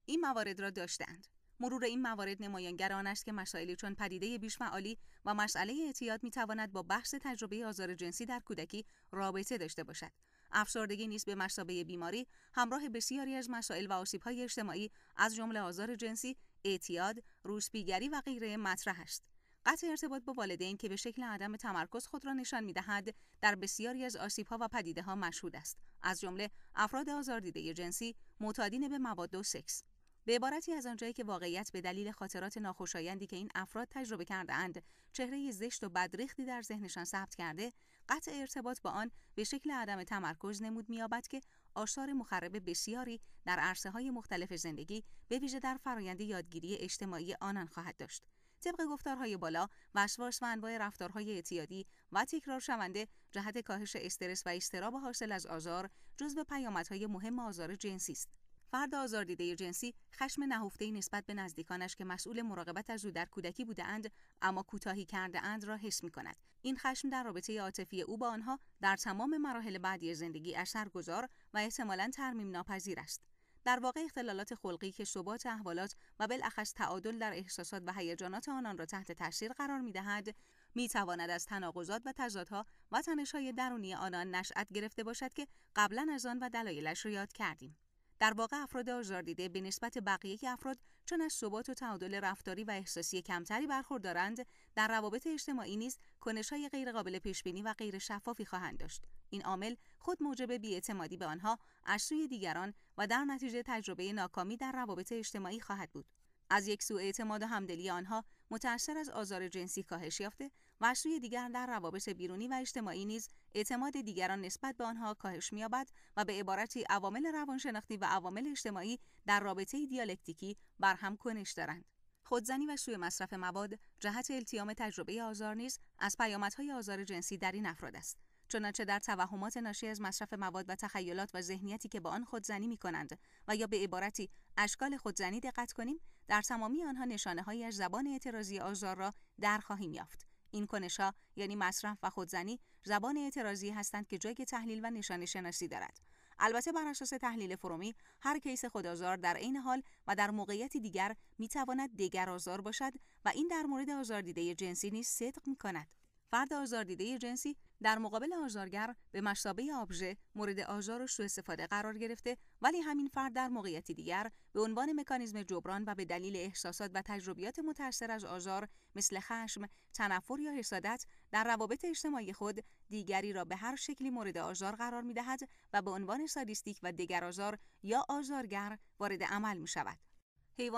این موارد را داشتند مرور این موارد نمایانگر آن است که مسائلی چون پدیده بیشفعالی و مسئله اعتیاد میتواند با بحث تجربه آزار جنسی در کودکی رابطه داشته باشد افسردگی نیز به مسابه بیماری همراه بسیاری از مسائل و آسیب‌های اجتماعی از جمله آزار جنسی، اعتیاد، روسبیگری و غیره مطرح است. قطع ارتباط با والدین که به شکل عدم تمرکز خود را نشان میدهد در بسیاری از آسیبها و پدیده ها مشهود است از جمله افراد آزاردیده جنسی معتادین به مواد و سکس به عبارتی از آنجایی که واقعیت به دلیل خاطرات ناخوشایندی که این افراد تجربه کرده اند چهره زشت و بدریختی در ذهنشان ثبت کرده قطع ارتباط با آن به شکل عدم تمرکز نمود می‌یابد که آثار مخرب بسیاری در عرصه های مختلف زندگی به ویژه در فرایند یادگیری اجتماعی آنان خواهد داشت. طبق گفتارهای بالا وسواس و انواع رفتارهای اعتیادی و تکرار شونده جهت کاهش استرس و اضطراب حاصل از آزار جزو پیامدهای مهم آزار جنسی است فرد آزاردیده جنسی خشم نهفته نسبت به نزدیکانش که مسئول مراقبت از او در کودکی بوده اند اما کوتاهی کرده اند را حس می کند. این خشم در رابطه عاطفی او با آنها در تمام مراحل بعدی زندگی گذار و احتمالا ترمیم ناپذیر است. در واقع اختلالات خلقی که ثبات احوالات و بالاخص تعادل در احساسات و هیجانات آنان را تحت تاثیر قرار می دهد می تواند از تناقضات و تضادها و های درونی آنان نشأت گرفته باشد که قبلا از آن و دلایلش را یاد کردیم در واقع افراد دیده به نسبت بقیه افراد چون از ثبات و تعادل رفتاری و احساسی کمتری برخوردارند در روابط اجتماعی نیز کنشهای غیرقابل پیشبینی و غیر شفافی خواهند داشت این عامل خود موجب بیاعتمادی به آنها از سوی دیگران و در نتیجه تجربه ناکامی در روابط اجتماعی خواهد بود از یک سو اعتماد و همدلی آنها متأثر از آزار جنسی کاهش یافته و از سوی دیگر در روابط بیرونی و اجتماعی نیز اعتماد دیگران نسبت به آنها کاهش می‌یابد و به عبارتی عوامل روانشناختی و عوامل اجتماعی در رابطه دیالکتیکی بر هم کنش دارند خودزنی و سوی مصرف مواد جهت التیام تجربه آزار نیز از پیامدهای آزار جنسی در این افراد است چنانچه در توهمات ناشی از مصرف مواد و تخیلات و ذهنیتی که با آن خودزنی می کنند و یا به عبارتی اشکال خودزنی دقت کنیم در تمامی آنها نشانه زبان اعتراضی آزار را در خواهیم یافت این کنشها یعنی مصرف و خودزنی زبان اعتراضی هستند که جای تحلیل و نشان شناسی دارد البته بر اساس تحلیل فرومی هر کیس خودآزار در عین حال و در موقعیتی دیگر میتواند دیگر آزار باشد و این در مورد آزار دیده جنسی نیز صدق میکند فرد آزاردیده جنسی در مقابل آزارگر به مشابه آبژه مورد آزار و سوء استفاده قرار گرفته ولی همین فرد در موقعیتی دیگر به عنوان مکانیزم جبران و به دلیل احساسات و تجربیات متأثر از آزار مثل خشم، تنفر یا حسادت در روابط اجتماعی خود دیگری را به هر شکلی مورد آزار قرار می دهد و به عنوان سادیستیک و دیگر آزار یا آزارگر وارد عمل می شود.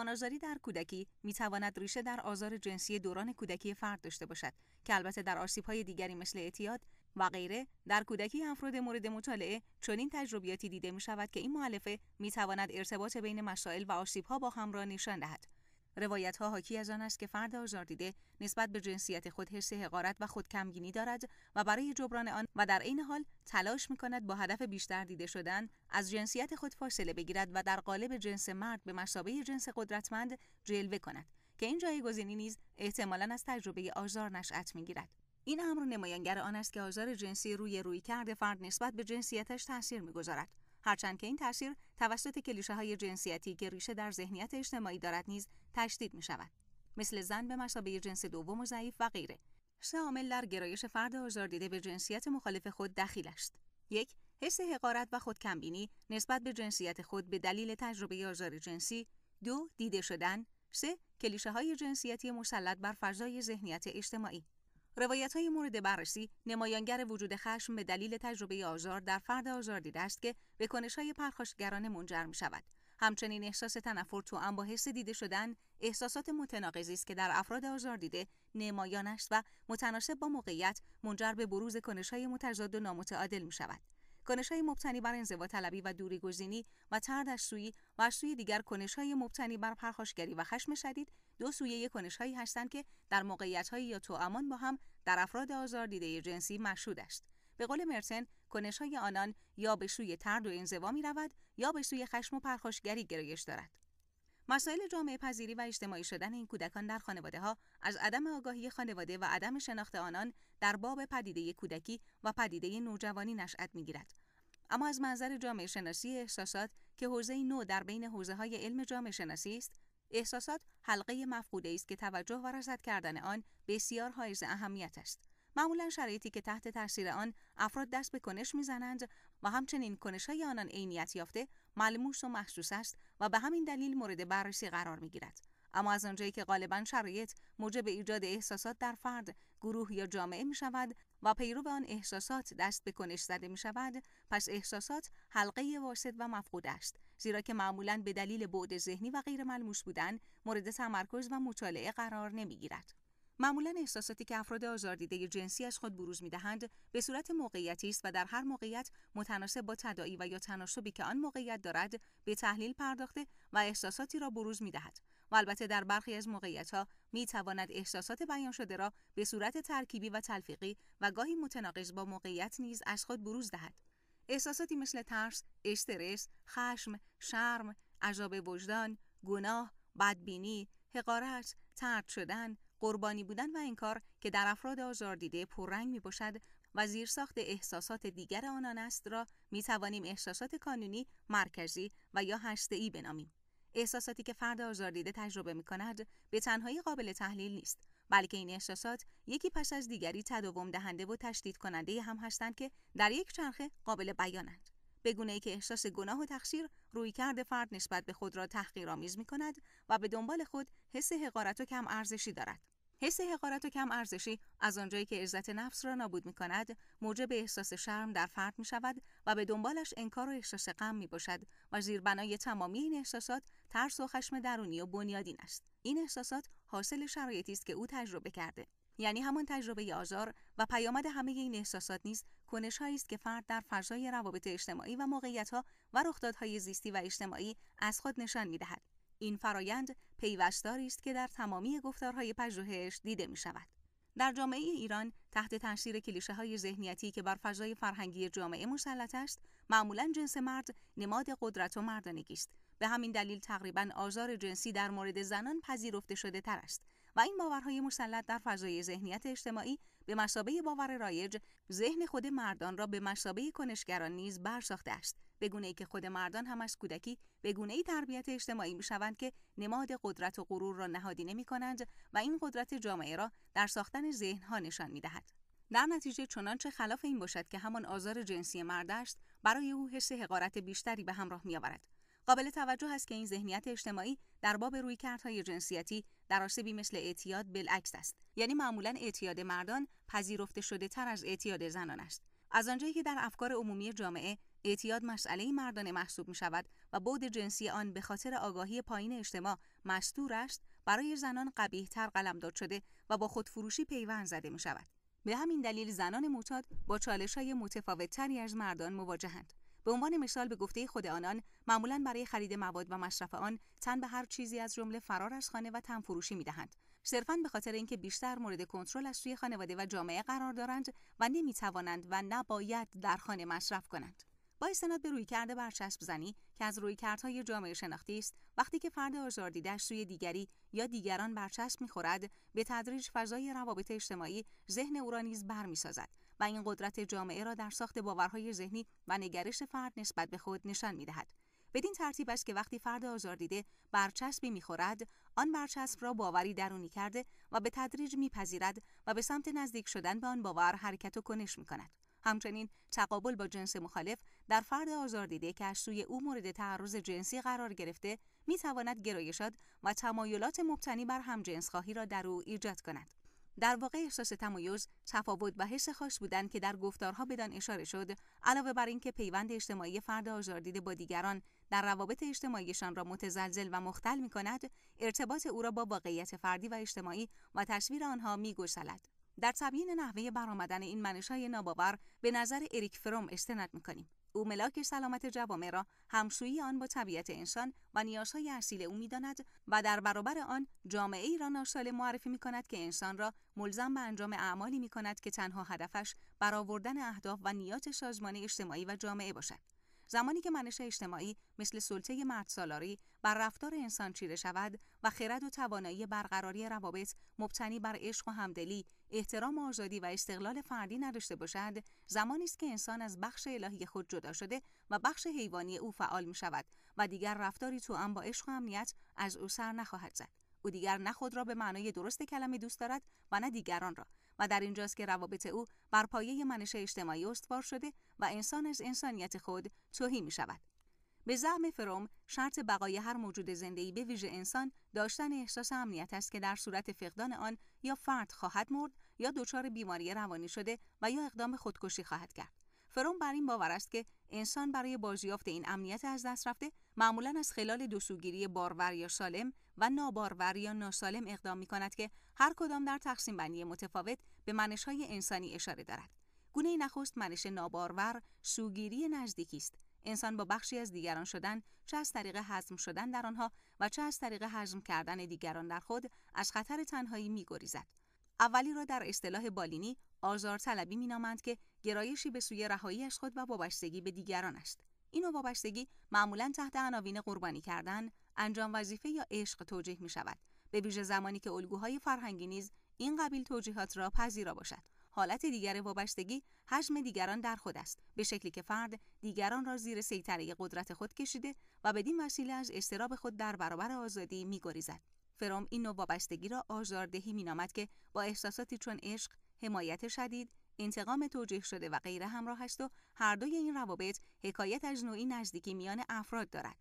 آزاری در کودکی میتواند ریشه در آزار جنسی دوران کودکی فرد داشته باشد که البته در های دیگری مثل اعتیاد و غیره در کودکی افراد مورد مطالعه چنین تجربیاتی دیده می شود که این معلفه می تواند ارتباط بین مسائل و آسیب ها با هم را نشان دهد. روایت ها حاکی از آن است که فرد آزاردیده نسبت به جنسیت خود حس حقارت و خودکمگینی دارد و برای جبران آن و در عین حال تلاش میکند با هدف بیشتر دیده شدن از جنسیت خود فاصله بگیرد و در قالب جنس مرد به مسابه جنس قدرتمند جلوه کند که این جایگزینی نیز احتمالا از تجربه آزار نشأت میگیرد این امر نمایانگر آن است که آزار جنسی روی روی کرده فرد نسبت به جنسیتش تاثیر میگذارد هرچند که این تاثیر توسط کلیشه های جنسیتی که ریشه در ذهنیت اجتماعی دارد نیز تشدید می شود مثل زن به مسابه جنس دوم و ضعیف و غیره سه عامل در گرایش فرد آزار دیده به جنسیت مخالف خود دخیل است یک حس حقارت و خودکمبینی نسبت به جنسیت خود به دلیل تجربه آزار جنسی دو دیده شدن سه کلیشه های جنسیتی مسلط بر فضای ذهنیت اجتماعی روایت های مورد بررسی نمایانگر وجود خشم به دلیل تجربه آزار در فرد آزار دیده است که به کنش های پرخاشگرانه منجر می شود. همچنین احساس تنفر تو با حس دیده شدن احساسات متناقضی است که در افراد آزار دیده نمایان است و متناسب با موقعیت منجر به بروز کنش های متضاد و نامتعادل می شود. کنش های مبتنی بر انزوا طلبی و دوری گزینی و ترد از سوی و از سوی دیگر کنش های مبتنی بر پرخاشگری و خشم شدید دو سویه کنش هایی هستند که در موقعیت های یا توامان با هم در افراد آزار دیده جنسی مشهود است به قول مرتن کنش های آنان یا به سوی ترد و انزوا می رود یا به سوی خشم و پرخاشگری گرایش دارد مسائل جامعه پذیری و اجتماعی شدن این کودکان در خانواده ها از عدم آگاهی خانواده و عدم شناخت آنان در باب پدیده کودکی و پدیده نوجوانی نشأت می اما از منظر جامعه شناسی احساسات که حوزه نو در بین حوزه های علم جامعه شناسی است احساسات حلقه مفقوده است که توجه و رصد کردن آن بسیار حائز اهمیت است. معمولا شرایطی که تحت تاثیر آن افراد دست به کنش میزنند و همچنین کنش های آنان عینیت یافته ملموس و محسوس است و به همین دلیل مورد بررسی قرار میگیرد. اما از آنجایی که غالبا شرایط موجب ایجاد احساسات در فرد گروه یا جامعه می شود و پیرو به آن احساسات دست به کنش زده می شود پس احساسات حلقه واسط و مفقود است زیرا که معمولا به دلیل بعد ذهنی و غیر ملموس بودن مورد تمرکز و مطالعه قرار نمی گیرد. معمولا احساساتی که افراد آزاردیده جنسی از خود بروز دهند به صورت موقعیتی است و در هر موقعیت متناسب با تدایی و یا تناسبی که آن موقعیت دارد به تحلیل پرداخته و احساساتی را بروز میدهد و البته در برخی از موقعیت ها می تواند احساسات بیان شده را به صورت ترکیبی و تلفیقی و گاهی متناقض با موقعیت نیز از خود بروز دهد احساساتی مثل ترس استرس خشم شرم عذاب وجدان گناه بدبینی حقارت ترد شدن قربانی بودن و انکار که در افراد آزار دیده پررنگ می باشد و زیر ساخت احساسات دیگر آنان است را می توانیم احساسات کانونی، مرکزی و یا هسته ای بنامیم. احساساتی که فرد دیده تجربه می کند به تنهایی قابل تحلیل نیست بلکه این احساسات یکی پس از دیگری تداوم دهنده و تشدید کننده هم هستند که در یک چرخه قابل بیانند. بگونه ای که احساس گناه و روی کرده فرد نسبت به خود را تحقیرآمیز می کند و به دنبال خود حس حقارت و کم ارزشی دارد. حس حقارت و کم ارزشی از آنجایی که عزت نفس را نابود می کند، موجب احساس شرم در فرد می شود و به دنبالش انکار و احساس غم می باشد و زیربنای تمامی این احساسات ترس و خشم درونی و بنیادین است. این احساسات حاصل شرایطی است که او تجربه کرده. یعنی همان تجربه آزار و پیامد همه این احساسات نیز کنشهایی است که فرد در فضای روابط اجتماعی و ها و رخدادهای زیستی و اجتماعی از خود نشان میدهد این فرایند پیوستاری است که در تمامی گفتارهای پژوهش دیده می شود. در جامعه ایران تحت تاثیر کلیشه های ذهنیتی که بر فضای فرهنگی جامعه مسلط است معمولا جنس مرد نماد قدرت و مردانگی است به همین دلیل تقریبا آزار جنسی در مورد زنان پذیرفته شده تر است و این باورهای مسلط در فضای ذهنیت اجتماعی به مسابه باور رایج ذهن خود مردان را به مسابه کنشگران نیز برساخته است به گونه ای که خود مردان هم از کودکی به گونه ای تربیت اجتماعی می شوند که نماد قدرت و غرور را نهادی نمی کنند و این قدرت جامعه را در ساختن ذهن ها نشان می دهد. در نتیجه چنانچه خلاف این باشد که همان آزار جنسی مرد است برای او حس حقارت بیشتری به همراه می آورد قابل توجه است که این ذهنیت اجتماعی در باب روی رویکردهای جنسیتی در آسیبی مثل اعتیاد بالعکس است یعنی معمولا اعتیاد مردان پذیرفته شده تر از اعتیاد زنان است از آنجایی که در افکار عمومی جامعه اعتیاد مسئله مردان محسوب می شود و بعد جنسی آن به خاطر آگاهی پایین اجتماع مستور است برای زنان قبیه تر قلمداد شده و با خودفروشی پیوند زده می شود به همین دلیل زنان معتاد با چالش های متفاوت از مردان مواجهند به عنوان مثال به گفته خود آنان معمولا برای خرید مواد و مصرف آن تن به هر چیزی از جمله فرار از خانه و تنفروشی میدهند صرفا به خاطر اینکه بیشتر مورد کنترل از سوی خانواده و جامعه قرار دارند و نمیتوانند و نباید در خانه مصرف کنند با استناد به رویکرد برچسب زنی که از روی کردهای جامعه شناختی است وقتی که فرد آزار دیدش سوی دیگری یا دیگران برچسب میخورد به تدریج فضای روابط اجتماعی ذهن او را نیز برمیسازد و این قدرت جامعه را در ساخت باورهای ذهنی و نگرش فرد نسبت به خود نشان میدهد بدین ترتیب است که وقتی فرد آزار دیده برچسبی میخورد آن برچسب را باوری درونی کرده و به تدریج میپذیرد و به سمت نزدیک شدن به آن باور حرکت و کنش میکند همچنین تقابل با جنس مخالف در فرد آزار دیده که از سوی او مورد تعرض جنسی قرار گرفته میتواند گرایشات و تمایلات مبتنی بر همجنسخواهی را در او ایجاد کند در واقع احساس تمایز، تفاوت و حس خاص بودن که در گفتارها بدان اشاره شد، علاوه بر اینکه پیوند اجتماعی فرد آزاردیده با دیگران در روابط اجتماعیشان را متزلزل و مختل می کند، ارتباط او را با واقعیت فردی و اجتماعی و تصویر آنها می گسلد. در تبیین نحوه برآمدن این منشای ناباور به نظر اریک فروم استناد کنیم. او ملاک سلامت جوامع را همسویی آن با طبیعت انسان و نیازهای اصیل او میداند و در برابر آن جامعه ای را ناشاله معرفی می کند که انسان را ملزم به انجام اعمالی می کند که تنها هدفش برآوردن اهداف و نیات سازمان اجتماعی و جامعه باشد زمانی که منش اجتماعی مثل سلطه مردسالاری بر رفتار انسان چیره شود و خرد و توانایی برقراری روابط مبتنی بر عشق و همدلی احترام و آزادی و استقلال فردی نداشته باشد زمانی است که انسان از بخش الهی خود جدا شده و بخش حیوانی او فعال می شود و دیگر رفتاری تو هم با عشق و امنیت از او سر نخواهد زد او دیگر نه خود را به معنای درست کلمه دوست دارد و نه دیگران را و در اینجاست که روابط او بر پایه منش اجتماعی استوار شده و انسان از انسانیت خود توهی می شود. به زعم فروم شرط بقای هر موجود زندهی به ویژه انسان داشتن احساس امنیت است که در صورت فقدان آن یا فرد خواهد مرد یا دچار بیماری روانی شده و یا اقدام خودکشی خواهد کرد فروم بر این باور است که انسان برای بازیافت این امنیت از دست رفته معمولا از خلال دوسوگیری بارور یا سالم و نابارور یا ناسالم اقدام می کند که هر کدام در تقسیم بندی متفاوت به منش های انسانی اشاره دارد. گونه نخست منش نابارور سوگیری نزدیکی است. انسان با بخشی از دیگران شدن چه از طریق حزم شدن در آنها و چه از طریق حزم کردن دیگران در خود از خطر تنهایی میگریزد اولی را در اصطلاح بالینی آزار می مینامند که گرایشی به سوی رهایی از خود و وابستگی به دیگران است این وابستگی معمولا تحت عناوین قربانی کردن انجام وظیفه یا عشق توجیه می شود به ویژه زمانی که الگوهای فرهنگی نیز این قبیل توجیهات را پذیرا باشد حالت دیگر وابستگی حجم دیگران در خود است به شکلی که فرد دیگران را زیر سیطره قدرت خود کشیده و بدین وسیله از اضطراب خود در برابر آزادی میگریزد فروم این نوع وابستگی را آزاردهی مینامد که با احساساتی چون عشق حمایت شدید انتقام توجیه شده و غیره همراه است و هر دوی این روابط حکایت از نوعی نزدیکی میان افراد دارد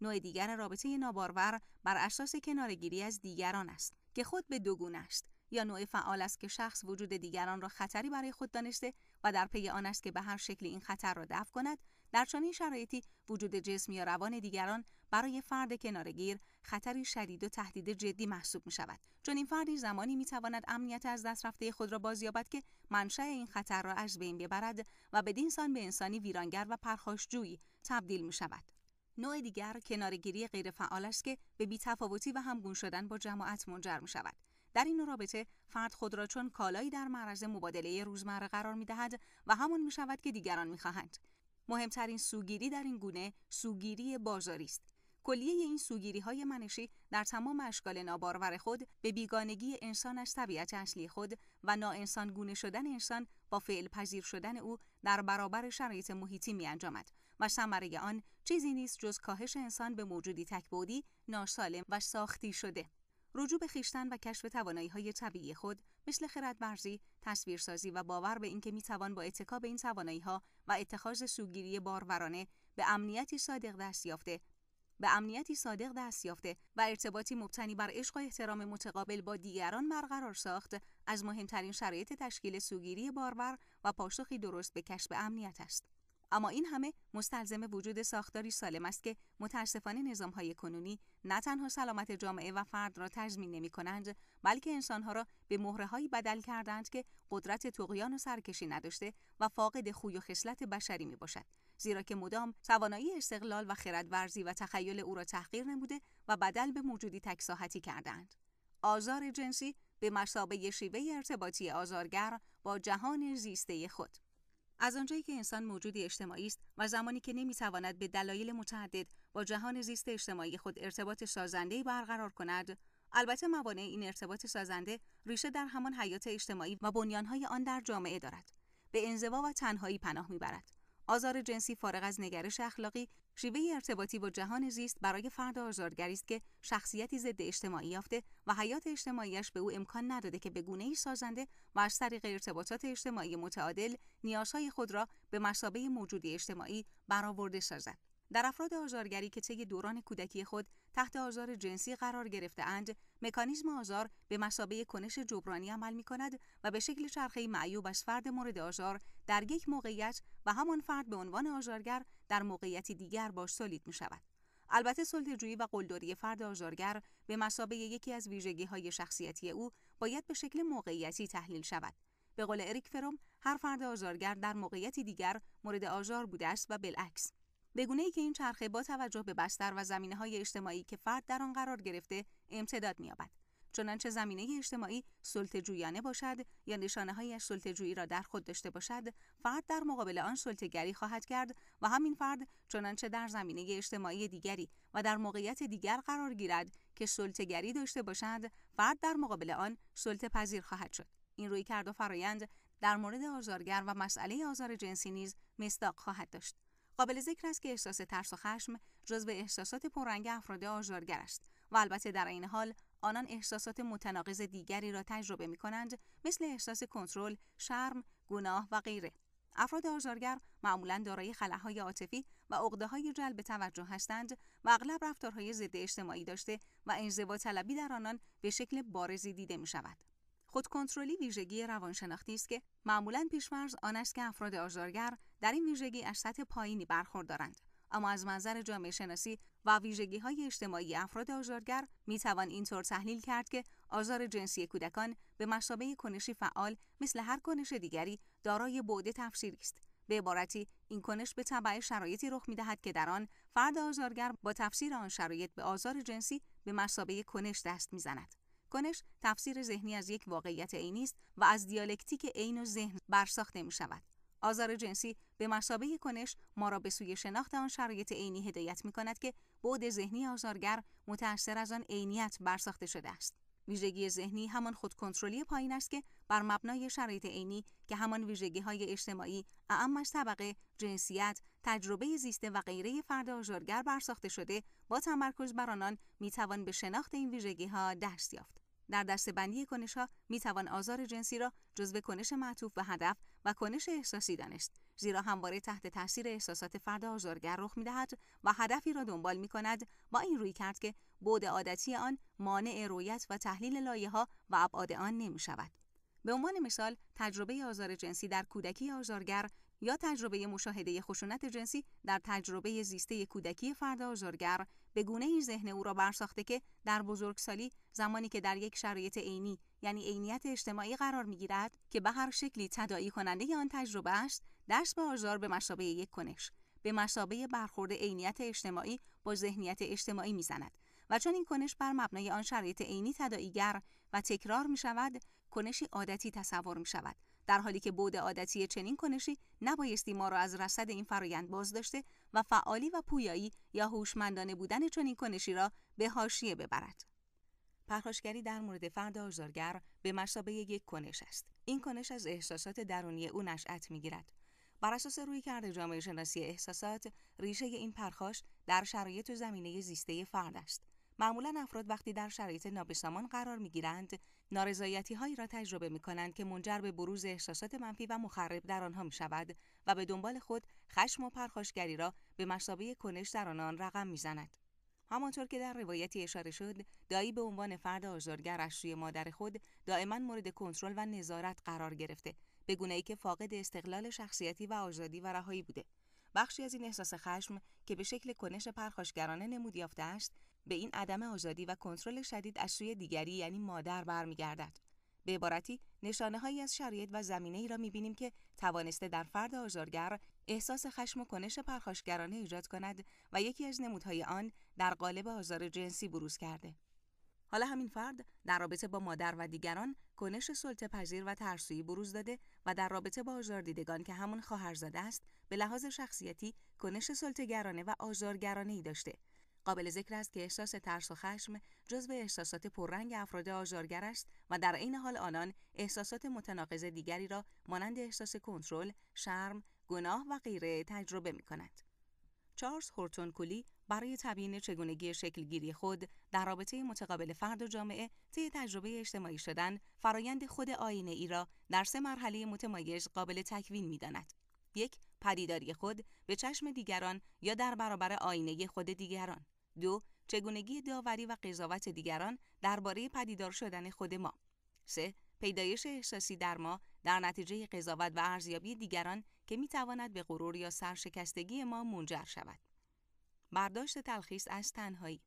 نوع دیگر رابطه نابارور بر اساس کنارگیری از دیگران است که خود به دوگونه است یا نوع فعال است که شخص وجود دیگران را خطری برای خود دانسته و در پی آن است که به هر شکلی این خطر را دفع کند در چنین شرایطی وجود جسم یا روان دیگران برای فرد کنارگیر خطری شدید و تهدید جدی محسوب می شود چون این فردی زمانی می تواند امنیت از دست رفته خود را بازیابد که منشأ این خطر را از بین ببرد و بدین به انسانی ویرانگر و پرخاشجویی تبدیل می شود نوع دیگر کنارگیری غیرفعال است که به بیتفاوتی و همگون شدن با جماعت منجر می شود. در این رابطه فرد خود را چون کالایی در معرض مبادله روزمره قرار می دهد و همان می شود که دیگران می خواهند. مهمترین سوگیری در این گونه سوگیری بازاری است کلیه این سوگیری های منشی در تمام اشکال نابارور خود به بیگانگی انسان از طبیعت اصلی خود و گونه شدن انسان با فعل پذیر شدن او در برابر شرایط محیطی می انجامد و ثمره آن چیزی نیست جز کاهش انسان به موجودی تکبودی، ناسالم و ساختی شده. رجوع به خیشتن و کشف توانایی های طبیعی خود مثل خردورزی، تصویرسازی و باور به اینکه میتوان با اتکا به این توانایی ها و اتخاذ سوگیری بارورانه به امنیتی صادق دست یافته به امنیتی صادق دست یافته و ارتباطی مبتنی بر عشق و احترام متقابل با دیگران برقرار ساخت از مهمترین شرایط تشکیل سوگیری باربر و پاسخی درست به کشف امنیت است اما این همه مستلزم وجود ساختاری سالم است که متاسفانه نظامهای کنونی نه تنها سلامت جامعه و فرد را تضمین نمی کنند بلکه انسانها را به هایی بدل کردند که قدرت تقیان و سرکشی نداشته و فاقد خوی و خصلت بشری می باشد زیرا که مدام توانایی استقلال و خردورزی و تخیل او را تحقیر نموده و بدل به موجودی تکساحتی کردند آزار جنسی به مسابه شیوه ارتباطی آزارگر با جهان زیسته خود از آنجایی که انسان موجودی اجتماعی است و زمانی که نمیتواند به دلایل متعدد با جهان زیست اجتماعی خود ارتباط سازنده برقرار کند البته موانع این ارتباط سازنده ریشه در همان حیات اجتماعی و بنیانهای آن در جامعه دارد به انزوا و تنهایی پناه میبرد آزار جنسی فارغ از نگرش اخلاقی شیوه ارتباطی با جهان زیست برای فرد آزارگری است که شخصیتی ضد اجتماعی یافته و حیات اجتماعیش به او امکان نداده که به ای سازنده و از طریق ارتباطات اجتماعی متعادل نیازهای خود را به مسابه موجودی اجتماعی برآورده سازد در افراد آزارگری که طی دوران کودکی خود تحت آزار جنسی قرار گرفته اند مکانیزم آزار به مسابه کنش جبرانی عمل می کند و به شکل چرخه معیوب از فرد مورد آزار در یک موقعیت و همان فرد به عنوان آزارگر در موقعیتی دیگر باش سولید می شود. البته سلطه‌جویی و قلدری فرد آزارگر به مسابه یکی از ویژگی های شخصیتی او باید به شکل موقعیتی تحلیل شود. به قول اریک فروم هر فرد آزارگر در موقعیتی دیگر مورد آزار بوده است و بالعکس بگونه ای که این چرخه با توجه به بستر و زمینه های اجتماعی که فرد در آن قرار گرفته امتداد مییابد چنانچه زمینه اجتماعی سلطه‌جویانه باشد یا نشانه های را در خود داشته باشد فرد در مقابل آن سلطه‌گری خواهد کرد و همین فرد چنانچه در زمینه اجتماعی دیگری و در موقعیت دیگر قرار گیرد که سلطه‌گری داشته باشد فرد در مقابل آن سلطه پذیر خواهد شد این روی کرد و فرایند در مورد آزارگر و مسئله آزار جنسی نیز مصداق خواهد داشت قابل ذکر است که احساس ترس و خشم جزو احساسات پررنگ افراد آزارگر است و البته در این حال آنان احساسات متناقض دیگری را تجربه می کنند مثل احساس کنترل، شرم، گناه و غیره. افراد آزارگر معمولا دارای خلاهای عاطفی و های جلب توجه هستند و اغلب رفتارهای ضد اجتماعی داشته و انزوا طلبی در آنان به شکل بارزی دیده می شود. خودکنترلی ویژگی روانشناختی است که معمولا پیشفرض آن است که افراد آزارگر در این ویژگی از سطح پایینی برخوردارند اما از منظر جامعه شناسی و ویژگی های اجتماعی افراد آزارگر می توان اینطور تحلیل کرد که آزار جنسی کودکان به مشابه کنشی فعال مثل هر کنش دیگری دارای بعد تفسیری است به عبارتی این کنش به طبع شرایطی رخ می که در آن فرد آزارگر با تفسیر آن شرایط به آزار جنسی به مسابه کنش دست میزند کنش تفسیر ذهنی از یک واقعیت عینی است و از دیالکتیک عین و ذهن برساخته می شود آزار جنسی به مسابه کنش ما را به سوی شناخت آن شرایط عینی هدایت می که بعد ذهنی آزارگر متأثر از آن عینیت برساخته شده است ویژگی ذهنی همان کنترلی پایین است که بر مبنای شرایط عینی که همان ویژگی های اجتماعی اعم از طبقه جنسیت تجربه زیسته و غیره فرد آزارگر برساخته شده با تمرکز بر آنان میتوان به شناخت این ویژگی ها دست یافت در بندی کنش ها می توان آزار جنسی را جزو کنش معطوف به هدف و کنش احساسی دانست زیرا همواره تحت تاثیر احساسات فرد آزارگر رخ میدهد و هدفی را دنبال می کند با این روی کرد که بعد عادتی آن مانع رویت و تحلیل لایه ها و ابعاد آن نمی شود به عنوان مثال تجربه آزار جنسی در کودکی آزارگر یا تجربه مشاهده خشونت جنسی در تجربه زیسته کودکی فرد آزارگر به گونه ای ذهن او را برساخته که در بزرگسالی زمانی که در یک شرایط عینی یعنی عینیت اجتماعی قرار گیرد که به هر شکلی تداعی کننده آن تجربه است دست به آزار به مشابه یک کنش به مشابه برخورد عینیت اجتماعی با ذهنیت اجتماعی میزند و چون این کنش بر مبنای آن شرایط عینی تداعیگر و تکرار می شود کنشی عادتی تصور می شود در حالی که بود عادتی چنین کنشی نبایستی ما را از رصد این فرایند باز داشته و فعالی و پویایی یا هوشمندانه بودن چنین کنشی را به حاشیه ببرد پرخاشگری در مورد فرد آزارگر به مسابه یک کنش است این کنش از احساسات درونی او نشأت میگیرد بر اساس روی کرده جامعه شناسی احساسات ریشه این پرخاش در شرایط و زمینه زیسته فرد است معمولا افراد وقتی در شرایط نابسامان قرار میگیرند، گیرند، نارضایتی هایی را تجربه می که منجر به بروز احساسات منفی و مخرب در آنها می شود و به دنبال خود خشم و پرخاشگری را به مسابه کنش در آنان رقم می همانطور که در روایتی اشاره شد، دایی به عنوان فرد آزارگر از سوی مادر خود دائما مورد کنترل و نظارت قرار گرفته، به گونه ای که فاقد استقلال شخصیتی و آزادی و رهایی بوده. بخشی از این احساس خشم که به شکل کنش پرخاشگرانه نمود یافته است به این عدم آزادی و کنترل شدید از سوی دیگری یعنی مادر برمیگردد به عبارتی نشانه هایی از شرایط و زمینه ای را بینیم که توانسته در فرد آزارگر احساس خشم و کنش پرخاشگرانه ایجاد کند و یکی از نمودهای آن در قالب آزار جنسی بروز کرده حالا همین فرد در رابطه با مادر و دیگران کنش سلطه پذیر و ترسویی بروز داده و در رابطه با آزار دیدگان که همون خواهرزاده است به لحاظ شخصیتی کنش سلطهگرانه و آزارگرانه ای داشته قابل ذکر است که احساس ترس و خشم جزو احساسات پررنگ افراد آزارگر است و در عین حال آنان احساسات متناقض دیگری را مانند احساس کنترل، شرم، گناه و غیره تجربه می کند. چارلز هورتون کولی برای تبیین چگونگی شکلگیری خود در رابطه متقابل فرد و جامعه طی تجربه اجتماعی شدن فرایند خود آینه ای را در سه مرحله متمایز قابل تکوین می داند. یک پدیداری خود به چشم دیگران یا در برابر آینه خود دیگران دو، چگونگی داوری و قضاوت دیگران درباره پدیدار شدن خود ما. سه، پیدایش احساسی در ما در نتیجه قضاوت و ارزیابی دیگران که می تواند به غرور یا سرشکستگی ما منجر شود. برداشت تلخیص از تنهایی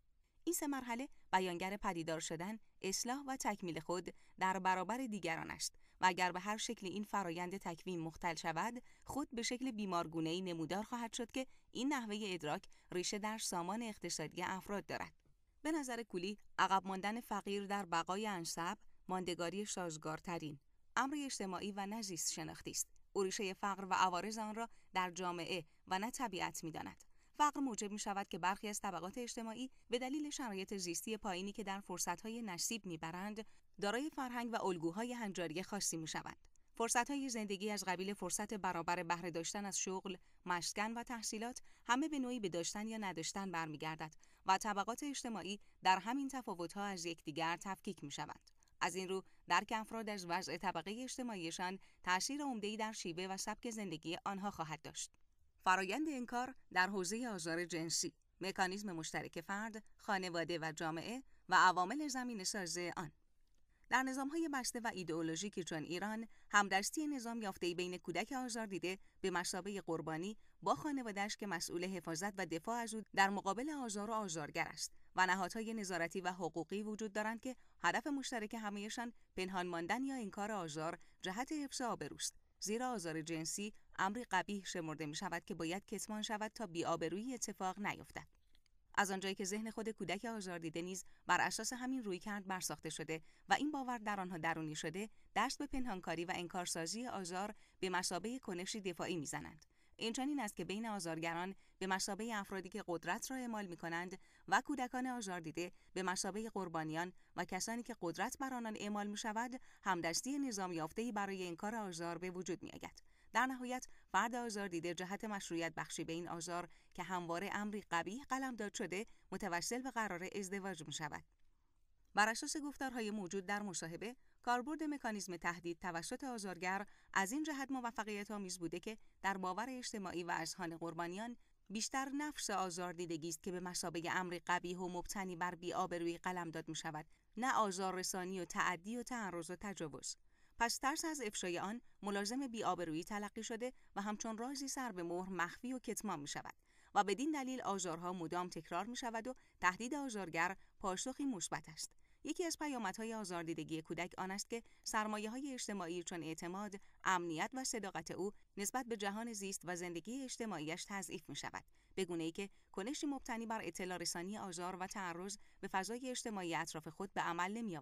این سه مرحله بیانگر پدیدار شدن، اصلاح و تکمیل خود در برابر دیگران است و اگر به هر شکل این فرایند تکوین مختل شود خود به شکل بیمارگونه نمودار خواهد شد که این نحوه ادراک ریشه در سامان اقتصادی افراد دارد به نظر کولی عقب ماندن فقیر در بقای انصب ماندگاری سازگارترین امر اجتماعی و نزیست شناختی است او ریشه فقر و عوارض آن را در جامعه و نه طبیعت میداند فقر موجب می شود که برخی از طبقات اجتماعی به دلیل شرایط زیستی پایینی که در فرصتهای نصیب میبرند دارای فرهنگ و الگوهای هنجاری خاصی می شوند. فرصت های زندگی از قبیل فرصت برابر بهره داشتن از شغل، مشکن و تحصیلات همه به نوعی به داشتن یا نداشتن برمیگردد و طبقات اجتماعی در همین تفاوت ها از یکدیگر تفکیک می شوند. از این رو درک افراد از وضع طبقه اجتماعیشان تاثیر عمده‌ای در شیوه و سبک زندگی آنها خواهد داشت. فرایند انکار در حوزه آزار جنسی، مکانیزم مشترک فرد، خانواده و جامعه و عوامل زمین ساز آن. در نظام های بسته و ایدئولوژیک چون ایران، همدستی نظام یافته بین کودک آزار دیده به مشابه قربانی با خانوادهش که مسئول حفاظت و دفاع از او در مقابل آزار و آزارگر است و نهادهای نظارتی و حقوقی وجود دارند که هدف مشترک همهشان پنهان ماندن یا انکار آزار جهت حفظ آبروست. زیرا آزار جنسی امری قبیح شمرده می شود که باید کتمان شود تا بیآبرویی اتفاق نیفتد از آنجایی که ذهن خود کودک آزار دیده نیز بر اساس همین روی کرد برساخته شده و این باور در آنها درونی شده دست به پنهانکاری و انکارسازی آزار به مسابه کنشی دفاعی میزنند این چنین است که بین آزارگران به مسابه افرادی که قدرت را اعمال می کنند و کودکان آزار دیده به مسابه قربانیان و کسانی که قدرت بر آنان اعمال می شود همدستی نظام برای انکار آزار به وجود می آید. در نهایت فرد آزار دیده جهت مشروعیت بخشی به این آزار که همواره امری قلم داد شده متوسل به قرار ازدواج می شود. بر اساس گفتارهای موجود در مصاحبه کاربرد مکانیزم تهدید توسط آزارگر از این جهت موفقیت آمیز بوده که در باور اجتماعی و اذهان قربانیان بیشتر نفس آزار دیدگی است که به مسابقه امری قبیه و مبتنی بر بیآبرویی قلمداد می شود نه آزار رسانی و تعدی و تعرض و تجاوز پس ترس از افشای آن ملازم بیآبرویی تلقی شده و همچون رازی سر به مهر مخفی و کتمان می شود و بدین دلیل آزارها مدام تکرار می شود و تهدید آزارگر پاسخی مثبت است یکی از پیامدهای آزاردیدگی کودک آن است که سرمایه های اجتماعی چون اعتماد، امنیت و صداقت او نسبت به جهان زیست و زندگی اجتماعیش تضعیف می شود. به گونه ای که کنشی مبتنی بر اطلاع رسانی آزار و تعرض به فضای اجتماعی اطراف خود به عمل نمی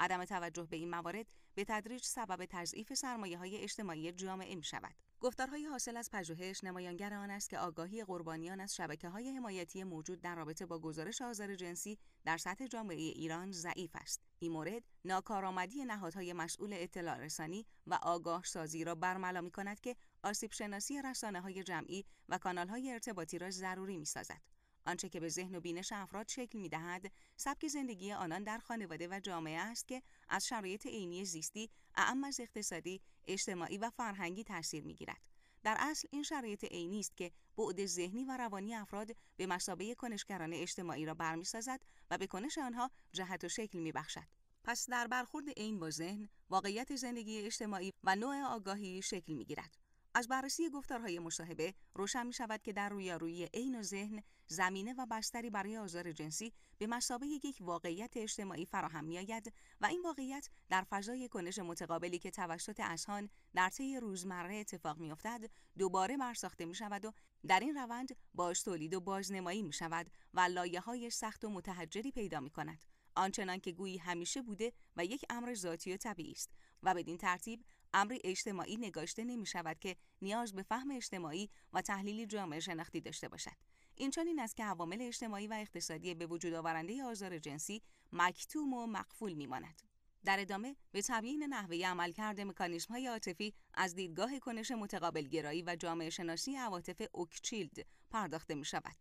عدم توجه به این موارد به تدریج سبب تضعیف سرمایه های اجتماعی جامعه می شود. گفتارهای حاصل از پژوهش نمایانگر آن است که آگاهی قربانیان از شبکه های حمایتی موجود در رابطه با گزارش آزار جنسی در سطح جامعه ایران ضعیف است. این مورد ناکارآمدی نهادهای مسئول اطلاع رسانی و آگاه سازی را برملا می کند که آسیب شناسی رسانه های جمعی و کانال های ارتباطی را ضروری می سازد. آنچه که به ذهن و بینش افراد شکل می دهد، سبک زندگی آنان در خانواده و جامعه است که از شرایط عینی زیستی، اعم از اقتصادی، اجتماعی و فرهنگی تاثیر می گیرد. در اصل این شرایط عینی است که بعد ذهنی و روانی افراد به مسابه کنشگران اجتماعی را برمیسازد و به کنش آنها جهت و شکل می بخشد. پس در برخورد عین با ذهن، واقعیت زندگی اجتماعی و نوع آگاهی شکل می گیرد. از بررسی گفتارهای مصاحبه روشن می شود که در رویارویی عین و ذهن زمینه و بستری برای آزار جنسی به مسابقه یک واقعیت اجتماعی فراهم می آید و این واقعیت در فضای کنش متقابلی که توسط اشهان در طی روزمره اتفاق می افتد دوباره برساخته می شود و در این روند باز تولید و بازنمایی می شود و لایه های سخت و متحجری پیدا می کند. آنچنان که گویی همیشه بوده و یک امر ذاتی و طبیعی است و بدین ترتیب امری اجتماعی نگاشته نمی شود که نیاز به فهم اجتماعی و تحلیلی جامعه شناختی داشته باشد. این چنین است که عوامل اجتماعی و اقتصادی به وجود آورنده آزار جنسی مکتوم و مقفول می ماند. در ادامه به تبیین نحوه عملکرد مکانیسم های عاطفی از دیدگاه کنش متقابل گرایی و جامعه شناسی عواطف اوکچیلد پرداخته می شود.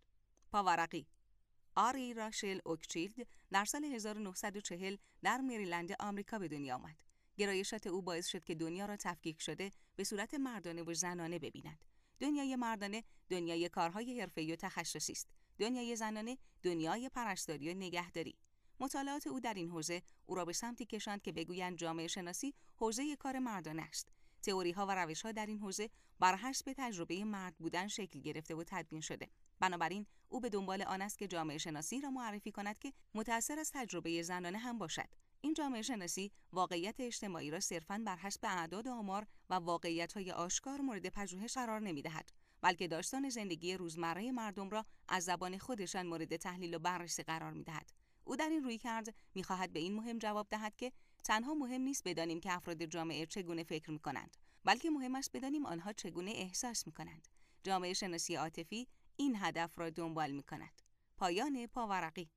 پاورقی آری راشل اوکچیلد در سال 1940 در مریلند آمریکا به دنیا آمد. گرایشات او باعث شد که دنیا را تفکیک شده به صورت مردانه و زنانه ببیند. دنیای مردانه دنیای کارهای حرفه‌ای و تخصصی است. دنیای زنانه دنیای پرستاری و نگهداری. مطالعات او در این حوزه او را به سمتی کشاند که بگویند جامعه شناسی حوزه کار مردانه است. تئوری ها و روش ها در این حوزه بر حسب تجربه مرد بودن شکل گرفته و تدوین شده. بنابراین او به دنبال آن است که جامعه شناسی را معرفی کند که متأثر از تجربه زنانه هم باشد. این جامعه شناسی واقعیت اجتماعی را صرفاً بر حسب اعداد آمار و های آشکار مورد پژوهش قرار دهد، بلکه داستان زندگی روزمره مردم را از زبان خودشان مورد تحلیل و بررسی قرار دهد. او در این روی کرد میخواهد به این مهم جواب دهد که تنها مهم نیست بدانیم که افراد جامعه چگونه فکر می کنند بلکه مهم است بدانیم آنها چگونه احساس می کنند جامعه شناسی عاطفی این هدف را دنبال می کند پایان پاورقی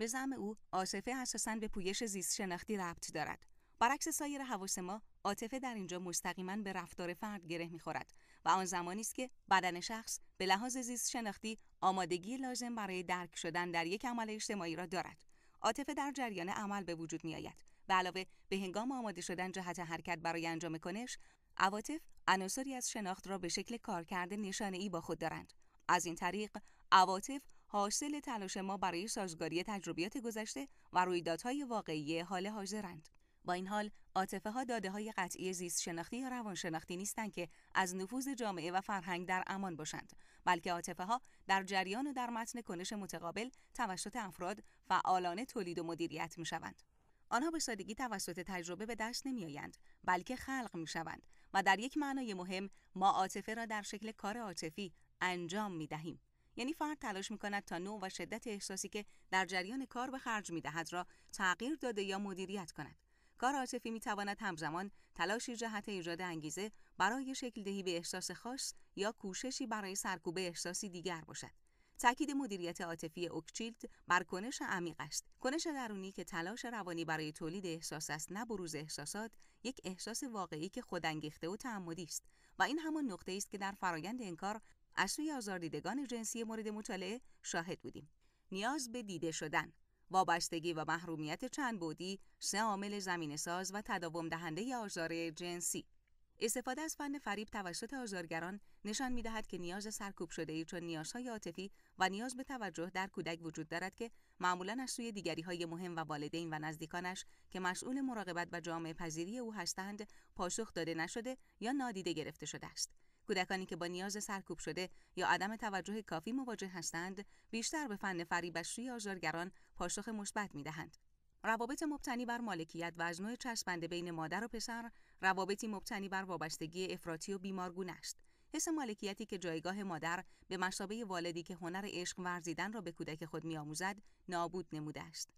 به زم او عاطفه اساسا به پویش زیست شناختی ربط دارد برعکس سایر حواس ما عاطفه در اینجا مستقیما به رفتار فرد گره میخورد و آن زمانی است که بدن شخص به لحاظ زیست شناختی آمادگی لازم برای درک شدن در یک عمل اجتماعی را دارد عاطفه در جریان عمل به وجود میآید به علاوه به هنگام آماده شدن جهت حرکت برای انجام کنش عواطف عناصری از شناخت را به شکل کارکرد نشانه با خود دارند از این طریق عواطف حاصل تلاش ما برای سازگاری تجربیات گذشته و رویدادهای واقعی حال حاضرند. با این حال عاطفه ها داده های قطعی زیست شناختی یا روان شناختی نیستند که از نفوذ جامعه و فرهنگ در امان باشند بلکه عاطفه ها در جریان و در متن کنش متقابل توسط افراد فعالانه تولید و مدیریت می شوند. آنها به سادگی توسط تجربه به دست نمی آیند بلکه خلق می شوند و در یک معنای مهم ما عاطفه را در شکل کار عاطفی انجام می دهیم یعنی فرد تلاش میکند تا نوع و شدت احساسی که در جریان کار به خرج میدهد را تغییر داده یا مدیریت کند. کار عاطفی می همزمان تلاشی جهت ایجاد انگیزه برای شکل دهی به احساس خاص یا کوششی برای سرکوب احساسی دیگر باشد. تاکید مدیریت عاطفی اوکچیلد بر کنش عمیق است کنش درونی که تلاش روانی برای تولید احساس است نه بروز احساسات یک احساس واقعی که خودانگیخته و تعمدی است و این همان نقطه است که در فرایند انکار از سوی آزاردیدگان جنسی مورد مطالعه شاهد بودیم. نیاز به دیده شدن، وابستگی و محرومیت چند بودی سه عامل زمین ساز و تداوم دهنده آزار جنسی. استفاده از فن فریب توسط آزارگران نشان می دهد که نیاز سرکوب شده ای چون نیازهای عاطفی و نیاز به توجه در کودک وجود دارد که معمولا از سوی دیگری های مهم و والدین و نزدیکانش که مسئول مراقبت و جامعه پذیری او هستند پاسخ داده نشده یا نادیده گرفته شده است. کودکانی که با نیاز سرکوب شده یا عدم توجه کافی مواجه هستند بیشتر به فن فریبشویی آزارگران پاسخ مثبت میدهند روابط مبتنی بر مالکیت و از نوع چسبنده بین مادر و پسر روابطی مبتنی بر وابستگی افراطی و بیمارگونه است حس مالکیتی که جایگاه مادر به مشابه والدی که هنر عشق ورزیدن را به کودک خود میآموزد نابود نموده است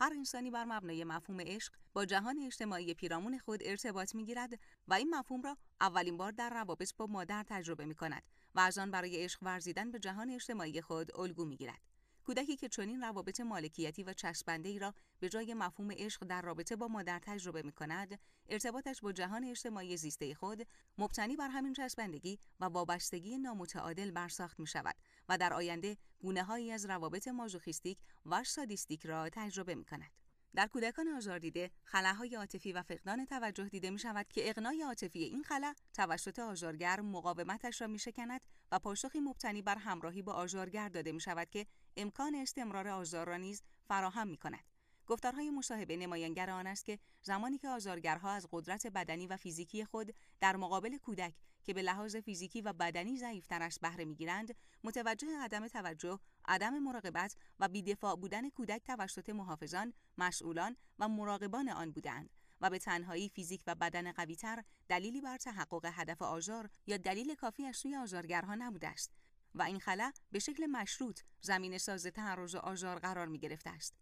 هر انسانی بر مبنای مفهوم عشق با جهان اجتماعی پیرامون خود ارتباط می گیرد و این مفهوم را اولین بار در روابط با مادر تجربه می کند و از آن برای عشق ورزیدن به جهان اجتماعی خود الگو می گیرد. کودکی که چنین روابط مالکیتی و چسبنده ای را به جای مفهوم عشق در رابطه با مادر تجربه می کند، ارتباطش با جهان اجتماعی زیسته خود مبتنی بر همین چسبندگی و وابستگی نامتعادل برساخت می شود و در آینده گونه هایی از روابط مازوخیستیک و سادیستیک را تجربه می کند. در کودکان آزار دیده خلاهای عاطفی و فقدان توجه دیده می شود که اقنای عاطفی این خلا توسط آزارگر مقاومتش را می شکند و پاسخی مبتنی بر همراهی با آزارگر داده می شود که امکان استمرار آزار را نیز فراهم می کند. گفتارهای مصاحبه نماینگر آن است که زمانی که آزارگرها از قدرت بدنی و فیزیکی خود در مقابل کودک که به لحاظ فیزیکی و بدنی ضعیفتر است بهره میگیرند متوجه عدم توجه عدم مراقبت و بیدفاع بودن کودک توسط محافظان مسئولان و مراقبان آن بودند و به تنهایی فیزیک و بدن قویتر دلیلی بر تحقق هدف آزار یا دلیل کافی از سوی آزارگرها نبوده است و این خلا به شکل مشروط زمین ساز تعرض و آزار قرار می گرفته است.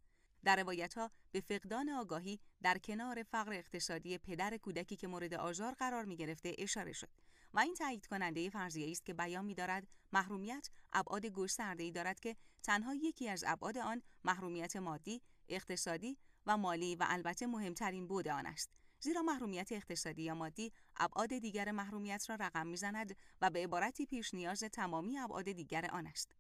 در روایت ها به فقدان آگاهی در کنار فقر اقتصادی پدر کودکی که مورد آزار قرار می گرفته اشاره شد و این تایید کننده فرضیه است که بیان می دارد محرومیت ابعاد گسترده ای دارد که تنها یکی از ابعاد آن محرومیت مادی، اقتصادی و مالی و البته مهمترین بود آن است. زیرا محرومیت اقتصادی یا مادی ابعاد دیگر محرومیت را رقم میزند و به عبارتی پیش نیاز تمامی ابعاد دیگر آن است.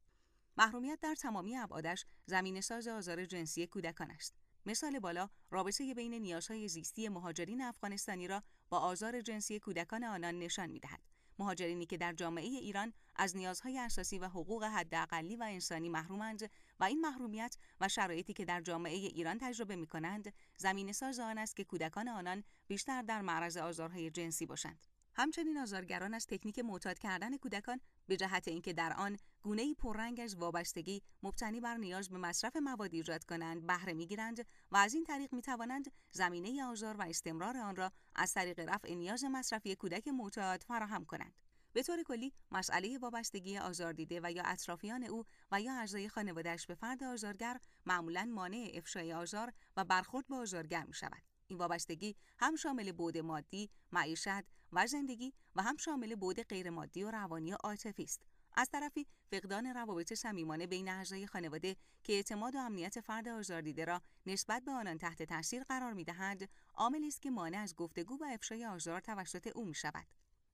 محرومیت در تمامی ابعادش زمین ساز آزار جنسی کودکان است. مثال بالا رابطه بین نیازهای زیستی مهاجرین افغانستانی را با آزار جنسی کودکان آنان نشان میدهد. مهاجرینی که در جامعه ایران از نیازهای اساسی و حقوق حداقلی و انسانی محرومند و این محرومیت و شرایطی که در جامعه ایران تجربه می کنند زمین ساز آن است که کودکان آنان بیشتر در معرض آزارهای جنسی باشند. همچنین آزارگران از تکنیک معتاد کردن کودکان به جهت اینکه در آن گونه پررنگ از وابستگی مبتنی بر نیاز به مصرف مواد ایجاد کنند بهره گیرند و از این طریق می توانند زمینه آزار و استمرار آن را از طریق رفع نیاز مصرفی کودک معتاد فراهم کنند به طور کلی مسئله وابستگی آزار دیده و یا اطرافیان او و یا اعضای خانوادهش به فرد آزارگر معمولا مانع افشای آزار و برخورد با آزارگر می شود. این وابستگی هم شامل بود مادی، معیشت، و زندگی و هم شامل بود غیرمادی و روانی و عاطفی است از طرفی فقدان روابط صمیمانه بین اعضای خانواده که اعتماد و امنیت فرد آزاردیده را نسبت به آنان تحت تاثیر قرار میدهد عاملی است که مانع از گفتگو و افشای آزار توسط او شود،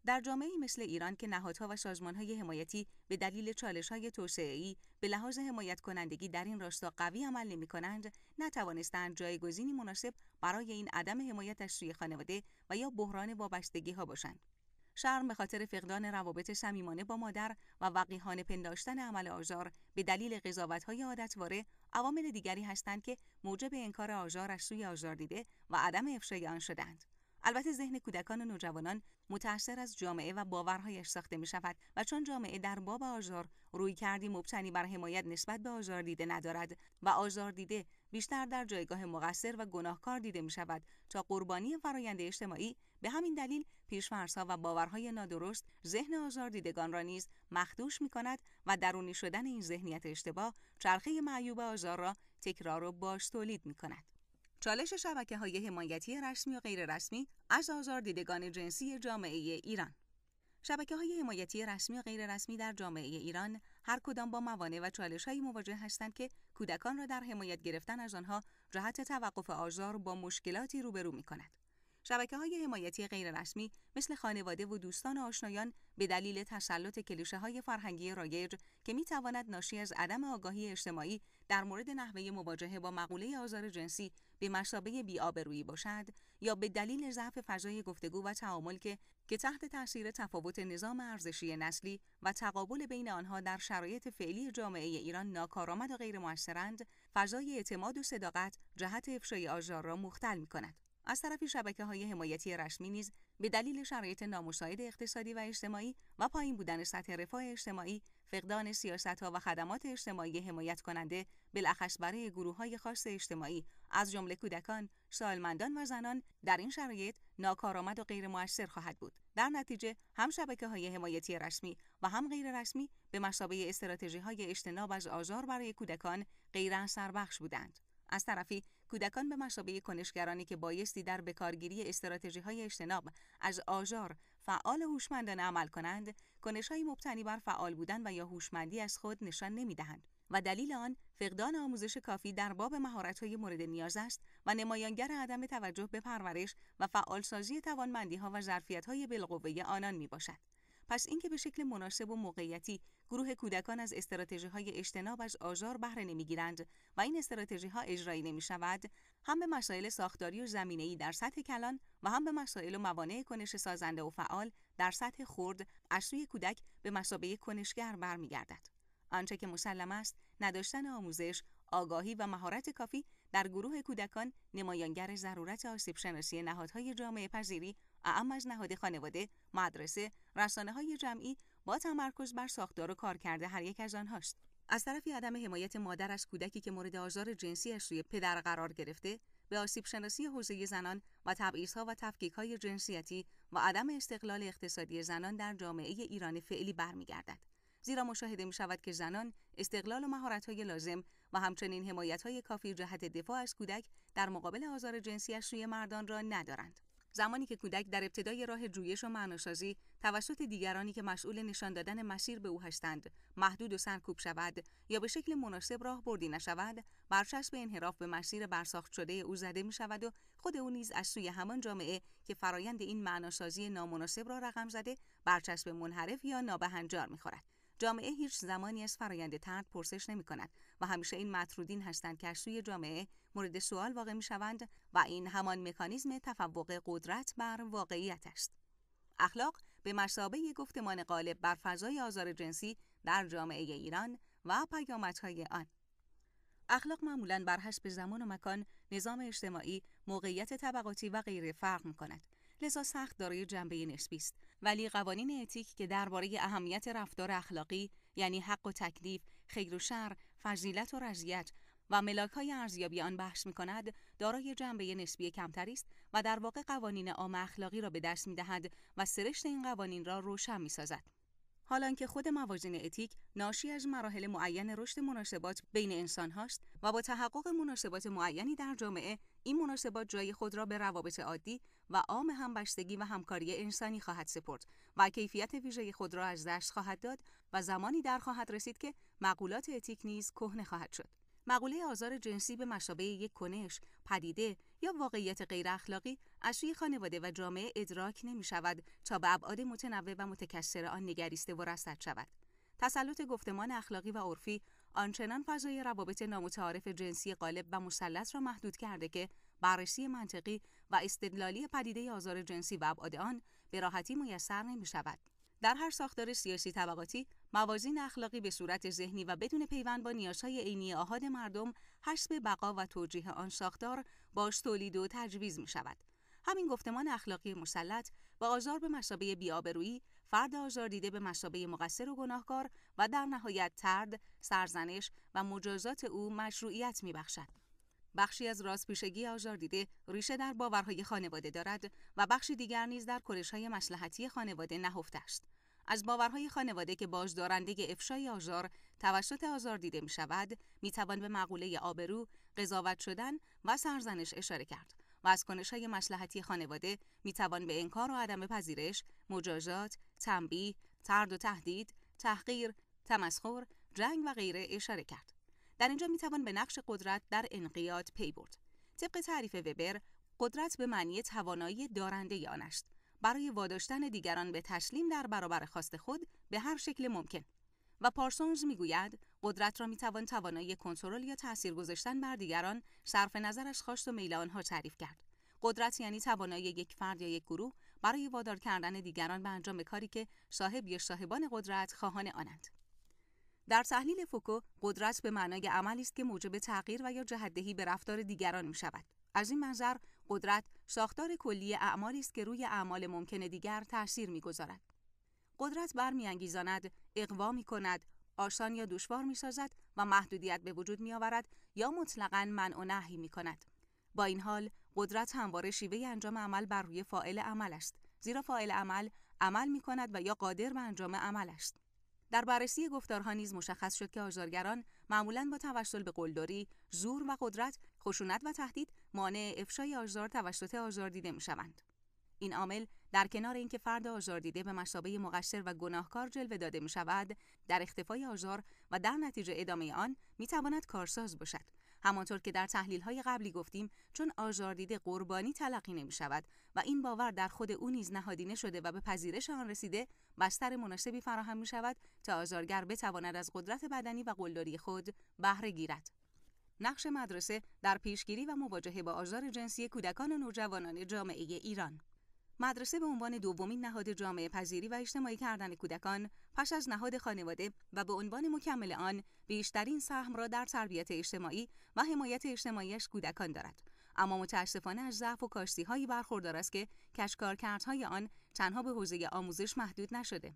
در جامعه مثل ایران که نهادها و های حمایتی به دلیل توسعه ای به لحاظ حمایت کنندگی در این راستا قوی عمل نمی کنند، نتوانستند جایگزینی مناسب برای این عدم حمایت از سوی خانواده و یا بحران وابستگی ها باشند. شرم به خاطر فقدان روابط صمیمانه با مادر و وقیحانه پنداشتن عمل آزار به دلیل های عادتواره عوامل دیگری هستند که موجب انکار آزار از سوی آزار دیده و عدم افشای آن شدند. البته ذهن کودکان و نوجوانان متأثر از جامعه و باورهایش ساخته می شود و چون جامعه در باب آزار روی کردی مبتنی بر حمایت نسبت به آزار دیده ندارد و آزار دیده بیشتر در جایگاه مقصر و گناهکار دیده می شود تا قربانی فرایند اجتماعی به همین دلیل پیشفرزها و باورهای نادرست ذهن آزار دیدگان را نیز مخدوش می کند و درونی شدن این ذهنیت اشتباه چرخه معیوب آزار را تکرار و باش تولید می کند. چالش شبکه های حمایتی رسمی و غیر رسمی از آزار دیدگان جنسی جامعه ایران شبکه های حمایتی رسمی و غیر رسمی در جامعه ایران هر کدام با موانع و چالش های مواجه هستند که کودکان را در حمایت گرفتن از آنها جهت توقف آزار با مشکلاتی روبرو می کند. شبکه های حمایتی غیررسمی مثل خانواده و دوستان و آشنایان به دلیل تسلط کلیشه های فرهنگی رایج که می تواند ناشی از عدم آگاهی اجتماعی در مورد نحوه مواجهه با مقوله آزار جنسی به مسابه بیآبرویی باشد یا به دلیل ضعف فضای گفتگو و تعامل که که تحت تاثیر تفاوت نظام ارزشی نسلی و تقابل بین آنها در شرایط فعلی جامعه ایران ناکارآمد و غیر فضای اعتماد و صداقت جهت افشای آزار را مختل می کند. از طرفی شبکه های حمایتی رسمی نیز به دلیل شرایط نامساعد اقتصادی و اجتماعی و پایین بودن سطح رفاه اجتماعی فقدان سیاست ها و خدمات اجتماعی حمایت کننده بالاخص برای گروه های خاص اجتماعی از جمله کودکان سالمندان و زنان در این شرایط ناکارآمد و غیر موثر خواهد بود در نتیجه هم شبکه های حمایتی رسمی و هم غیر رسمی به مسابه استراتژی های اجتناب از آزار برای کودکان غیر بخش بودند از طرفی کودکان به مشابه کنشگرانی که بایستی در بکارگیری استراتژی های اجتناب از آژار فعال هوشمندان عمل کنند کنش های مبتنی بر فعال بودن و یا هوشمندی از خود نشان دهند. و دلیل آن فقدان آموزش کافی در باب مهارت مورد نیاز است و نمایانگر عدم توجه به پرورش و فعالسازی توانمندی ها و ظرفیت های بالقوه آنان می باشد. پس اینکه به شکل مناسب و موقعیتی گروه کودکان از استراتژیهای های اجتناب از آزار بهره نمیگیرند و این استراتژی ها اجرایی نمی شود هم به مسائل ساختاری و زمینه در سطح کلان و هم به مسائل و موانع کنش سازنده و فعال در سطح خرد از سوی کودک به مسابقه کنشگر برمیگردد آنچه که مسلم است نداشتن آموزش آگاهی و مهارت کافی در گروه کودکان نمایانگر ضرورت آسیب شناسی نهادهای جامعه پذیری اما از نهاد خانواده، مدرسه، رسانه های جمعی با تمرکز بر ساختار و کرده هر یک از آنهاست. از طرفی عدم حمایت مادر از کودکی که مورد آزار جنسی از سوی پدر قرار گرفته به آسیب شناسی حوزه زنان و تبعیضها و تفکیک های جنسیتی و عدم استقلال اقتصادی زنان در جامعه ایران فعلی برمیگردد. زیرا مشاهده می شود که زنان استقلال و مهارت های لازم و همچنین حمایت های کافی جهت دفاع از کودک در مقابل آزار جنسی از سوی مردان را ندارند. زمانی که کودک در ابتدای راه جویش و معناسازی توسط دیگرانی که مسئول نشان دادن مسیر به او هستند محدود و سرکوب شود یا به شکل مناسب راه بردی نشود برچسب انحراف به مسیر برساخت شده او زده می شود و خود او نیز از سوی همان جامعه که فرایند این معناسازی نامناسب را رقم زده برچسب منحرف یا نابهنجار می جامعه هیچ زمانی از فرایند ترد پرسش نمی کند و همیشه این مطرودین هستند که از سوی جامعه مورد سوال واقع می شوند و این همان مکانیزم تفوق قدرت بر واقعیت است. اخلاق به مسابه گفتمان غالب بر فضای آزار جنسی در جامعه ایران و پیامدهای آن اخلاق معمولا بر حسب زمان و مکان، نظام اجتماعی، موقعیت طبقاتی و غیره فرق می کند. لذا سخت دارای جنبه نسبی است ولی قوانین اتیک که درباره اهمیت رفتار اخلاقی یعنی حق و تکلیف خیر و شر فضیلت و رضیت و ملاک های ارزیابی آن بحث می کند دارای جنبه نسبی کمتری است و در واقع قوانین عام اخلاقی را به دست می دهد و سرشت این قوانین را روشن می سازد. حالان که خود موازین اتیک ناشی از مراحل معین رشد مناسبات بین انسان هاست و با تحقق مناسبات معینی در جامعه این مناسبات جای خود را به روابط عادی و عام همبستگی و همکاری انسانی خواهد سپرد و کیفیت ویژه خود را از دست خواهد داد و زمانی در خواهد رسید که مقولات اتیک نیز کهنه خواهد شد مقوله آزار جنسی به مشابه یک کنش، پدیده یا واقعیت غیر اخلاقی از سوی خانواده و جامعه ادراک نمی شود تا به ابعاد متنوع و متکثر آن نگریسته و رصد شود. تسلط گفتمان اخلاقی و عرفی آنچنان فضای روابط نامتعارف جنسی غالب و مسلط را محدود کرده که بررسی منطقی و استدلالی پدیده آزار جنسی و ابعاد آن به راحتی میسر نمی شود. در هر ساختار سیاسی طبقاتی موازین اخلاقی به صورت ذهنی و بدون پیوند با نیازهای عینی آهاد مردم حسب بقا و توجیه آن ساختار باش تولید و تجویز می شود. همین گفتمان اخلاقی مسلط با آزار به مسابه بیابرویی فرد آزار دیده به مسابه مقصر و گناهکار و در نهایت ترد، سرزنش و مجازات او مشروعیت می بخشد. بخشی از آزار دیده ریشه در باورهای خانواده دارد و بخشی دیگر نیز در کرشهای مسلحتی خانواده نهفته است از باورهای خانواده که باجدارنده افشای آژار توسط آزار دیده می شود می توان به مقوله آبرو قضاوت شدن و سرزنش اشاره کرد و از کنش های مسلحتی خانواده می توان به انکار و عدم پذیرش مجازات تنبیه ترد و تهدید تحقیر تمسخر جنگ و غیره اشاره کرد در اینجا می توان به نقش قدرت در انقیاد پی برد. طبق تعریف وبر، قدرت به معنی توانایی دارنده آن است برای واداشتن دیگران به تسلیم در برابر خواست خود به هر شکل ممکن. و پارسونز میگوید قدرت را میتوان توانایی کنترل یا تاثیر گذاشتن بر دیگران صرف نظر از خواست و میل آنها تعریف کرد قدرت یعنی توانایی یک فرد یا یک گروه برای وادار کردن دیگران به انجام کاری که صاحب یا صاحبان قدرت خواهان آنند در تحلیل فوکو قدرت به معنای عملی است که موجب تغییر و یا جهدهی به رفتار دیگران می شود. از این منظر قدرت ساختار کلی اعمالی است که روی اعمال ممکن دیگر تاثیر میگذارد قدرت برمیانگیزاند اقوا می کند آسان یا دشوار می سازد و محدودیت به وجود می آورد یا مطلقا منع و نهی می کند. با این حال قدرت همواره شیوه انجام عمل بر روی فاعل عمل است زیرا فاعل عمل عمل می کند و یا قادر به انجام عمل است در بررسی گفتارها نیز مشخص شد که آزارگران معمولا با توسل به قلدری، زور و قدرت، خشونت و تهدید مانع افشای آزار توسط آزار دیده شوند. این عامل در کنار اینکه فرد آزار دیده به مسابه مقصر و گناهکار جلوه داده می شود، در اختفای آزار و در نتیجه ادامه آن می تواند کارساز باشد همانطور که در تحلیل های قبلی گفتیم چون آزاردیده قربانی تلقی نمی و این باور در خود او نیز نهادینه شده و به پذیرش آن رسیده بستر مناسبی فراهم می شود تا آزارگر بتواند از قدرت بدنی و قلدری خود بهره گیرد نقش مدرسه در پیشگیری و مواجهه با آزار جنسی کودکان و نوجوانان جامعه ایران مدرسه به عنوان دومین نهاد جامعه پذیری و اجتماعی کردن کودکان پس از نهاد خانواده و به عنوان مکمل آن بیشترین سهم را در تربیت اجتماعی و حمایت اجتماعیش کودکان دارد اما متاسفانه از ضعف و کاشتی هایی برخوردار است که کشکارکردهای آن تنها به حوزه آموزش محدود نشده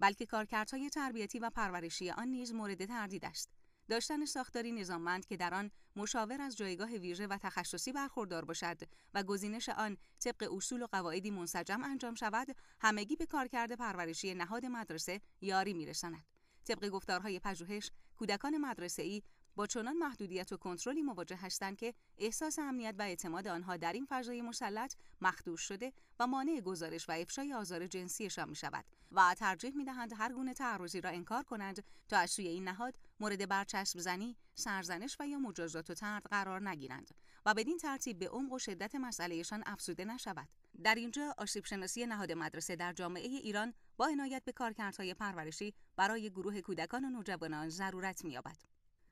بلکه کارکردهای تربیتی و پرورشی آن نیز مورد تردید است داشتن ساختاری نظاممند که در آن مشاور از جایگاه ویژه و تخصصی برخوردار باشد و گزینش آن طبق اصول و قواعدی منسجم انجام شود همگی به کارکرد پرورشی نهاد مدرسه یاری میرساند طبق گفتارهای پژوهش کودکان ای با چنان محدودیت و کنترلی مواجه هستند که احساس امنیت و اعتماد آنها در این فضای مسلط مخدوش شده و مانع گزارش و افشای آزار جنسیشان می شود و ترجیح می دهند هر گونه تعرضی را انکار کنند تا از سوی این نهاد مورد برچسب زنی، سرزنش و یا مجازات و ترد قرار نگیرند و بدین ترتیب به عمق و شدت مسئلهشان افزوده نشود. در اینجا آسیب شناسی نهاد مدرسه در جامعه ایران با عنایت به کارکردهای پرورشی برای گروه کودکان و نوجوانان ضرورت می‌یابد.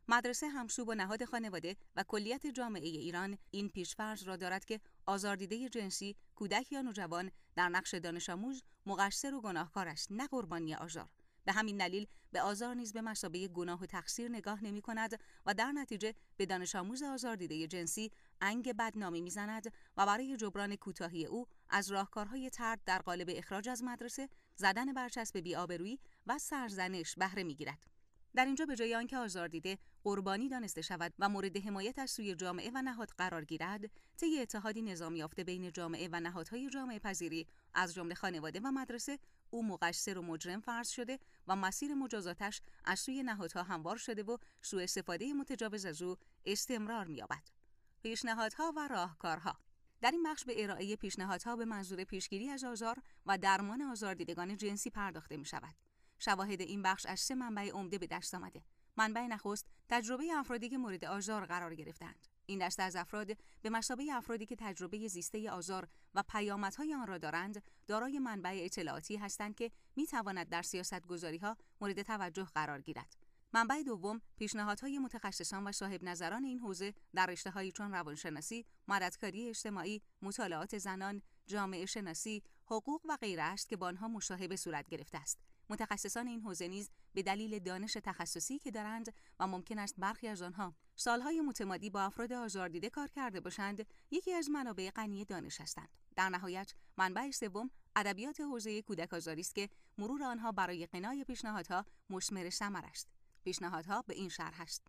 مدرسه همسو و نهاد خانواده و کلیت جامعه ایران این پیشفرض را دارد که آزاردیده جنسی کودک یا نوجوان در نقش دانش آموز مقصر و گناهکار نه قربانی آزار به همین دلیل به آزار نیز به مسابه گناه و تقصیر نگاه نمی کند و در نتیجه به دانش آموز آزاردیده جنسی انگ بدنامی میزند و برای جبران کوتاهی او از راهکارهای ترد در قالب اخراج از مدرسه زدن برچسب بیآبرویی و سرزنش بهره گیرد در اینجا به جای آنکه آزاردیده قربانی دانسته شود و مورد حمایت از سوی جامعه و نهاد قرار گیرد طی اتحادی نظامی یافته بین جامعه و نهادهای جامعه پذیری از جمله خانواده و مدرسه او مقصر و مجرم فرض شده و مسیر مجازاتش از سوی نهادها هموار شده و سوء استفاده متجاوز از او استمرار می‌یابد. پیشنهادها و راهکارها در این بخش به ارائه پیشنهادها به منظور پیشگیری از آزار و درمان آزار دیدگان جنسی پرداخته می شود. شواهد این بخش از سه منبع عمده به دست آمده. منبع نخست تجربه افرادی که مورد آزار قرار گرفتند. این دسته از افراد به مشابه افرادی که تجربه زیسته آزار و پیامدهای آن را دارند دارای منبع اطلاعاتی هستند که می تواند در سیاست گذاری ها مورد توجه قرار گیرد. منبع دوم پیشنهادهای متخصصان و صاحب نظران این حوزه در رشتههایی چون روانشناسی، مددکاری اجتماعی، مطالعات زنان، جامعه شناسی، حقوق و غیره است که با آنها مشاهبه صورت گرفته است. متخصصان این حوزه نیز به دلیل دانش تخصصی که دارند و ممکن است برخی از آنها سالهای متمادی با افراد آزاردیده کار کرده باشند یکی از منابع غنی دانش هستند در نهایت منبع سوم ادبیات حوزه کودک آزاری است که مرور آنها برای قنای پیشنهادها مشمر ثمر است پیشنهادها به این شرح است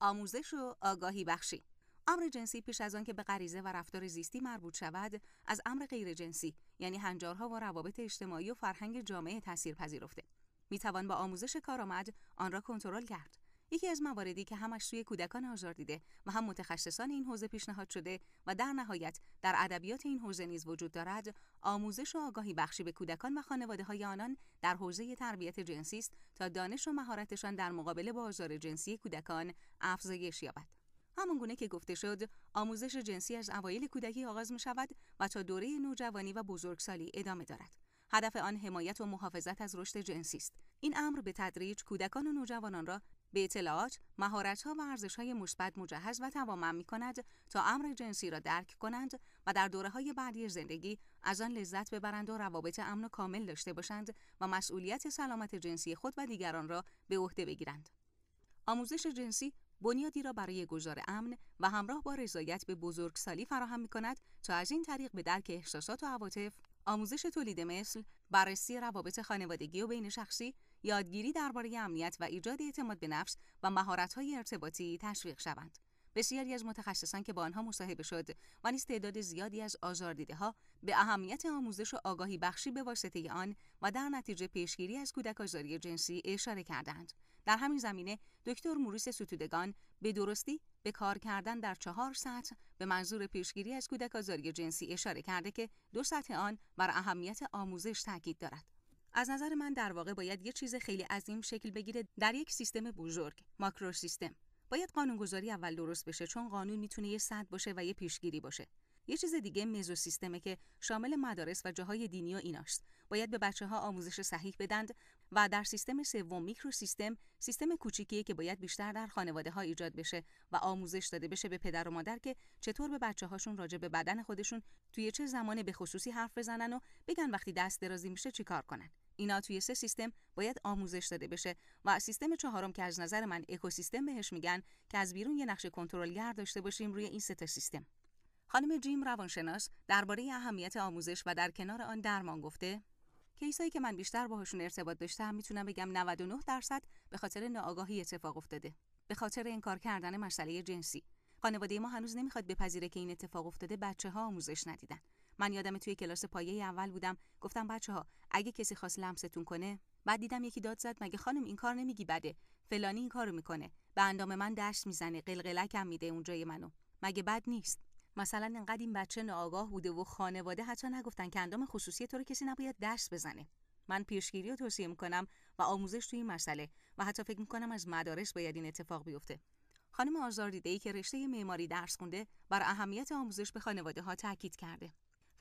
آموزش و آگاهی بخشی امر جنسی پیش از آن که به غریزه و رفتار زیستی مربوط شود از امر غیر جنسی یعنی هنجارها و روابط اجتماعی و فرهنگ جامعه تاثیر پذیرفته می توان با آموزش کارآمد آن را کنترل کرد یکی از مواردی که همش سوی کودکان آزار دیده و هم متخصصان این حوزه پیشنهاد شده و در نهایت در ادبیات این حوزه نیز وجود دارد آموزش و آگاهی بخشی به کودکان و خانواده های آنان در حوزه تربیت جنسی است تا دانش و مهارتشان در مقابله با آزار جنسی کودکان افزایش یابد گونه که گفته شد آموزش جنسی از اوایل کودکی آغاز می شود و تا دوره نوجوانی و بزرگسالی ادامه دارد هدف آن حمایت و محافظت از رشد جنسی است این امر به تدریج کودکان و نوجوانان را به اطلاعات، ها و های مثبت مجهز و توامن کند تا امر جنسی را درک کنند و در دوره های بعدی زندگی از آن لذت ببرند و روابط امن و کامل داشته باشند و مسئولیت سلامت جنسی خود و دیگران را به عهده بگیرند. آموزش جنسی بنیادی را برای گذار امن و همراه با رضایت به بزرگسالی فراهم می کند تا از این طریق به درک احساسات و عواطف، آموزش تولید مثل، بررسی روابط خانوادگی و بین شخصی یادگیری درباره امنیت و ایجاد اعتماد به نفس و مهارت‌های ارتباطی تشویق شوند. بسیاری از متخصصان که با آنها مصاحبه شد و نیز تعداد زیادی از ها به اهمیت آموزش و آگاهی بخشی به واسطه آن و در نتیجه پیشگیری از کودک آزاری جنسی اشاره کردند در همین زمینه دکتر موریس ستودگان به درستی به کار کردن در چهار سطح به منظور پیشگیری از کودک آزاری جنسی اشاره کرده که دو سطح آن بر اهمیت آموزش تاکید دارد از نظر من در واقع باید یه چیز خیلی عظیم شکل بگیره در یک سیستم بزرگ ماکرو سیستم باید قانونگذاری اول درست بشه چون قانون میتونه یه صد باشه و یه پیشگیری باشه یه چیز دیگه مزو سیستمه که شامل مدارس و جاهای دینی و ایناست باید به بچه ها آموزش صحیح بدند و در سیستم سوم میکرو سیستم سیستم کوچیکیه که باید بیشتر در خانواده ها ایجاد بشه و آموزش داده بشه به پدر و مادر که چطور به بچه هاشون راجع به بدن خودشون توی چه زمانه به خصوصی حرف بزنن و بگن وقتی دست درازی میشه چیکار کنن اینا توی سه سیستم باید آموزش داده بشه و سیستم چهارم که از نظر من اکوسیستم بهش میگن که از بیرون یه نقش کنترلگر داشته باشیم روی این سه تا سیستم خانم جیم روانشناس درباره اهمیت آموزش و در کنار آن درمان گفته کیسایی که من بیشتر باهاشون ارتباط داشتم میتونم بگم 99 درصد به خاطر ناآگاهی اتفاق افتاده به خاطر انکار کردن مسئله جنسی خانواده ما هنوز نمیخواد بپذیره که این اتفاق افتاده بچه ها آموزش ندیدن من یادم توی کلاس پایه اول بودم گفتم بچه ها اگه کسی خواست لمستون کنه بعد دیدم یکی داد زد مگه خانم این کار نمیگی بده فلانی این کارو میکنه به اندام من دشت میزنه قلقلکم میده اونجای منو مگه بد نیست مثلا انقدر این بچه ناآگاه بوده و خانواده حتی نگفتن که اندام خصوصی تو رو کسی نباید دست بزنه من پیشگیری رو توصیه میکنم و آموزش توی این مسئله و حتی فکر میکنم از مدارس باید این اتفاق بیفته خانم دیده ای که رشته معماری درس خونده بر اهمیت آموزش به خانواده ها تاکید کرده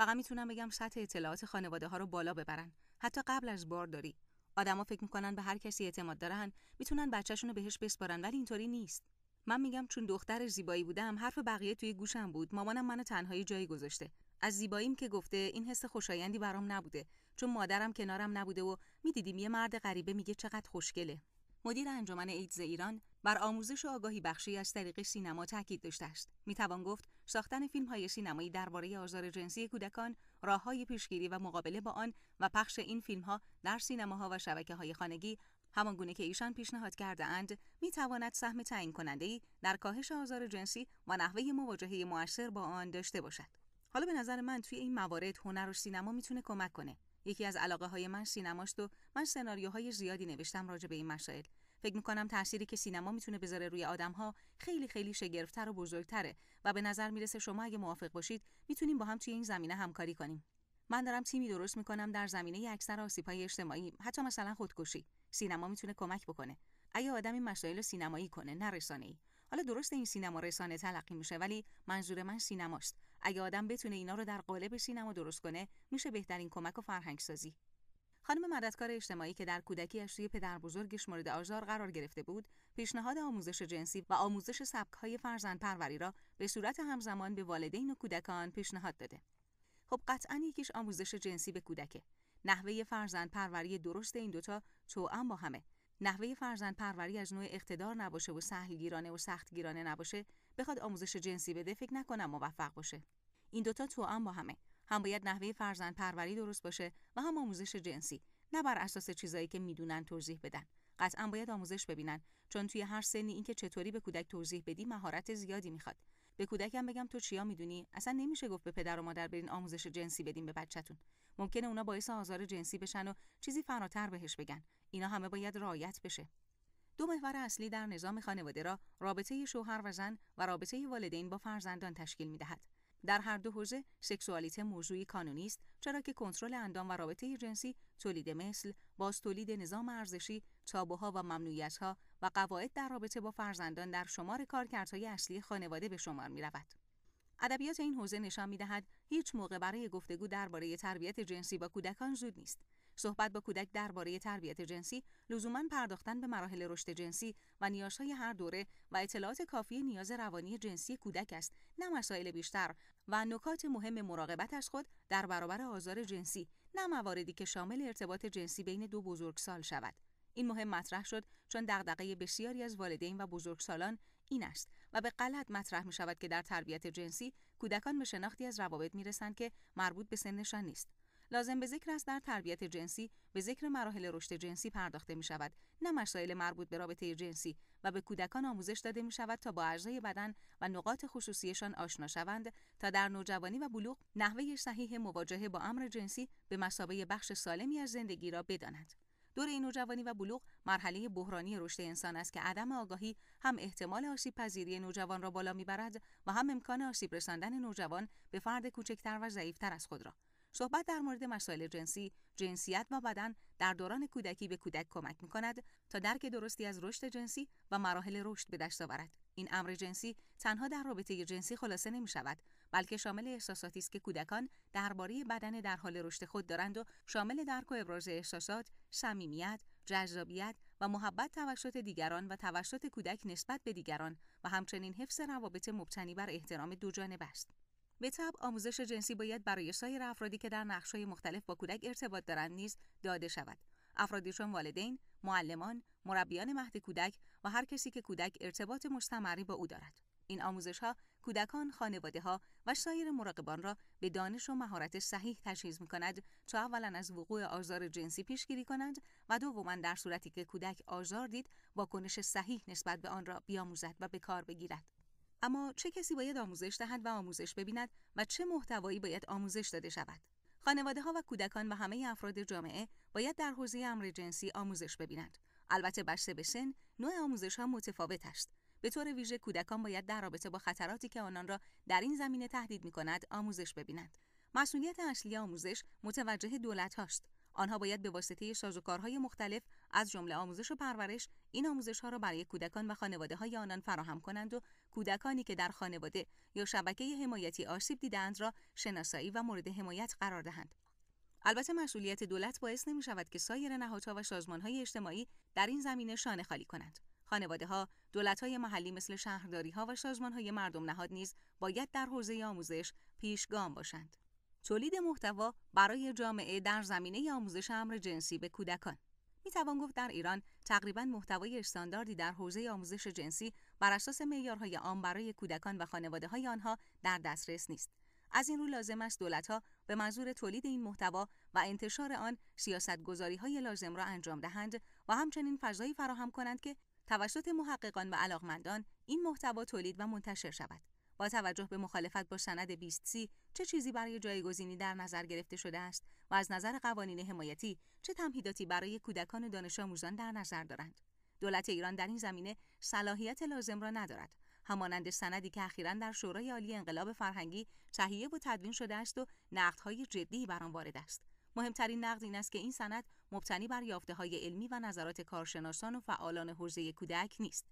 فقط میتونم بگم سطح اطلاعات خانواده ها رو بالا ببرن حتی قبل از بارداری آدما فکر میکنن به هر کسی اعتماد دارن میتونن بچهشون رو بهش بسپارن ولی اینطوری نیست من میگم چون دختر زیبایی بودم حرف بقیه توی گوشم بود مامانم منو تنهایی جایی گذاشته از زیباییم که گفته این حس خوشایندی برام نبوده چون مادرم کنارم نبوده و میدیدیم یه مرد غریبه میگه چقدر خوشگله مدیر انجمن ایدز ایران بر آموزش و آگاهی بخشی از طریق سینما تاکید داشته است میتوان گفت ساختن فیلم های سینمایی درباره آزار جنسی کودکان راه های پیشگیری و مقابله با آن و پخش این فیلم ها در سینماها و شبکه های خانگی همان گونه که ایشان پیشنهاد کرده اند می تواند سهم تعیین کننده ای در کاهش آزار جنسی و نحوه مواجهه موثر با آن داشته باشد حالا به نظر من توی این موارد هنر و سینما میتونه کمک کنه یکی از علاقه های من سینماست و من سناریوهای زیادی نوشتم راجع به این مسائل فکر می کنم تأثیری که سینما میتونه بذاره روی آدم ها خیلی خیلی شگرفتر و بزرگتره و به نظر میرسه شما اگه موافق باشید میتونیم با هم توی این زمینه همکاری کنیم من دارم تیمی درست میکنم در زمینه اکثر آسیب های اجتماعی حتی مثلا خودکشی سینما میتونه کمک بکنه اگه آدم این مسائل سینمایی کنه نه ای حالا درست این سینما رسانه تلقی میشه ولی منظور من سینماست اگه آدم بتونه اینا رو در قالب سینما درست کنه میشه بهترین کمک و فرهنگ سازی خانم مددکار اجتماعی که در کودکی توی پدر بزرگش مورد آزار قرار گرفته بود، پیشنهاد آموزش جنسی و آموزش سبکهای فرزند پروری را به صورت همزمان به والدین و کودکان پیشنهاد داده. خب قطعا یکیش آموزش جنسی به کودکه. نحوه فرزند پروری درست این دوتا توأم با همه نحوه فرزند پروری از نوع اقتدار نباشه و سهلگیرانه و سختگیرانه نباشه بخواد آموزش جنسی بده فکر نکنم موفق باشه این دوتا هم با همه هم باید نحوه فرزند پروری درست باشه و هم آموزش جنسی نه بر اساس چیزایی که میدونن توضیح بدن قطعا باید آموزش ببینن چون توی هر سنی اینکه چطوری به کودک توضیح بدی مهارت زیادی میخواد به کودکم بگم تو چیا میدونی اصلا نمیشه گفت به پدر و مادر برین آموزش جنسی بدین به بچهتون ممکنه اونا باعث آزار جنسی بشن و چیزی فراتر بهش بگن اینا همه باید رعایت بشه دو محور اصلی در نظام خانواده را رابطه شوهر و زن و رابطه والدین با فرزندان تشکیل میدهد در هر دو حوزه سکسوالیته موضوعی کانونی است چرا که کنترل اندام و رابطه جنسی تولید مثل باز تولید نظام ارزشی تابوها و ممنوعیتها و قواعد در رابطه با فرزندان در شمار کارکردهای اصلی خانواده به شمار می رود. ادبیات این حوزه نشان می دهد هیچ موقع برای گفتگو درباره تربیت جنسی با کودکان زود نیست. صحبت با کودک درباره تربیت جنسی لزوما پرداختن به مراحل رشد جنسی و نیازهای هر دوره و اطلاعات کافی نیاز روانی جنسی کودک است نه مسائل بیشتر و نکات مهم مراقبت از خود در برابر آزار جنسی نه مواردی که شامل ارتباط جنسی بین دو بزرگسال شود این مهم مطرح شد چون دغدغه بسیاری از والدین و بزرگسالان این است و به غلط مطرح می شود که در تربیت جنسی کودکان به شناختی از روابط می رسند که مربوط به سنشان نیست. لازم به ذکر است در تربیت جنسی به ذکر مراحل رشد جنسی پرداخته می شود نه مسائل مربوط به رابطه جنسی و به کودکان آموزش داده می شود تا با اعضای بدن و نقاط خصوصیشان آشنا شوند تا در نوجوانی و بلوغ نحوه صحیح مواجهه با امر جنسی به مسابه بخش سالمی از زندگی را بدانند. دور این نوجوانی و بلوغ مرحله بحرانی رشد انسان است که عدم آگاهی هم احتمال آسیب پذیری نوجوان را بالا میبرد و هم امکان آسیب رساندن نوجوان به فرد کوچکتر و ضعیفتر از خود را صحبت در مورد مسائل جنسی، جنسیت و بدن در دوران کودکی به کودک کمک می کند تا درک درستی از رشد جنسی و مراحل رشد به دست آورد. این امر جنسی تنها در رابطه جنسی خلاصه نمی شود بلکه شامل احساساتی است که کودکان درباره بدن در حال رشد خود دارند و شامل درک و ابراز احساسات، صمیمیت، جذابیت و محبت توسط دیگران و توسط کودک نسبت به دیگران و همچنین حفظ روابط مبتنی بر احترام دوجانبه است. به طب آموزش جنسی باید برای سایر افرادی که در نقشهای مختلف با کودک ارتباط دارند نیز داده شود افرادی چون والدین معلمان مربیان مهد کودک و هر کسی که کودک ارتباط مستمری با او دارد این آموزش ها کودکان، خانواده ها و سایر مراقبان را به دانش و مهارت صحیح تجهیز می تا اولا از وقوع آزار جنسی پیشگیری کنند و دوما در صورتی که کودک آزار دید واکنش صحیح نسبت به آن را بیاموزد و به کار بگیرد. اما چه کسی باید آموزش دهد و آموزش ببیند و چه محتوایی باید آموزش داده شود؟ خانواده ها و کودکان و همه افراد جامعه باید در حوزه امر جنسی آموزش ببینند. البته بسته به سن نوع آموزش ها متفاوت است به طور ویژه کودکان باید در رابطه با خطراتی که آنان را در این زمینه تهدید می کند آموزش ببینند. مسئولیت اصلی آموزش متوجه دولت هاست. آنها باید به واسطه سازوکارهای مختلف از جمله آموزش و پرورش این آموزش ها را برای کودکان و خانواده های آنان فراهم کنند و کودکانی که در خانواده یا شبکه حمایتی آسیب دیدند را شناسایی و مورد حمایت قرار دهند. البته مسئولیت دولت باعث نمی شود که سایر نهادها و های اجتماعی در این زمینه شانه خالی کنند. خانواده ها، دولت های محلی مثل شهرداری ها و سازمان های مردم نهاد نیز باید در حوزه آموزش پیشگام باشند. تولید محتوا برای جامعه در زمینه آموزش امر جنسی به کودکان می توان گفت در ایران تقریبا محتوای استانداردی در حوزه آموزش جنسی بر اساس معیارهای عام برای کودکان و خانواده های آنها در دسترس نیست. از این رو لازم است دولتها به منظور تولید این محتوا و انتشار آن سیاست گذاری های لازم را انجام دهند و همچنین فضایی فراهم کنند که توسط محققان و علاقمندان این محتوا تولید و منتشر شود با توجه به مخالفت با سند 20 سی چه چیزی برای جایگزینی در نظر گرفته شده است و از نظر قوانین حمایتی چه تمهیداتی برای کودکان و دانش آموزان در نظر دارند دولت ایران در این زمینه صلاحیت لازم را ندارد همانند سندی که اخیرا در شورای عالی انقلاب فرهنگی تهیه و تدوین شده است و نقدهای جدی بر آن وارد است مهمترین نقد این است که این سند مبتنی بر یافته های علمی و نظرات کارشناسان و فعالان حوزه کودک نیست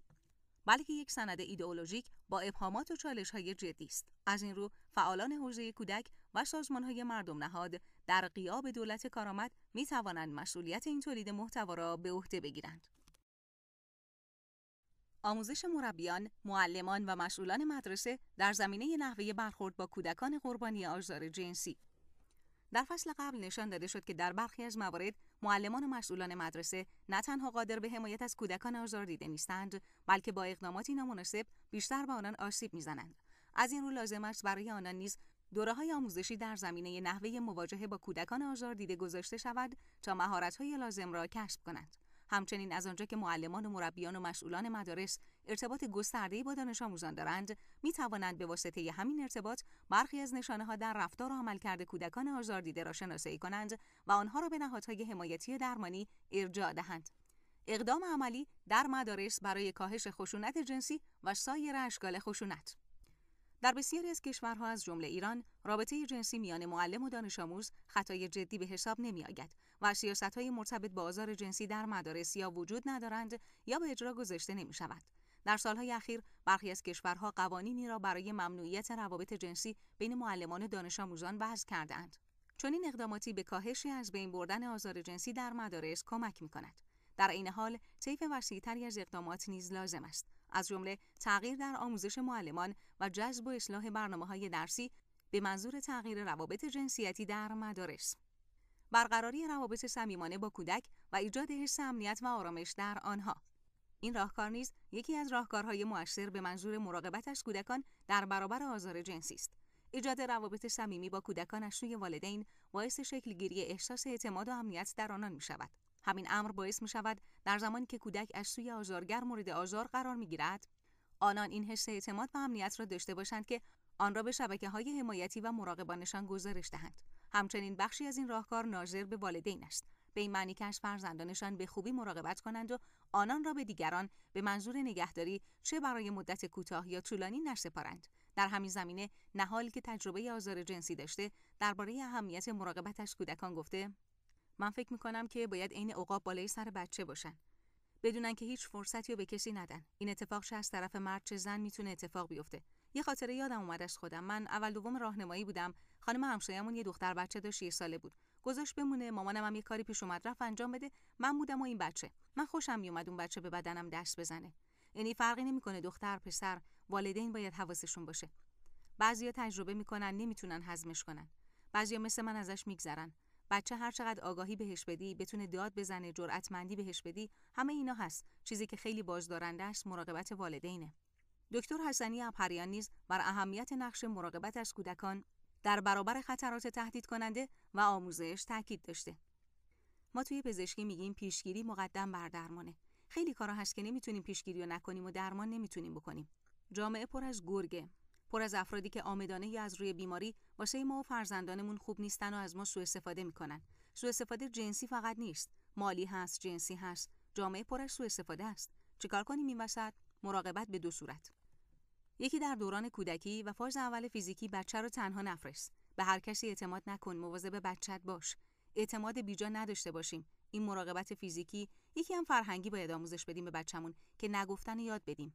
بلکه یک سند ایدئولوژیک با ابهامات و چالش های جدی است از این رو فعالان حوزه کودک و سازمان های مردم نهاد در قیاب دولت کارآمد می توانند مسئولیت این تولید محتوا را به عهده بگیرند آموزش مربیان، معلمان و مسئولان مدرسه در زمینه نحوه برخورد با کودکان قربانی آزار جنسی در فصل قبل نشان داده شد که در برخی از موارد معلمان و مسئولان مدرسه نه تنها قادر به حمایت از کودکان آزار دیده نیستند بلکه با اقداماتی نامناسب بیشتر به آنان آسیب میزنند از این رو لازم است برای آنان نیز دوره های آموزشی در زمینه نحوه مواجهه با کودکان آزار دیده گذاشته شود تا مهارت های لازم را کسب کنند همچنین از آنجا که معلمان و مربیان و مسئولان مدارس ارتباط گسترده با دانش آموزان دارند می توانند به واسطه همین ارتباط برخی از نشانه ها در رفتار و عملکرد کودکان آزاردیده را شناسایی کنند و آنها را به نهادهای حمایتی و درمانی ارجاع دهند اقدام عملی در مدارس برای کاهش خشونت جنسی و سایر اشکال خشونت در بسیاری از کشورها از جمله ایران رابطه جنسی میان معلم و دانش آموز خطای جدی به حساب نمی آید و سیاست های مرتبط با آزار جنسی در مدارس یا وجود ندارند یا به اجرا گذاشته نمی شود. در سالهای اخیر برخی از کشورها قوانینی را برای ممنوعیت روابط جنسی بین معلمان و دانش آموزان وضع کردند. چون این اقداماتی به کاهش از بین بردن آزار جنسی در مدارس کمک می کند. در این حال طیف وسیعتری از اقدامات نیز لازم است از جمله تغییر در آموزش معلمان و جذب و اصلاح برنامه های درسی به منظور تغییر روابط جنسیتی در مدارس برقراری روابط صمیمانه با کودک و ایجاد حس امنیت و آرامش در آنها این راهکار نیز یکی از راهکارهای مؤثر به منظور مراقبت از کودکان در برابر آزار جنسی است ایجاد روابط صمیمی با کودکان از سوی والدین باعث شکلگیری احساس اعتماد و امنیت در آنان می شود. همین امر باعث می شود در زمانی که کودک از سوی آزارگر مورد آزار قرار می گیرد آنان این حس اعتماد و امنیت را داشته باشند که آن را به شبکه های حمایتی و مراقبانشان گزارش دهند همچنین بخشی از این راهکار ناظر به والدین است به این معنی که از فرزندانشان به خوبی مراقبت کنند و آنان را به دیگران به منظور نگهداری چه برای مدت کوتاه یا طولانی نسپارند در همین زمینه نهال که تجربه آزار جنسی داشته درباره اهمیت مراقبت کودکان گفته من فکر میکنم که باید عین عقاب بالای سر بچه باشن بدونن که هیچ فرصتی رو به کسی ندن این اتفاق چه از طرف مرد چه زن میتونه اتفاق بیفته یه خاطره یادم اومد از خودم من اول دوم راهنمایی بودم خانم همسایه‌مون یه دختر بچه داشت یه ساله بود گذاشت بمونه مامانم هم یه کاری پیش اومد رفت انجام بده من بودم و این بچه من خوشم میومد اون بچه به بدنم دست بزنه یعنی فرقی نمیکنه دختر پسر والدین باید حواسشون باشه بعضیا تجربه میکنن نمیتونن هضمش کنن بعضیا مثل من ازش میگذرن بچه هر چقدر آگاهی بهش بدی بتونه داد بزنه جرأتمندی بهش بدی همه اینا هست چیزی که خیلی بازدارنده است مراقبت والدینه دکتر حسنی ابهریان نیز بر اهمیت نقش مراقبت از کودکان در برابر خطرات تهدید کننده و آموزش تاکید داشته ما توی پزشکی میگیم پیشگیری مقدم بر درمانه خیلی کارا هست که نمیتونیم پیشگیری رو نکنیم و درمان نمیتونیم بکنیم جامعه پر از گرگه پر از افرادی که آمدانه یا از روی بیماری واسه ما و فرزندانمون خوب نیستن و از ما سوء استفاده میکنن سوء استفاده جنسی فقط نیست مالی هست جنسی هست جامعه پر از سوء استفاده است چیکار کنیم این وسط مراقبت به دو صورت یکی در دوران کودکی و فاز اول فیزیکی بچه رو تنها نفرست به هر کسی اعتماد نکن مواظب بچت باش اعتماد بیجا نداشته باشیم این مراقبت فیزیکی یکی هم فرهنگی باید آموزش بدیم به بچمون که نگفتن یاد بدیم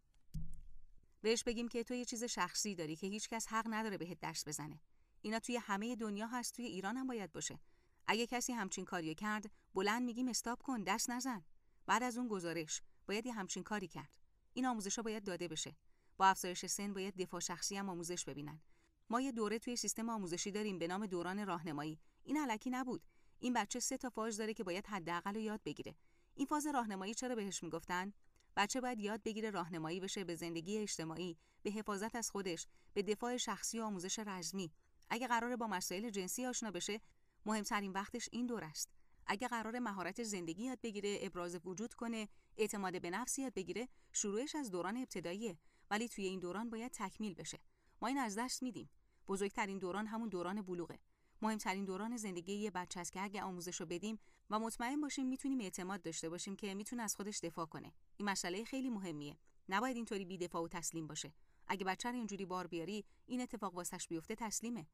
بهش بگیم که تو یه چیز شخصی داری که هیچکس حق نداره بهت دست بزنه اینا توی همه دنیا هست توی ایران هم باید باشه اگه کسی همچین کاریو کرد بلند میگیم استاب کن دست نزن بعد از اون گزارش باید یه همچین کاری کرد این آموزشا باید داده بشه با افزایش سن باید دفاع شخصی هم آموزش ببینن ما یه دوره توی سیستم آموزشی داریم به نام دوران راهنمایی این علکی نبود این بچه سه تا فاز داره که باید حداقل یاد بگیره این فاز راهنمایی چرا بهش میگفتن بچه باید یاد بگیره راهنمایی بشه به زندگی اجتماعی به حفاظت از خودش به دفاع شخصی و آموزش رزمی اگه قراره با مسائل جنسی آشنا بشه مهمترین وقتش این دور است اگه قرار مهارت زندگی یاد بگیره ابراز وجود کنه اعتماد به نفس یاد بگیره شروعش از دوران ابتداییه ولی توی این دوران باید تکمیل بشه ما این از دست میدیم بزرگترین دوران همون دوران بلوغه مهمترین دوران زندگی یه بچه است که اگه آموزش رو بدیم و مطمئن باشیم میتونیم اعتماد داشته باشیم که میتونه از خودش دفاع کنه این مسئله خیلی مهمیه نباید اینطوری بی دفاع و تسلیم باشه اگه بچه رو اینجوری بار بیاری این اتفاق واسش بیفته تسلیمه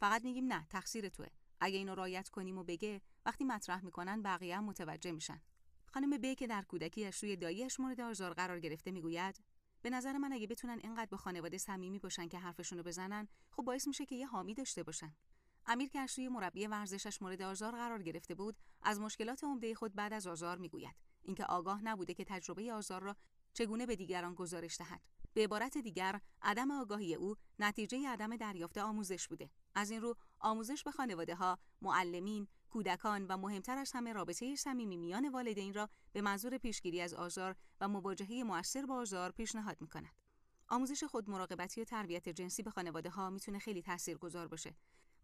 فقط میگیم نه تقصیر توه اگه اینو رایت کنیم و بگه وقتی مطرح میکنن بقیه هم متوجه میشن خانم بیک که در کودکی از روی داییش مورد آزار قرار گرفته میگوید به نظر من اگه بتونن اینقدر با خانواده صمیمی باشن که حرفشون بزنن خب باعث میشه که یه حامی داشته باشن امیر که از مربی ورزشش مورد آزار قرار گرفته بود از مشکلات عمده خود بعد از آزار میگوید اینکه آگاه نبوده که تجربه آزار را چگونه به دیگران گزارش دهد به عبارت دیگر عدم آگاهی او نتیجه عدم دریافت آموزش بوده از این رو آموزش به خانواده ها، معلمین، کودکان و مهمتر از همه رابطه صمیمی میان والدین را به منظور پیشگیری از آزار و مواجهه موثر با آزار پیشنهاد می کند. آموزش خود مراقبتی و تربیت جنسی به خانواده ها میتونه خیلی تاثیرگذار باشه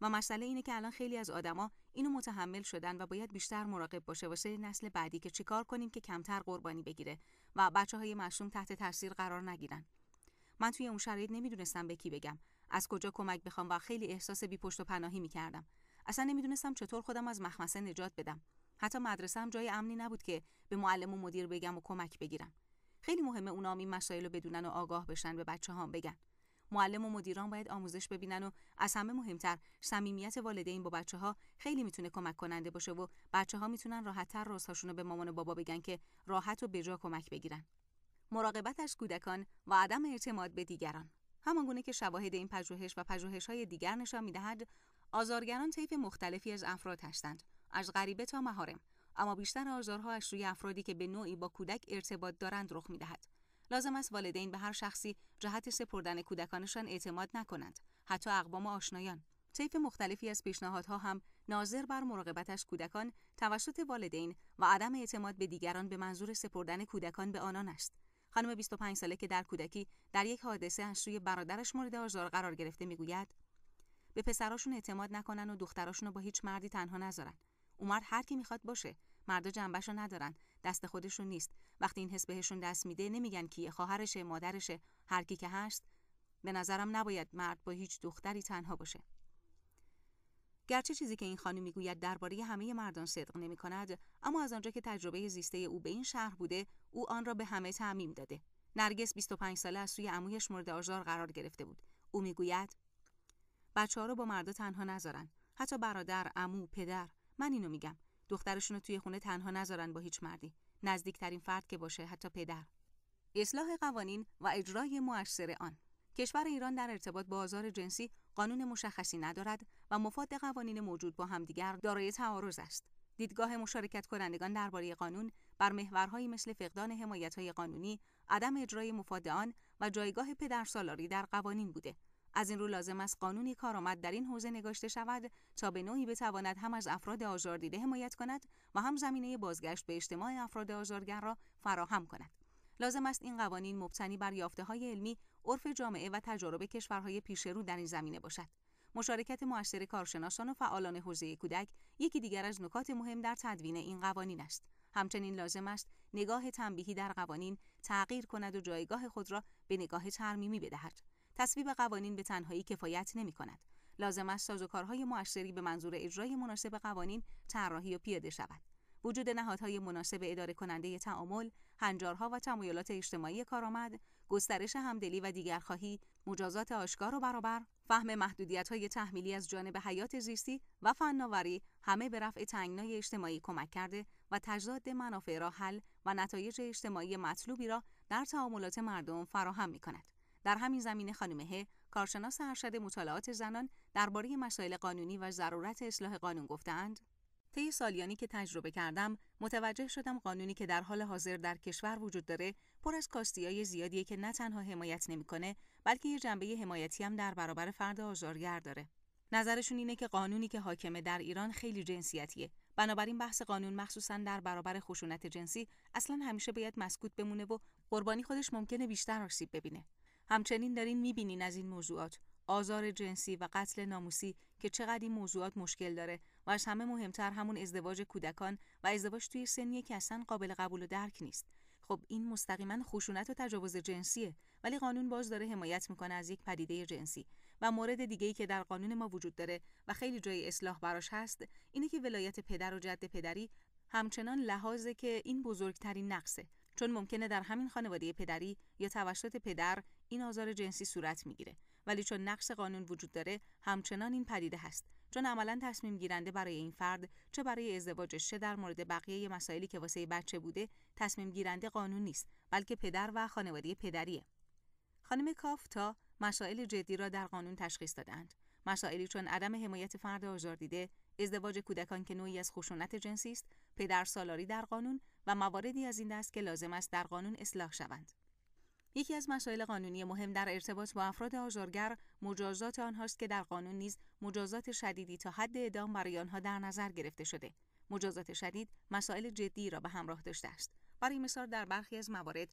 و مسئله اینه که الان خیلی از آدما اینو متحمل شدن و باید بیشتر مراقب باشه واسه نسل بعدی که چیکار کنیم که کمتر قربانی بگیره و بچه های مشروم تحت تاثیر قرار نگیرن من توی اون شرایط نمیدونستم به کی بگم از کجا کمک بخوام و خیلی احساس بی پشت و پناهی میکردم اصلا نمیدونستم چطور خودم از مخمسه نجات بدم حتی مدرسه هم جای امنی نبود که به معلم و مدیر بگم و کمک بگیرم خیلی مهمه اونام این مسائل رو بدونن و آگاه بشن به بچه بگن معلم و مدیران باید آموزش ببینن و از همه مهمتر صمیمیت والدین با بچه ها خیلی میتونه کمک کننده باشه و بچه ها میتونن راحتتر رازهاشون رو به مامان و بابا بگن که راحت و بجا کمک بگیرن مراقبت از کودکان و عدم اعتماد به دیگران همانگونه که شواهد این پژوهش و های دیگر نشان میدهد آزارگران طیف مختلفی از افراد هستند از غریبه تا مهارم اما بیشتر آزارها از افرادی که به نوعی با کودک ارتباط دارند رخ میدهد لازم است والدین به هر شخصی جهت سپردن کودکانشان اعتماد نکنند حتی اقوام آشنایان طیف مختلفی از پیشنهادها هم ناظر بر مراقبتش کودکان توسط والدین و عدم اعتماد به دیگران به منظور سپردن کودکان به آنان است خانم 25 ساله که در کودکی در یک حادثه از سوی برادرش مورد آزار قرار گرفته میگوید به پسراشون اعتماد نکنن و دختراشون رو با هیچ مردی تنها نذارن اومد هر کی میخواد باشه مردا جنبش ندارن دست خودشون نیست وقتی این حس بهشون دست میده نمیگن کیه خواهرشه مادرشه هر کی که هست به نظرم نباید مرد با هیچ دختری تنها باشه گرچه چیزی که این خانم میگوید درباره همه مردان صدق نمی کند، اما از آنجا که تجربه زیسته او به این شهر بوده، او آن را به همه تعمیم داده. نرگس 25 ساله از سوی عمویش مورد آزار قرار گرفته بود. او میگوید: بچه‌ها رو با مردا تنها نذارن. حتی برادر، عمو، پدر، من اینو میگم. دخترشون رو توی خونه تنها نذارن با هیچ مردی نزدیکترین فرد که باشه حتی پدر اصلاح قوانین و اجرای مؤثر آن کشور ایران در ارتباط با آزار جنسی قانون مشخصی ندارد و مفاد قوانین موجود با همدیگر دارای تعارض است دیدگاه مشارکت کنندگان درباره قانون بر محورهایی مثل فقدان حمایت‌های قانونی، عدم اجرای مفاد آن و جایگاه پدرسالاری در قوانین بوده از این رو لازم است قانونی کارآمد در این حوزه نگاشته شود تا به نوعی بتواند هم از افراد آزاردیده حمایت کند و هم زمینه بازگشت به اجتماع افراد آزارگر را فراهم کند لازم است این قوانین مبتنی بر یافته های علمی عرف جامعه و تجارب کشورهای پیشرو در این زمینه باشد مشارکت مؤثر کارشناسان و فعالان حوزه کودک یکی دیگر از نکات مهم در تدوین این قوانین است همچنین لازم است نگاه تنبیهی در قوانین تغییر کند و جایگاه خود را به نگاه ترمیمی بدهد تصویب قوانین به تنهایی کفایت نمی کند. لازم است سازوکارهای مؤثری به منظور اجرای مناسب قوانین طراحی و پیاده شود. وجود نهادهای مناسب اداره کننده تعامل، هنجارها و تمایلات اجتماعی کارآمد، گسترش همدلی و دیگرخواهی، مجازات آشکار و برابر، فهم محدودیت‌های تحمیلی از جانب حیات زیستی و فناوری همه به رفع تنگنای اجتماعی کمک کرده و تجداد منافع را حل و نتایج اجتماعی مطلوبی را در تعاملات مردم فراهم می‌کند. در همین زمینه خانم ه کارشناس ارشد مطالعات زنان درباره مسائل قانونی و ضرورت اصلاح قانون گفتند طی سالیانی که تجربه کردم متوجه شدم قانونی که در حال حاضر در کشور وجود داره پر از های زیادیه که نه تنها حمایت نمیکنه بلکه یه جنبه حمایتی هم در برابر فرد آزارگر داره نظرشون اینه که قانونی که حاکمه در ایران خیلی جنسیتیه بنابراین بحث قانون مخصوصا در برابر خشونت جنسی اصلا همیشه باید مسکوت بمونه و قربانی خودش ممکنه بیشتر آسیب ببینه همچنین دارین میبینین از این موضوعات آزار جنسی و قتل ناموسی که چقدر این موضوعات مشکل داره و از همه مهمتر همون ازدواج کودکان و ازدواج توی سنی که اصلا قابل قبول و درک نیست خب این مستقیما خشونت و تجاوز جنسیه ولی قانون باز داره حمایت میکنه از یک پدیده جنسی و مورد دیگه ای که در قانون ما وجود داره و خیلی جای اصلاح براش هست اینه که ولایت پدر و جد پدری همچنان لحاظه که این بزرگترین نقصه چون ممکنه در همین خانواده پدری یا توسط پدر این آزار جنسی صورت میگیره ولی چون نقص قانون وجود داره همچنان این پدیده هست چون عملا تصمیم گیرنده برای این فرد چه برای ازدواجش چه در مورد بقیه مسائلی که واسه بچه بوده تصمیم گیرنده قانون نیست بلکه پدر و خانواده پدریه خانم کاف تا مسائل جدی را در قانون تشخیص دادند مسائلی چون عدم حمایت فرد آزار دیده، ازدواج کودکان که نوعی از خشونت جنسی است پدر سالاری در قانون و مواردی از این دست که لازم است در قانون اصلاح شوند یکی از مسائل قانونی مهم در ارتباط با افراد آزارگر مجازات آنهاست که در قانون نیز مجازات شدیدی تا حد اعدام برای آنها در نظر گرفته شده مجازات شدید مسائل جدی را به همراه داشته است برای مثال در برخی از موارد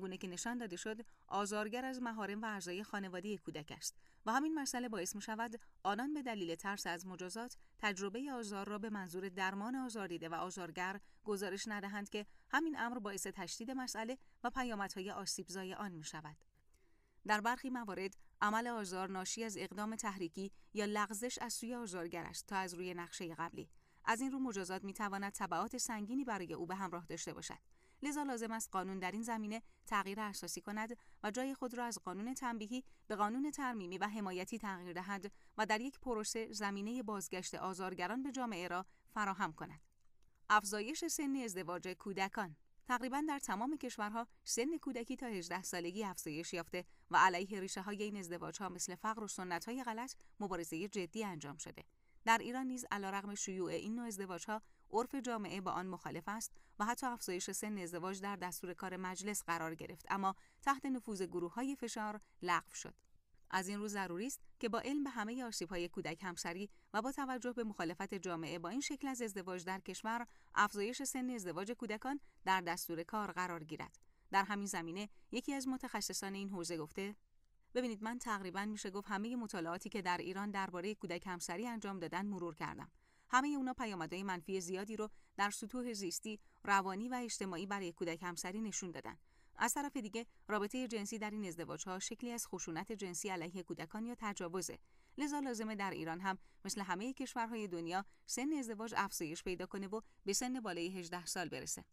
گونه که نشان داده شد آزارگر از مهارم و اعضای خانواده کودک است و همین مسئله باعث می شود آنان به دلیل ترس از مجازات تجربه آزار را به منظور درمان آزاریده و آزارگر گزارش ندهند که همین امر باعث تشدید مسئله و پیامدهای آسیبزای آن می شود. در برخی موارد عمل آزار ناشی از اقدام تحریکی یا لغزش از سوی آزارگر است تا از روی نقشه قبلی از این رو مجازات می تواند تبعات سنگینی برای او به همراه داشته باشد لذا لازم است قانون در این زمینه تغییر اساسی کند و جای خود را از قانون تنبیهی به قانون ترمیمی و حمایتی تغییر دهد و در یک پروسه زمینه بازگشت آزارگران به جامعه را فراهم کند افزایش سن ازدواج کودکان تقریبا در تمام کشورها سن کودکی تا 18 سالگی افزایش یافته و علیه ریشه های این ازدواج ها مثل فقر و سنت های غلط مبارزه جدی انجام شده. در ایران نیز علیرغم شیوع این نوع ازدواج ها عرف جامعه با آن مخالف است و حتی افزایش سن ازدواج در دستور کار مجلس قرار گرفت اما تحت نفوذ گروه های فشار لغو شد از این رو ضروری است که با علم به همه آسیب های کودک همسری و با توجه به مخالفت جامعه با این شکل از ازدواج در کشور افزایش سن ازدواج کودکان در دستور کار قرار گیرد در همین زمینه یکی از متخصصان این حوزه گفته ببینید من تقریبا میشه گفت همه مطالعاتی که در ایران درباره کودک همسری انجام دادن مرور کردم همه اونا پیامدهای منفی زیادی رو در سطوح زیستی، روانی و اجتماعی برای کودک همسری نشون دادن. از طرف دیگه رابطه جنسی در این ازدواجها شکلی از خشونت جنسی علیه کودکان یا تجاوزه لذا لازمه در ایران هم مثل همه کشورهای دنیا سن ازدواج افزایش پیدا کنه و به سن بالای 18 سال برسه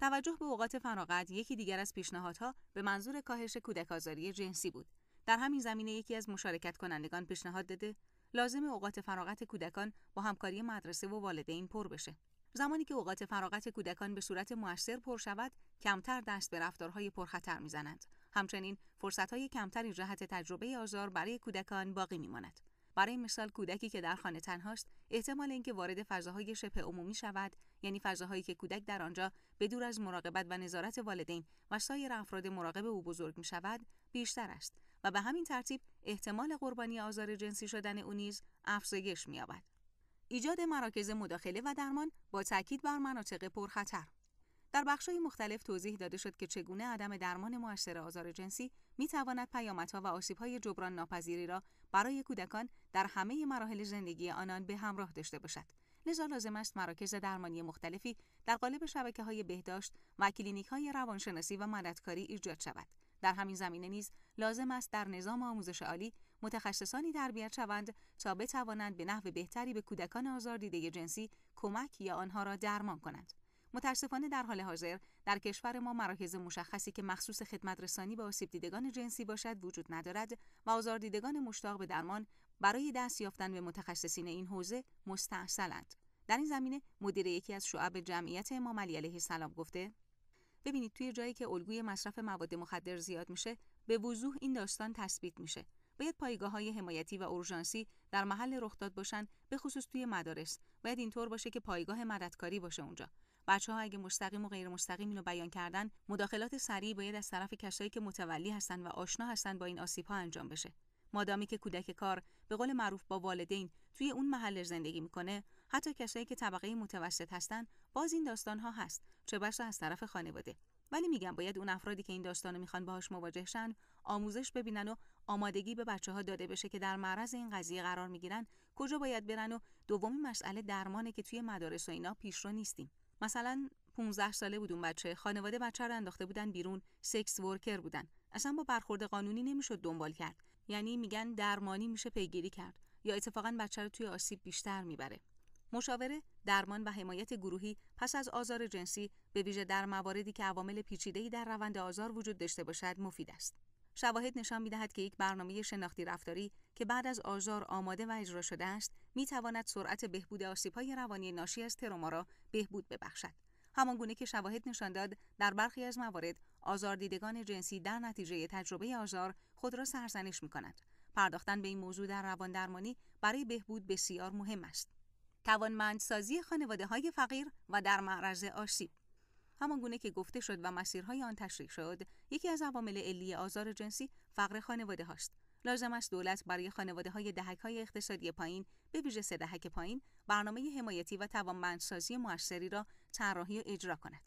توجه به اوقات فراغت یکی دیگر از پیشنهادها به منظور کاهش کودک جنسی بود در همین زمینه یکی از مشارکت کنندگان پیشنهاد داده لازم اوقات فراغت کودکان با همکاری مدرسه و والدین پر بشه. زمانی که اوقات فراغت کودکان به صورت موثر پر شود، کمتر دست به رفتارهای پرخطر میزنند. همچنین فرصتهای کمتری جهت تجربه آزار برای کودکان باقی میماند. برای مثال کودکی که در خانه تنهاست احتمال اینکه وارد فضاهای شبه عمومی شود یعنی فضاهایی که کودک در آنجا به دور از مراقبت و نظارت والدین و سایر افراد مراقب او بزرگ می شود بیشتر است و به همین ترتیب احتمال قربانی آزار جنسی شدن او نیز افزایش می‌یابد. ایجاد مراکز مداخله و درمان با تاکید بر مناطق پرخطر در بخش‌های مختلف توضیح داده شد که چگونه عدم درمان مؤثر آزار جنسی می‌تواند پیامدها و آسیب‌های جبران ناپذیری را برای کودکان در همه مراحل زندگی آنان به همراه داشته باشد. لذا لازم است مراکز درمانی مختلفی در قالب شبکه های بهداشت و کلینیک روانشناسی و مددکاری ایجاد شود. در همین زمینه نیز لازم است در نظام آموزش عالی متخصصانی تربیت شوند تا بتوانند به نحو بهتری به کودکان آزاردیده جنسی کمک یا آنها را درمان کنند متاسفانه در حال حاضر در کشور ما مراکز مشخصی که مخصوص خدمت رسانی به آسیب دیدگان جنسی باشد وجود ندارد و آزاردیدگان مشتاق به درمان برای دست یافتن به متخصصین این حوزه مستعصلند. در این زمینه مدیر یکی از شعب جمعیت امام علی علیه السلام گفته ببینید توی جایی که الگوی مصرف مواد مخدر زیاد میشه به وضوح این داستان تثبیت میشه باید پایگاه های حمایتی و اورژانسی در محل رخداد باشن به خصوص توی مدارس باید اینطور باشه که پایگاه مددکاری باشه اونجا بچه ها اگه مستقیم و غیر مستقیم اینو بیان کردن مداخلات سریع باید از طرف کسایی که متولی هستن و آشنا هستن با این آسیب ها انجام بشه مادامی که کودک کار به قول معروف با والدین توی اون محل زندگی میکنه حتی کسایی که طبقه متوسط هستن باز این داستان ها هست چه بسا از طرف خانواده ولی میگم باید اون افرادی که این داستانو میخوان باهاش مواجه شن آموزش ببینن و آمادگی به بچه ها داده بشه که در معرض این قضیه قرار میگیرن کجا باید برن و دومی مسئله درمانه که توی مدارس و اینا رو نیستیم مثلا 15 ساله بود اون بچه خانواده بچه رو انداخته بودن بیرون سکس ورکر بودن اصلا با برخورد قانونی نمیشد دنبال کرد یعنی میگن درمانی میشه پیگیری کرد یا اتفاقا بچه توی آسیب بیشتر میبره مشاوره، درمان و حمایت گروهی پس از آزار جنسی به ویژه در مواردی که عوامل پیچیده‌ای در روند آزار وجود داشته باشد مفید است. شواهد نشان میدهد که یک برنامه شناختی رفتاری که بعد از آزار آماده و اجرا شده است می‌تواند سرعت بهبود آسیبهای روانی ناشی از تروما را بهبود ببخشد همان گونه که شواهد نشان داد در برخی از موارد آزاردیدگان جنسی در نتیجه تجربه آزار خود را سرزنش کند. پرداختن به این موضوع در روان درمانی برای بهبود بسیار مهم است توانمندسازی خانواده های فقیر و در معرض آسیب همان گونه که گفته شد و مسیرهای آن تشریح شد یکی از عوامل علی آزار جنسی فقر خانواده هاست لازم است دولت برای خانواده های دهک های اقتصادی پایین به ویژه سه دهک پایین برنامه حمایتی و توانمندسازی موثری را طراحی و اجرا کند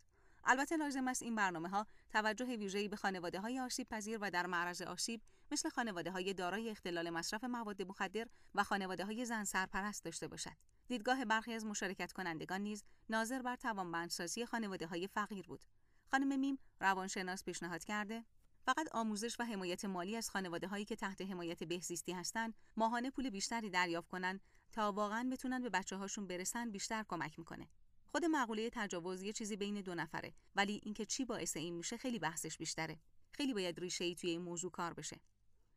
البته لازم است این برنامه ها توجه ویژه‌ای به خانواده های آسیب پذیر و در معرض آسیب مثل خانواده های دارای اختلال مصرف مواد مخدر و خانواده های زن سرپرست داشته باشد. دیدگاه برخی از مشارکت کنندگان نیز ناظر بر توانمندسازی خانواده های فقیر بود. خانم میم روانشناس پیشنهاد کرده فقط آموزش و حمایت مالی از خانواده هایی که تحت حمایت بهزیستی هستند ماهانه پول بیشتری دریافت کنند تا واقعا بتونن به بچه هاشون برسن بیشتر کمک میکنه. خود مقوله تجاوز یه چیزی بین دو نفره ولی اینکه چی باعث این میشه خیلی بحثش بیشتره. خیلی باید ریشه ای توی این موضوع کار بشه.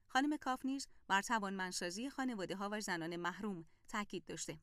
خانم کاف نیز بر توانمندسازی خانواده ها و زنان محروم تاکید داشته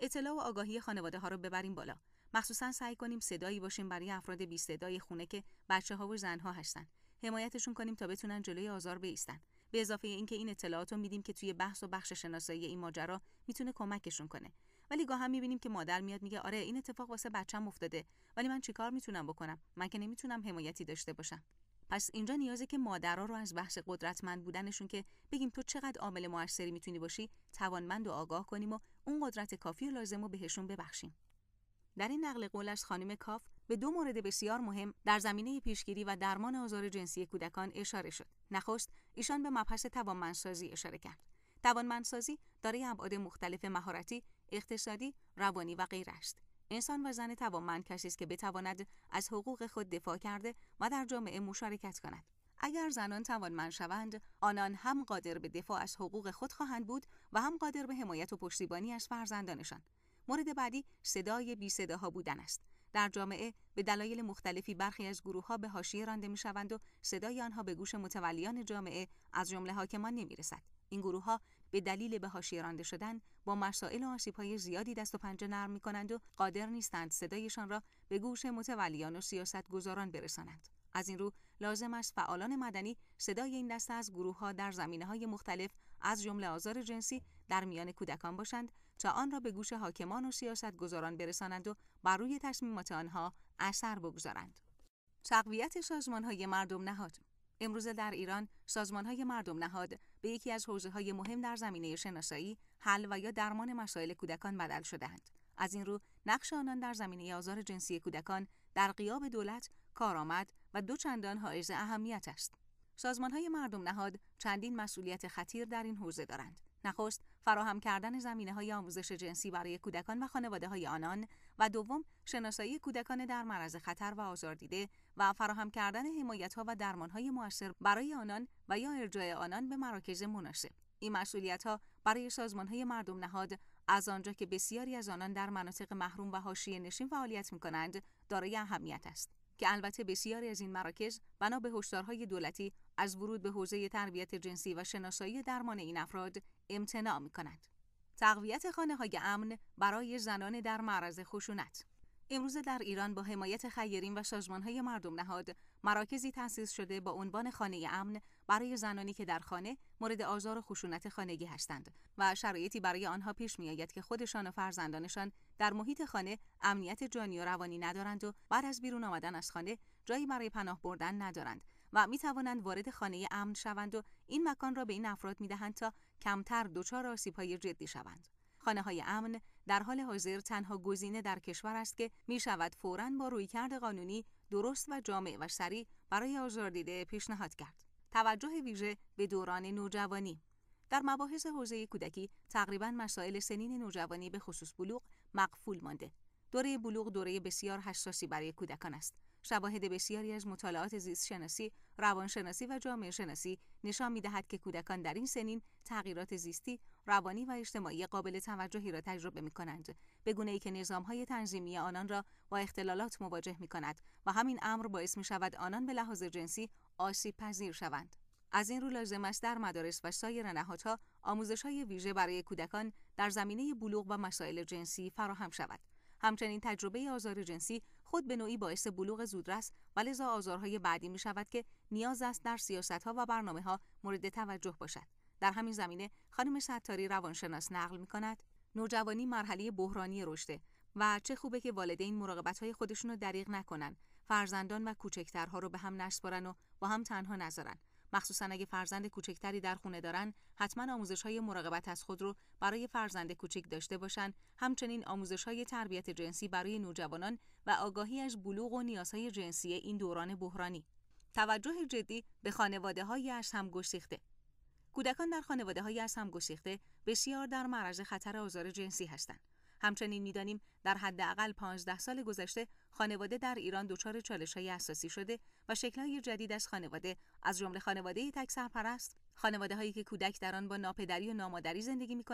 اطلاع و آگاهی خانواده ها رو ببریم بالا مخصوصا سعی کنیم صدایی باشیم برای افراد بی صدای خونه که بچه ها و زن ها هستن حمایتشون کنیم تا بتونن جلوی آزار بیستن به اضافه اینکه این اطلاعات رو میدیم که توی بحث و بخش شناسایی این ماجرا میتونه کمکشون کنه ولی گاهی میبینیم که مادر میاد میگه آره این اتفاق واسه بچم افتاده ولی من چیکار میتونم بکنم من که نمیتونم حمایتی داشته باشم پس اینجا نیازه که مادرها رو از بحث قدرتمند بودنشون که بگیم تو چقدر عامل موثری میتونی باشی توانمند و آگاه کنیم و اون قدرت کافی و لازم رو بهشون ببخشیم در این نقل قول از خانم کاف به دو مورد بسیار مهم در زمینه پیشگیری و درمان آزار جنسی کودکان اشاره شد نخست ایشان به مبحث توانمندسازی اشاره کرد توانمندسازی دارای ابعاد مختلف مهارتی اقتصادی روانی و غیره است انسان و زن توانمند کسی است که بتواند از حقوق خود دفاع کرده و در جامعه مشارکت کند اگر زنان توانمند شوند آنان هم قادر به دفاع از حقوق خود خواهند بود و هم قادر به حمایت و پشتیبانی از فرزندانشان مورد بعدی صدای بی صداها بودن است در جامعه به دلایل مختلفی برخی از گروه ها به حاشیه رانده می شوند و صدای آنها به گوش متولیان جامعه از جمله حاکمان نمی رسد. این گروه ها به دلیل به شدن با مسائل و آسیبهای زیادی دست و پنجه نرم کنند و قادر نیستند صدایشان را به گوش متولیان و گذاران برسانند. از این رو لازم است فعالان مدنی صدای این دسته از گروه ها در زمینه های مختلف از جمله آزار جنسی در میان کودکان باشند تا آن را به گوش حاکمان و گذاران برسانند و بر روی تصمیمات آنها اثر بگذارند. تقویت سازمان های مردم نهاد امروزه در ایران سازمان های مردم نهاد به یکی از حوزه های مهم در زمینه شناسایی، حل و یا درمان مسائل کودکان بدل شدهاند. از این رو نقش آنان در زمینه آزار جنسی کودکان در قیاب دولت کارآمد و دو چندان حائز اهمیت است. سازمان های مردم نهاد چندین مسئولیت خطیر در این حوزه دارند. نخست فراهم کردن زمینه های آموزش جنسی برای کودکان و خانواده های آنان و دوم شناسایی کودکان در معرض خطر و آزار دیده و فراهم کردن حمایت ها و درمان های موثر برای آنان و یا ارجاع آنان به مراکز مناسب این مسئولیت ها برای سازمان های مردم نهاد از آنجا که بسیاری از آنان در مناطق محروم و حاشیه نشین فعالیت می کنند دارای اهمیت است که البته بسیاری از این مراکز بنا به هشدارهای دولتی از ورود به حوزه تربیت جنسی و شناسایی درمان این افراد امتناع می کند. تقویت خانه های امن برای زنان در معرض خشونت امروز در ایران با حمایت خیرین و های مردم نهاد مراکزی تأسیس شده با عنوان خانه امن برای زنانی که در خانه مورد آزار و خشونت خانگی هستند و شرایطی برای آنها پیش میآید که خودشان و فرزندانشان در محیط خانه امنیت جانی و روانی ندارند و بعد از بیرون آمدن از خانه جایی برای پناه بردن ندارند و می وارد خانه امن شوند و این مکان را به این افراد می دهند تا کمتر دچار های جدی شوند. خانه های امن در حال حاضر تنها گزینه در کشور است که می شود فوراً با رویکرد قانونی درست و جامع و سریع برای دیده پیشنهاد کرد. توجه ویژه به دوران نوجوانی در مباحث حوزه کودکی تقریبا مسائل سنین نوجوانی به خصوص بلوغ مقفول مانده. دوره بلوغ دوره بسیار حساسی برای کودکان است. شواهد بسیاری از مطالعات زیست شناسی، روان شناسی و جامعه شناسی نشان می دهد که کودکان در این سنین تغییرات زیستی، روانی و اجتماعی قابل توجهی را تجربه می کنند، به ای که نظام های تنظیمی آنان را با اختلالات مواجه می کند و همین امر باعث می شود آنان به لحاظ جنسی آسیب پذیر شوند. از این رو لازم است در مدارس و سایر نهادها آموزش های ویژه برای کودکان در زمینه بلوغ و مسائل جنسی فراهم شود. همچنین تجربه آزار جنسی خود به نوعی باعث بلوغ زودرس و لذا آزارهای بعدی می شود که نیاز است در سیاست ها و برنامه ها مورد توجه باشد. در همین زمینه خانم ستاری روانشناس نقل می کند نوجوانی مرحله بحرانی رشده و چه خوبه که والدین مراقبت های خودشون رو دریغ نکنن فرزندان و کوچکترها رو به هم نسپارن و با هم تنها نذارن مخصوصا اگه فرزند کوچکتری در خونه دارن حتما آموزش های مراقبت از خود رو برای فرزند کوچک داشته باشن همچنین آموزش های تربیت جنسی برای نوجوانان و آگاهی از بلوغ و نیازهای جنسی این دوران بحرانی توجه جدی به خانواده های هم کودکان در خانواده های هم بسیار در معرض خطر آزار جنسی هستند همچنین میدانیم در حداقل 15 سال گذشته خانواده در ایران دچار چالش‌های اساسی شده و شکل‌های جدید از خانواده از جمله خانواده تک سرپرست، خانواده هایی که کودک در آن با ناپدری و نامادری زندگی می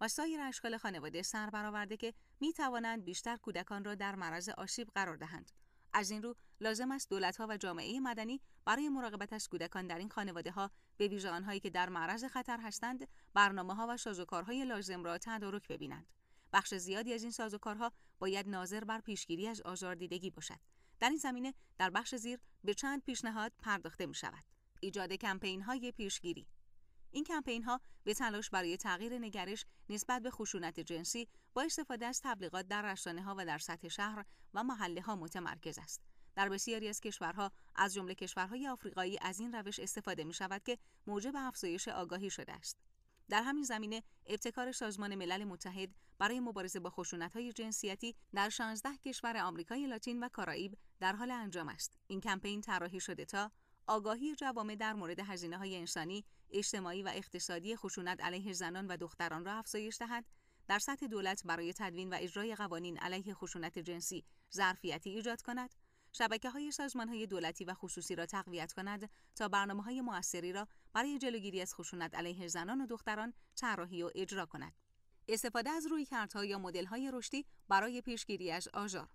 و سایر اشکال خانواده سر برآورده که می توانند بیشتر کودکان را در معرض آسیب قرار دهند. از این رو لازم است ها و جامعه مدنی برای مراقبت از کودکان در این خانواده ها به ویژه آنهایی که در معرض خطر هستند برنامه و سازوکارهای لازم را تدارک ببینند. بخش زیادی از این سازوکارها باید ناظر بر پیشگیری از آزار دیدگی باشد در این زمینه در بخش زیر به چند پیشنهاد پرداخته می شود ایجاد کمپین های پیشگیری این کمپین ها به تلاش برای تغییر نگرش نسبت به خشونت جنسی با استفاده از تبلیغات در رسانه ها و در سطح شهر و محله ها متمرکز است. در بسیاری از کشورها از جمله کشورهای آفریقایی از این روش استفاده می شود که موجب افزایش آگاهی شده است. در همین زمینه ابتکار سازمان ملل متحد برای مبارزه با خشونت‌های جنسیتی در 16 کشور آمریکای لاتین و کارائیب در حال انجام است. این کمپین طراحی شده تا آگاهی جوامع در مورد هزینه های انسانی، اجتماعی و اقتصادی خشونت علیه زنان و دختران را افزایش دهد، در سطح دولت برای تدوین و اجرای قوانین علیه خشونت جنسی ظرفیتی ایجاد کند شبکه های سازمان های دولتی و خصوصی را تقویت کند تا برنامه های موثری را برای جلوگیری از خشونت علیه زنان و دختران طراحی و اجرا کند. استفاده از کردها یا های رشدی برای پیشگیری از آژار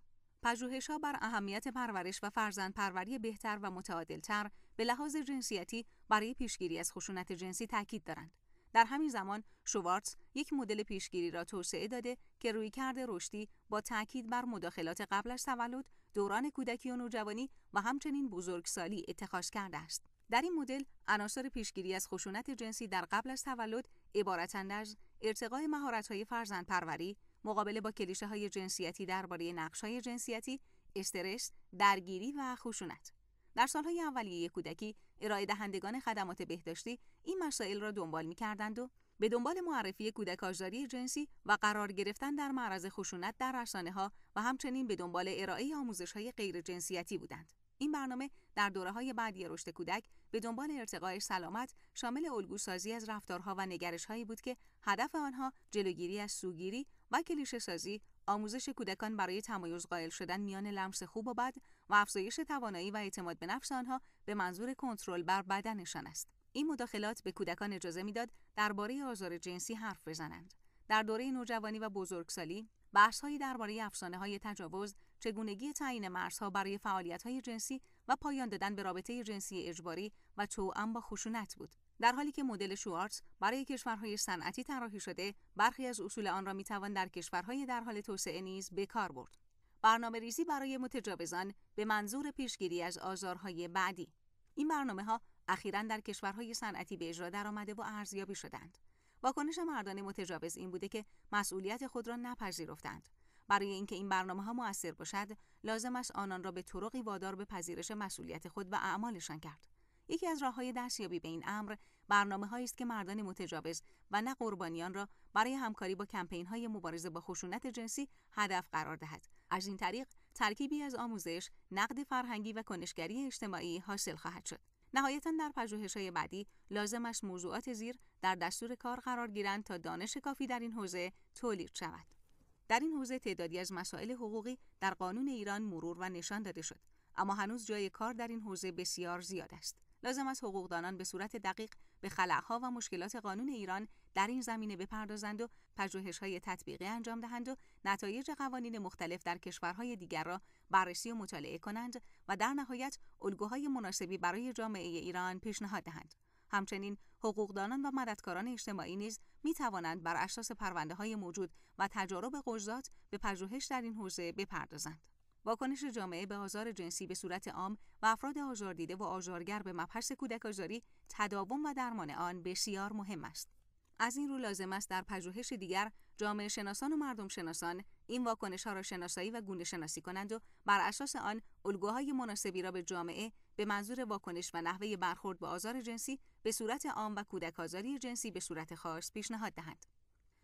ها بر اهمیت پرورش و فرزندپروری بهتر و تر به لحاظ جنسیتی برای پیشگیری از خشونت جنسی تاکید دارند. در همین زمان شوارتز یک مدل پیشگیری را توسعه داده که رویکرد رشدی با تاکید بر مداخلات قبل از تولد دوران کودکی و نوجوانی و همچنین بزرگسالی اتخاذ کرده است. در این مدل عناصر پیشگیری از خشونت جنسی در قبل از تولد عبارتند از ارتقای مهارت‌های فرزندپروری، مقابله با کلیشه های جنسیتی درباره نقش های جنسیتی، استرس، درگیری و خشونت. در سالهای اولیه کودکی ارائه دهندگان خدمات بهداشتی این مسائل را دنبال می کردند و به دنبال معرفی کودک آزاری جنسی و قرار گرفتن در معرض خشونت در رسانه ها و همچنین به دنبال ارائه آموزش های غیر جنسیتی بودند. این برنامه در دوره های بعدی رشد کودک به دنبال ارتقای سلامت شامل الگو سازی از رفتارها و نگرش هایی بود که هدف آنها جلوگیری از سوگیری و کلیشه سازی، آموزش کودکان برای تمایز قائل شدن میان لمس خوب و بد و افزایش توانایی و اعتماد به نفس آنها به منظور کنترل بر بدنشان است. این مداخلات به کودکان اجازه میداد درباره آزار جنسی حرف بزنند در دوره نوجوانی و بزرگسالی بحثهایی درباره افسانه های تجاوز چگونگی تعیین مرزها برای فعالیت های جنسی و پایان دادن به رابطه جنسی اجباری و توأم با خشونت بود در حالی که مدل شوارتز برای کشورهای صنعتی طراحی شده برخی از اصول آن را میتوان در کشورهای در حال توسعه نیز به کار برد برنامه ریزی برای متجاوزان به منظور پیشگیری از آزارهای بعدی این برنامه ها اخیرا در کشورهای صنعتی به اجرا درآمده و ارزیابی شدند واکنش مردان متجاوز این بوده که مسئولیت خود را نپذیرفتند برای اینکه این برنامه ها موثر باشد لازم است آنان را به طرقی وادار به پذیرش مسئولیت خود و اعمالشان کرد یکی از راه های دستیابی به این امر برنامه است که مردان متجاوز و نه قربانیان را برای همکاری با کمپین های مبارزه با خشونت جنسی هدف قرار دهد از این طریق ترکیبی از آموزش نقد فرهنگی و کنشگری اجتماعی حاصل خواهد شد نهایتا در های بعدی لازمش موضوعات زیر در دستور کار قرار گیرند تا دانش کافی در این حوزه تولید شود. در این حوزه تعدادی از مسائل حقوقی در قانون ایران مرور و نشان داده شد، اما هنوز جای کار در این حوزه بسیار زیاد است. لازم است حقوقدانان به صورت دقیق به خلعها و مشکلات قانون ایران در این زمینه بپردازند و پژوهش‌های تطبیقی انجام دهند و نتایج قوانین مختلف در کشورهای دیگر را بررسی و مطالعه کنند و در نهایت الگوهای مناسبی برای جامعه ایران پیشنهاد دهند. همچنین حقوقدانان و مددکاران اجتماعی نیز می توانند بر اساس پرونده های موجود و تجارب قضات به پژوهش در این حوزه بپردازند. واکنش جامعه به آزار جنسی به صورت عام و افراد دیده و آزارگر به مبحث کودک آزاری تداوم و درمان آن بسیار مهم است. از این رو لازم است در پژوهش دیگر جامعه شناسان و مردم شناسان این واکنش ها را شناسایی و گونه شناسی کنند و بر اساس آن الگوهای مناسبی را به جامعه به منظور واکنش و نحوه برخورد با آزار جنسی به صورت عام و کودک آزاری جنسی به صورت خاص پیشنهاد دهند.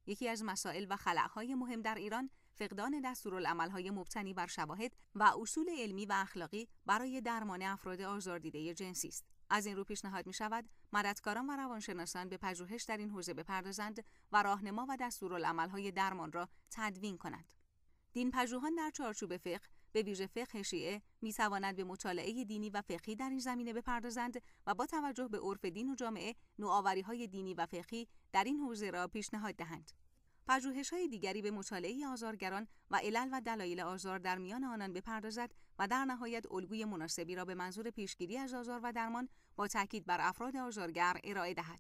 یکی از مسائل و خلعهای مهم در ایران فقدان دستورالعملهای مبتنی بر شواهد و اصول علمی و اخلاقی برای درمان افراد دیده جنسی است. از این رو پیشنهاد می شود مددکاران و روانشناسان به پژوهش در این حوزه بپردازند و راهنما و دستورالعملهای درمان را تدوین کنند. دین پژوهان در چارچوب فقه به ویژه فقه شیعه می توانند به مطالعه دینی و فقهی در این زمینه بپردازند و با توجه به عرف دین و جامعه نوآوری های دینی و فقهی در این حوزه را پیشنهاد دهند. پژوهش های دیگری به مطالعه آزارگران و علل و دلایل آزار در میان آنان بپردازد و در نهایت الگوی مناسبی را به منظور پیشگیری از آزار و درمان با تاکید بر افراد آزارگر ارائه دهد.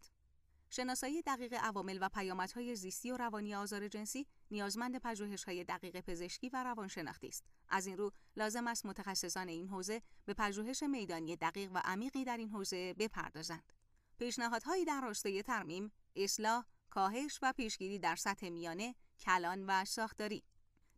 شناسایی دقیق عوامل و پیامدهای زیستی و روانی آزار جنسی نیازمند پژوهش‌های دقیق پزشکی و روانشناختی است. از این رو لازم است متخصصان این حوزه به پژوهش میدانی دقیق و عمیقی در این حوزه بپردازند. پیشنهادهایی در راستای ترمیم، اصلاح، کاهش و پیشگیری در سطح میانه، کلان و ساختاری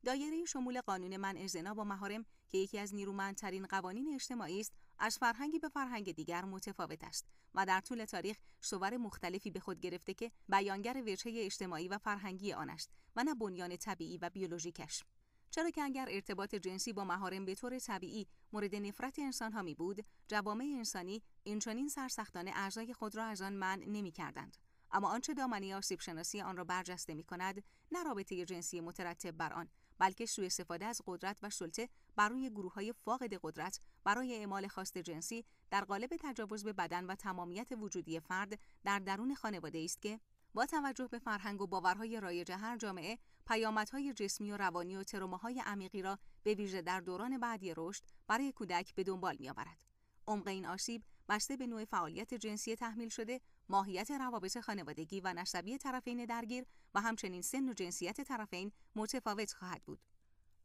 دایره شمول قانون منع زنا با مهارم که یکی از نیرومندترین قوانین اجتماعی است از فرهنگی به فرهنگ دیگر متفاوت است و در طول تاریخ صور مختلفی به خود گرفته که بیانگر وجهه اجتماعی و فرهنگی آن است و نه بنیان طبیعی و بیولوژیکش چرا که اگر ارتباط جنسی با مهارم به طور طبیعی مورد نفرت ها می بود جوامع انسانی اینچنین سرسختانه اعضای خود را از آن منع کردند. اما آنچه دامنه آسیب شناسی آن را برجسته می کند نه رابطه جنسی مترتب بر آن بلکه سوء استفاده از قدرت و سلطه بر روی گروه های فاقد قدرت برای اعمال خواست جنسی در قالب تجاوز به بدن و تمامیت وجودی فرد در درون خانواده است که با توجه به فرهنگ و باورهای رایج هر جامعه پیامدهای جسمی و روانی و تروماهای عمیقی را به ویژه در دوران بعدی رشد برای کودک به دنبال میآورد عمق این آسیب بسته به نوع فعالیت جنسی تحمیل شده ماهیت روابط خانوادگی و نسبی طرفین درگیر و همچنین سن و جنسیت طرفین متفاوت خواهد بود.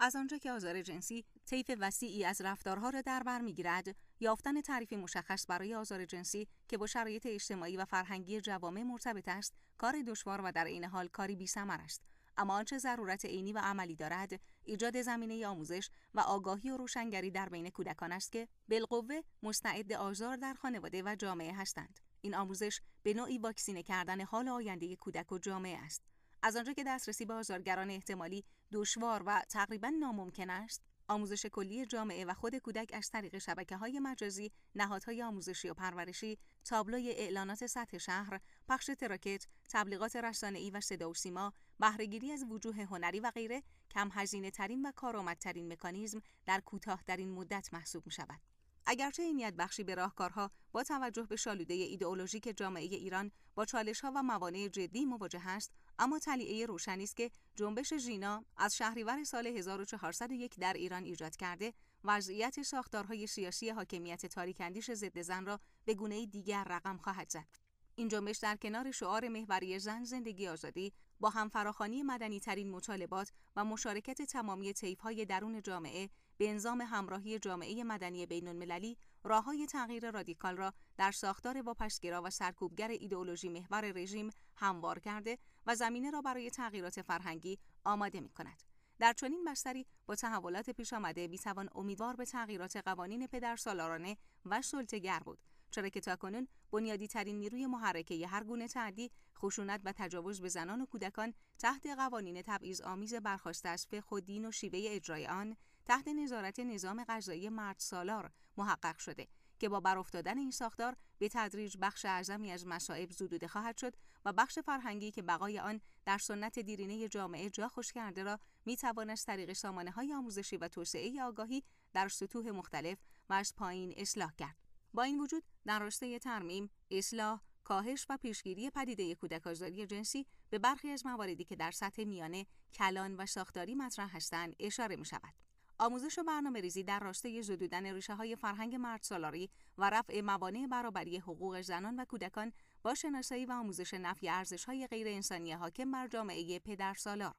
از آنجا که آزار جنسی طیف وسیعی از رفتارها را در بر میگیرد یافتن تعریفی مشخص برای آزار جنسی که با شرایط اجتماعی و فرهنگی جوامع مرتبط است کار دشوار و در این حال کاری بیثمر است اما آنچه ضرورت عینی و عملی دارد ایجاد زمینه آموزش و آگاهی و روشنگری در بین کودکان است که بالقوه مستعد آزار در خانواده و جامعه هستند این آموزش به نوعی واکسینه کردن حال آینده کودک و جامعه است از آنجا که دسترسی به آزارگران احتمالی دشوار و تقریبا ناممکن است آموزش کلی جامعه و خود کودک از طریق شبکه های مجازی، نهادهای آموزشی و پرورشی، تابلوی اعلانات سطح شهر، پخش تراکت، تبلیغات ای و صدا و سیما، بهرهگیری از وجوه هنری و غیره کم هزینه ترین و کارآمدترین مکانیزم در کوتاهترین مدت محسوب می شود. اگرچه این یاد بخشی به راهکارها با توجه به شالوده ایدئولوژیک جامعه ایران با ها و موانع جدی مواجه است اما تلیعه روشنی است که جنبش ژینا از شهریور سال 1401 در ایران ایجاد کرده وضعیت ساختارهای سیاسی حاکمیت تاریکندیش ضد زن را به گونه دیگر رقم خواهد زد این جنبش در کنار شعار محوری زن زندگی آزادی با هم فراخانی مدنی ترین مطالبات و مشارکت تمامی های درون جامعه به انظام همراهی جامعه مدنی بین المللی راه های تغییر رادیکال را در ساختار واپشگرا و سرکوبگر ایدئولوژی محور رژیم هموار کرده و زمینه را برای تغییرات فرهنگی آماده می کند. در چنین بستری با تحولات پیش آمده توان امیدوار به تغییرات قوانین پدرسالارانه و سلطهگر بود چرا که تاکنون بنیادی ترین نیروی محرکه هر گونه تعدی خشونت و تجاوز به زنان و کودکان تحت قوانین تبعیض آمیز برخواسته است و خودین و شیوه اجرای آن تحت نظارت نظام غذایی مرد سالار محقق شده که با برافتادن این ساختار به تدریج بخش اعظمی از مصائب زدوده خواهد شد و بخش فرهنگی که بقای آن در سنت دیرینه جامعه جا خوش کرده را می توانست طریق سامانه های آموزشی و توسعه آگاهی در سطوح مختلف و از پایین اصلاح کرد. با این وجود در راستای ترمیم، اصلاح، کاهش و پیشگیری پدیده کودک جنسی به برخی از مواردی که در سطح میانه، کلان و ساختاری مطرح هستند اشاره می شود. آموزش و برنامه ریزی در راسته زدودن ریشه های فرهنگ مردسالاری و رفع موانع برابری حقوق زنان و کودکان با شناسایی و آموزش نفی ارزش های غیر انسانی حاکم بر جامعه پدر سالار.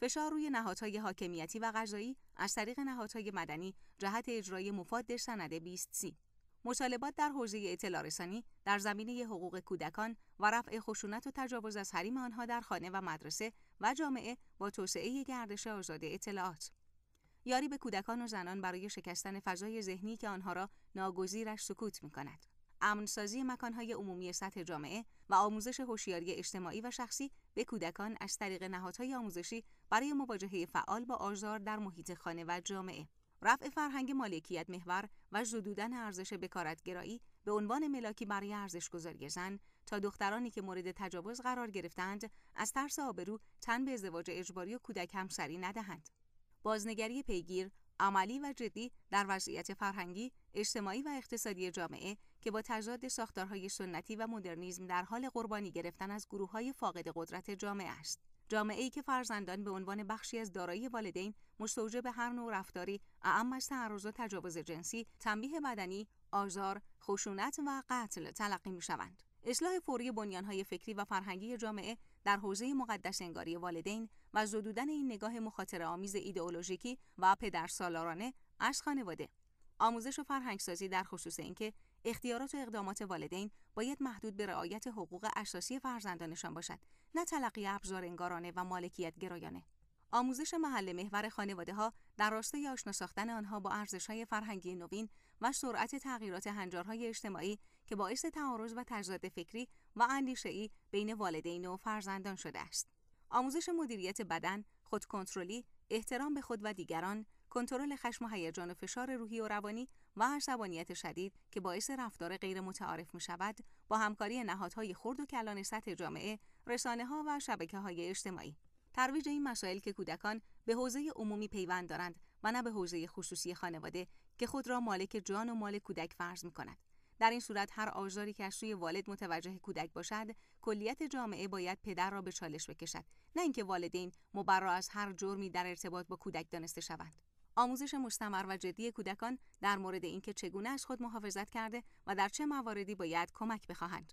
فشار روی نهادهای حاکمیتی و قضایی از طریق نهادهای مدنی جهت اجرای مفاد سند 20 سی مطالبات در حوزه اطلاع رسانی در زمینه حقوق کودکان و رفع خشونت و تجاوز از حریم آنها در خانه و مدرسه و جامعه با توسعه گردش آزاد اطلاعات یاری به کودکان و زنان برای شکستن فضای ذهنی که آنها را ناگزیرش سکوت می کند. امنسازی مکانهای عمومی سطح جامعه و آموزش هوشیاری اجتماعی و شخصی به کودکان از طریق نهادهای آموزشی برای مواجهه فعال با آزار در محیط خانه و جامعه رفع فرهنگ مالکیت محور و زدودن ارزش بکارتگرایی به عنوان ملاکی برای ارزش گذاری زن تا دخترانی که مورد تجاوز قرار گرفتند از ترس آبرو تن به ازدواج اجباری و کودک همسری ندهند بازنگری پیگیر، عملی و جدی در وضعیت فرهنگی، اجتماعی و اقتصادی جامعه که با تجداد ساختارهای سنتی و مدرنیزم در حال قربانی گرفتن از های فاقد قدرت جامعه است. جامعه ای که فرزندان به عنوان بخشی از دارایی والدین مستوجب هر نوع رفتاری اعم از تعرض و تجاوز جنسی تنبیه بدنی آزار خشونت و قتل تلقی می شوند. اصلاح فوری بنیانهای فکری و فرهنگی جامعه در حوزه مقدس انگاری والدین و زدودن این نگاه مخاطره آمیز ایدئولوژیکی و پدرسالارانه از خانواده آموزش و فرهنگسازی در خصوص اینکه اختیارات و اقدامات والدین باید محدود به رعایت حقوق اساسی فرزندانشان باشد نه تلقی ابزار انگارانه و مالکیت گرایانه آموزش محل محور خانواده ها در راستای آشنا ساختن آنها با ارزش های فرهنگی نوین و سرعت تغییرات هنجارهای اجتماعی که باعث تعارض و تضاد فکری و ای بین والدین و فرزندان شده است. آموزش مدیریت بدن، خودکنترلی، احترام به خود و دیگران، کنترل خشم و هیجان و فشار روحی و روانی و عصبانیت شدید که باعث رفتار غیر متعارف می شود، با همکاری نهادهای خرد و کلان سطح جامعه، رسانه ها و شبکه های اجتماعی. ترویج این مسائل که کودکان به حوزه عمومی پیوند دارند و نه به حوزه خصوصی خانواده که خود را مالک جان و مال کودک فرض می کند. در این صورت هر آزاری که از سوی والد متوجه کودک باشد کلیت جامعه باید پدر را به چالش بکشد نه اینکه والدین مبرا از هر جرمی در ارتباط با کودک دانسته شوند آموزش مستمر و جدی کودکان در مورد اینکه چگونه از خود محافظت کرده و در چه مواردی باید کمک بخواهند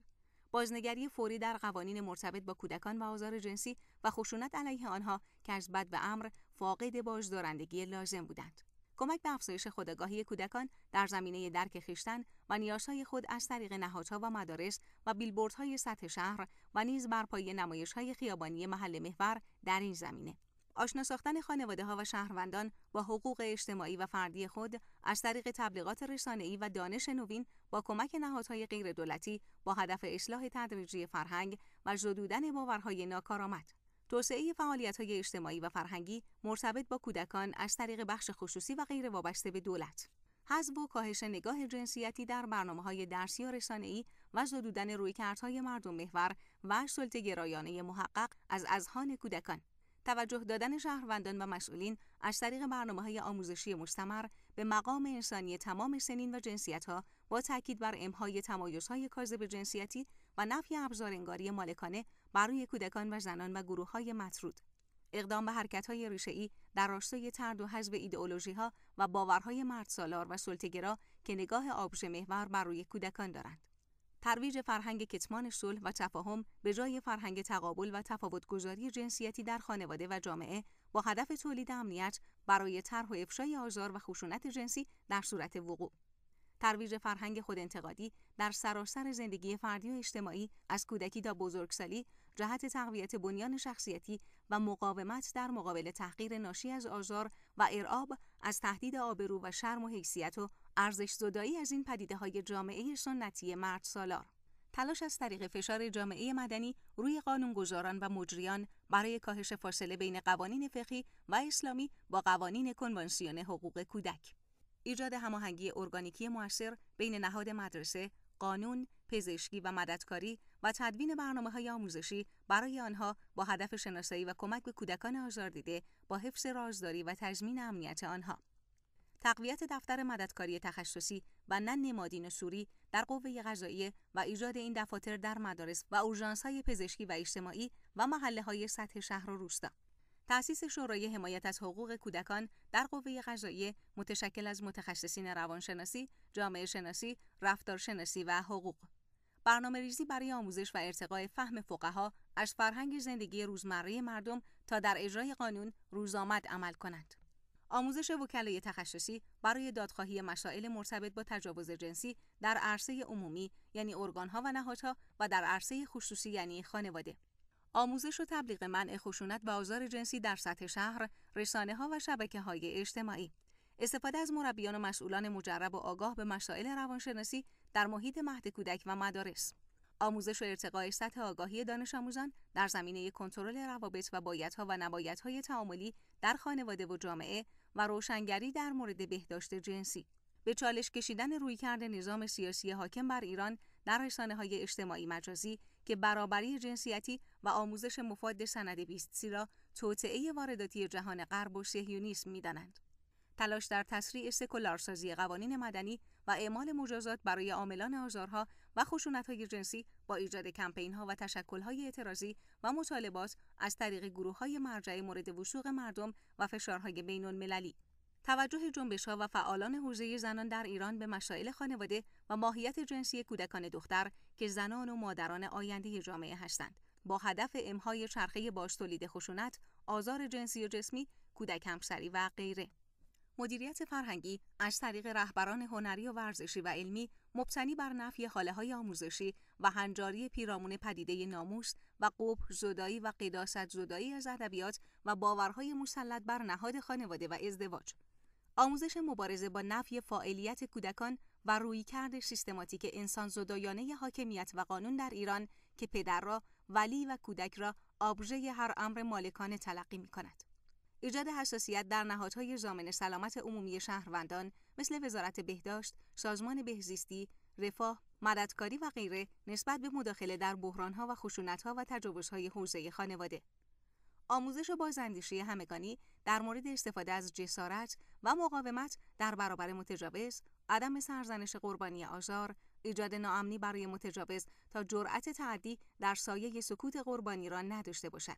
بازنگری فوری در قوانین مرتبط با کودکان و آزار جنسی و خشونت علیه آنها که از بد به امر فاقد بازدارندگی لازم بودند کمک به افزایش خودگاهی کودکان در زمینه درک خیشتن و نیازهای خود از طریق نهادها و مدارس و بیلبوردهای سطح شهر و نیز برپایی های خیابانی محل محور در این زمینه آشنا ساختن خانواده ها و شهروندان با حقوق اجتماعی و فردی خود از طریق تبلیغات ای و دانش نوین با کمک نهادهای غیردولتی با هدف اصلاح تدریجی فرهنگ و زدودن باورهای ناکارآمد توسعه فعالیت های اجتماعی و فرهنگی مرتبط با کودکان از طریق بخش خصوصی و غیر وابسته به دولت حذف و کاهش نگاه جنسیتی در برنامه های درسی و ای و زدودن رویکردهای مردم محور و سلطه گرایانه محقق از اذهان کودکان توجه دادن شهروندان و مسئولین از طریق برنامه های آموزشی مستمر به مقام انسانی تمام سنین و جنسیت ها با تاکید بر امهای تمایزهای کاذب جنسیتی و نفی انگاری مالکانه برای کودکان و زنان و گروه های مطرود اقدام به حرکت های ریشه در راستای ترد و حذف ایدئولوژی ها و باورهای مردسالار و سلطگرا که نگاه آبژه محور بر روی کودکان دارند. ترویج فرهنگ کتمان صلح و تفاهم به جای فرهنگ تقابل و تفاوتگذاری جنسیتی در خانواده و جامعه با هدف تولید امنیت برای طرح و افشای آزار و خشونت جنسی در صورت وقوع ترویج فرهنگ خودانتقادی در سراسر زندگی فردی و اجتماعی از کودکی تا بزرگسالی جهت تقویت بنیان شخصیتی و مقاومت در مقابل تحقیر ناشی از آزار و ارعاب از تهدید آبرو و شرم و حیثیت و ارزش زدایی از این پدیده های جامعه سنتی مرد سالار. تلاش از طریق فشار جامعه مدنی روی قانونگذاران و مجریان برای کاهش فاصله بین قوانین فقهی و اسلامی با قوانین کنوانسیون حقوق کودک ایجاد هماهنگی ارگانیکی موثر بین نهاد مدرسه، قانون، پزشکی و مددکاری و تدوین برنامه های آموزشی برای آنها با هدف شناسایی و کمک به کودکان آزاردیده با حفظ رازداری و تضمین امنیت آنها. تقویت دفتر مددکاری تخصصی و نه نمادین سوری در قوه غذایی و ایجاد این دفاتر در مدارس و های پزشکی و اجتماعی و محله های سطح شهر و روستا تأسیس شورای حمایت از حقوق کودکان در قوه قضاییه متشکل از متخصصین روانشناسی، جامعه شناسی، رفتارشناسی و حقوق. برنامه ریزی برای آموزش و ارتقای فهم فقها از فرهنگ زندگی روزمره مردم تا در اجرای قانون روزآمد عمل کند. آموزش وکلای تخصصی برای دادخواهی مسائل مرتبط با تجاوز جنسی در عرصه عمومی یعنی ارگانها و نهادها و در عرصه خصوصی یعنی خانواده. آموزش و تبلیغ منع خشونت و آزار جنسی در سطح شهر، رسانه ها و شبکه های اجتماعی استفاده از مربیان و مسئولان مجرب و آگاه به مسائل روانشناسی در محیط مهد کودک و مدارس آموزش و ارتقای سطح آگاهی دانش آموزان در زمینه کنترل روابط و بایدها و نبایدهای تعاملی در خانواده و جامعه و روشنگری در مورد بهداشت جنسی به چالش کشیدن رویکرد نظام سیاسی حاکم بر ایران در رسانه های اجتماعی مجازی که برابری جنسیتی و آموزش مفاد سند 23 را توطعه وارداتی جهان غرب و سهیونیسم میدانند. تلاش در تسریع سکولارسازی قوانین مدنی و اعمال مجازات برای عاملان آزارها و خشونتهای جنسی با ایجاد کمپینها و تشکلهای اعتراضی و مطالبات از طریق گروههای مرجع مورد وسوق مردم و فشارهای بین توجه جنبش‌ها و فعالان حوزه زنان در ایران به مسائل خانواده و ماهیت جنسی کودکان دختر که زنان و مادران آینده جامعه هستند با هدف امهای چرخه باش تولید خشونت، آزار جنسی و جسمی، کودک همسری و غیره. مدیریت فرهنگی از طریق رهبران هنری و ورزشی و علمی مبتنی بر نفی حاله های آموزشی و هنجاری پیرامون پدیده ناموس و قبح زدایی و قداست زدایی از ادبیات و باورهای مسلط بر نهاد خانواده و ازدواج آموزش مبارزه با نفی فاعلیت کودکان و رویکرد سیستماتیک انسان زدایانه حاکمیت و قانون در ایران که پدر را ولی و کودک را آبژه هر امر مالکانه تلقی می کند. ایجاد حساسیت در نهادهای زامن سلامت عمومی شهروندان مثل وزارت بهداشت، سازمان بهزیستی، رفاه، مددکاری و غیره نسبت به مداخله در بحرانها و خشونتها و تجاوزهای حوزه خانواده آموزش بازاندیشی همگانی در مورد استفاده از جسارت و مقاومت در برابر متجاوز، عدم سرزنش قربانی آزار، ایجاد ناامنی برای متجاوز تا جرأت تعدی در سایه سکوت قربانی را نداشته باشد.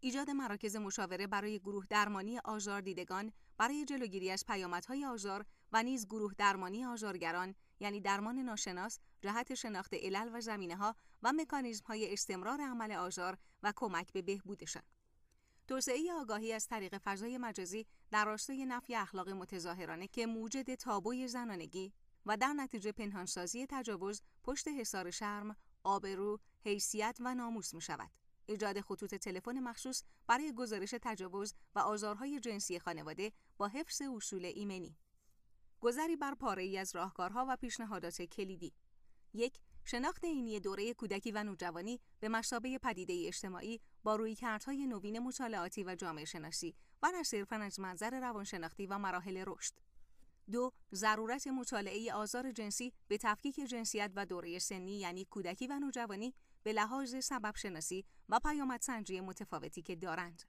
ایجاد مراکز مشاوره برای گروه درمانی آزار دیدگان برای جلوگیری از پیامدهای آزار و نیز گروه درمانی آزارگران یعنی درمان ناشناس جهت شناخت علل و زمینه ها و مکانیزم های استمرار عمل آزار و کمک به بهبودشان توسعه آگاهی از طریق فضای مجازی در راستای نفی اخلاق متظاهرانه که موجد تابوی زنانگی و در نتیجه پنهانسازی تجاوز پشت حصار شرم، آبرو، حیثیت و ناموس می شود. ایجاد خطوط تلفن مخصوص برای گزارش تجاوز و آزارهای جنسی خانواده با حفظ اصول ایمنی. گذری بر پاره ای از راهکارها و پیشنهادات کلیدی. یک شناخت اینی دوره کودکی و نوجوانی به مشابه پدیده اجتماعی با رویکردهای نوین مطالعاتی و جامعه شناسی و نه صرفا از منظر روانشناختی و مراحل رشد. دو ضرورت مطالعه آزار جنسی به تفکیک جنسیت و دوره سنی یعنی کودکی و نوجوانی به لحاظ سبب شناسی و پیامدسنجی متفاوتی که دارند.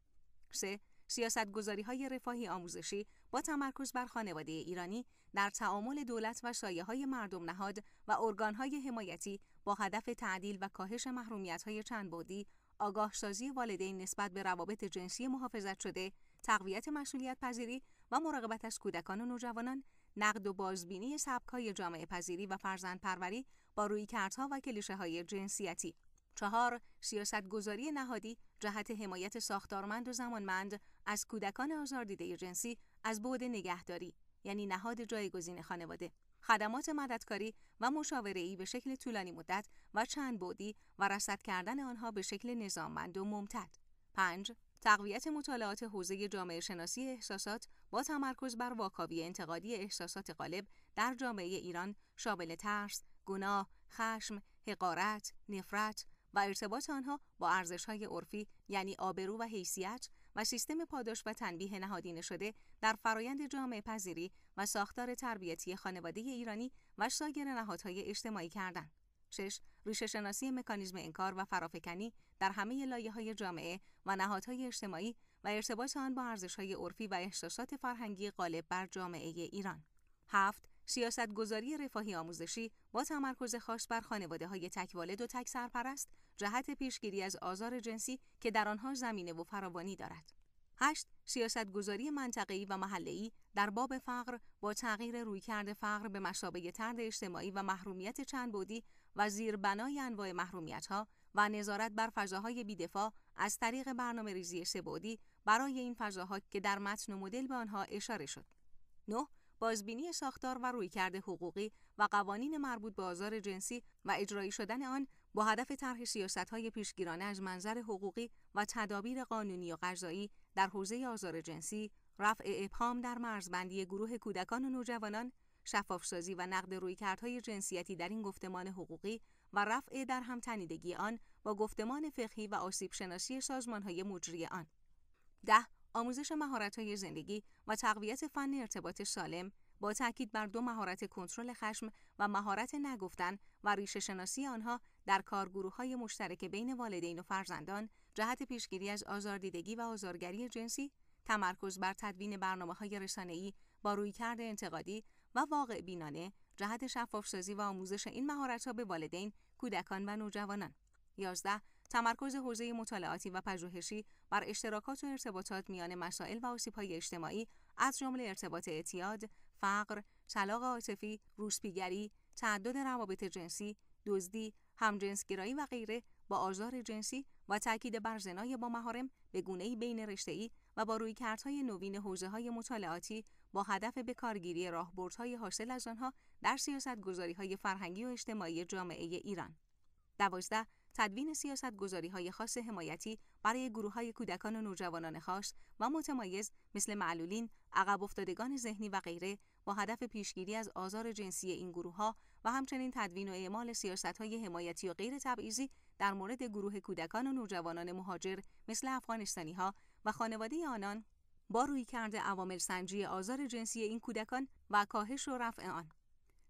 سیاستگذاری های رفاهی آموزشی با تمرکز بر خانواده ایرانی در تعامل دولت و شایه های مردم نهاد و ارگان های حمایتی با هدف تعدیل و کاهش محرومیت های چندبعدی آگاهسازی والدین نسبت به روابط جنسی محافظت شده، تقویت مسئولیت پذیری و مراقبت از کودکان و نوجوانان، نقد و بازبینی های جامعه پذیری و فرزند پروری با کردها و کلیشه های جنسیتی. چهار، گذاری نهادی جهت حمایت ساختارمند و زمانمند از کودکان آزار جنسی از بعد نگهداری یعنی نهاد جایگزین خانواده خدمات مددکاری و مشاوره ای به شکل طولانی مدت و چند بودی و رصد کردن آنها به شکل نظاممند و ممتد 5 تقویت مطالعات حوزه جامعه شناسی احساسات با تمرکز بر واکاوی انتقادی احساسات غالب در جامعه ایران شامل ترس، گناه، خشم، حقارت، نفرت و ارتباط آنها با ارزش‌های عرفی یعنی آبرو و حیثیت و سیستم پاداش و تنبیه نهادینه شده در فرایند جامعه پذیری و ساختار تربیتی خانواده ایرانی و سایر نهادهای اجتماعی کردن. 6. ریشه شناسی مکانیزم انکار و فرافکنی در همه لایه های جامعه و نهادهای اجتماعی و ارتباط آن با ارزش های عرفی و احساسات فرهنگی غالب بر جامعه ایران. هفت گزاری رفاهی آموزشی با تمرکز خاص بر خانواده های والد و تک سرپرست جهت پیشگیری از آزار جنسی که در آنها زمینه و فراوانی دارد. 8. سیاستگذاری منطقه‌ای و محله‌ای در باب فقر با تغییر رویکرد فقر به مشابه ترد اجتماعی و محرومیت بودی و بنای انواع ها و نظارت بر فضاهای بیدفاع از طریق برنامه ریزی سبودی برای این فضاها که در متن و مدل به آنها اشاره شد. 9. بازبینی ساختار و رویکرد حقوقی و قوانین مربوط به آزار جنسی و اجرایی شدن آن با هدف طرح سیاست‌های پیشگیرانه از منظر حقوقی و تدابیر قانونی و قضایی در حوزه آزار جنسی، رفع ابهام در مرزبندی گروه کودکان و نوجوانان، شفافسازی و نقد رویکردهای جنسیتی در این گفتمان حقوقی و رفع در همتنیدگی آن با گفتمان فقهی و آسیب شناسی سازمانهای مجری آن. ده آموزش مهارت‌های زندگی و تقویت فن ارتباط سالم با تاکید بر دو مهارت کنترل خشم و مهارت نگفتن و ریشه شناسی آنها در کارگروه های مشترک بین والدین و فرزندان جهت پیشگیری از آزاردیدگی و آزارگری جنسی تمرکز بر تدوین برنامه های رسانه‌ای با رویکرد انتقادی و واقع بینانه جهت شفافسازی و آموزش این مهارت‌ها به والدین، کودکان و نوجوانان. 11 تمرکز حوزه مطالعاتی و پژوهشی بر اشتراکات و ارتباطات میان مسائل و آسیب‌های اجتماعی از جمله ارتباط اعتیاد، فقر، طلاق عاطفی، روسپیگری، تعدد روابط جنسی، دزدی، همجنسگرایی و غیره با آزار جنسی و تاکید بر زنای با محارم به گونه‌ای بین رشته‌ای و با رویکردهای نوین های مطالعاتی با هدف به کارگیری راهبردهای حاصل از آنها در های فرهنگی و اجتماعی جامعه ایران. تدوین سیاست گذاری های خاص حمایتی برای گروه های کودکان و نوجوانان خاص و متمایز مثل معلولین، عقب افتادگان ذهنی و غیره با هدف پیشگیری از آزار جنسی این گروه ها و همچنین تدوین و اعمال سیاست های حمایتی و غیر تبعیضی در مورد گروه کودکان و نوجوانان مهاجر مثل افغانستانی ها و خانواده آنان با روی کرده عوامل سنجی آزار جنسی این کودکان و کاهش و رفع آن.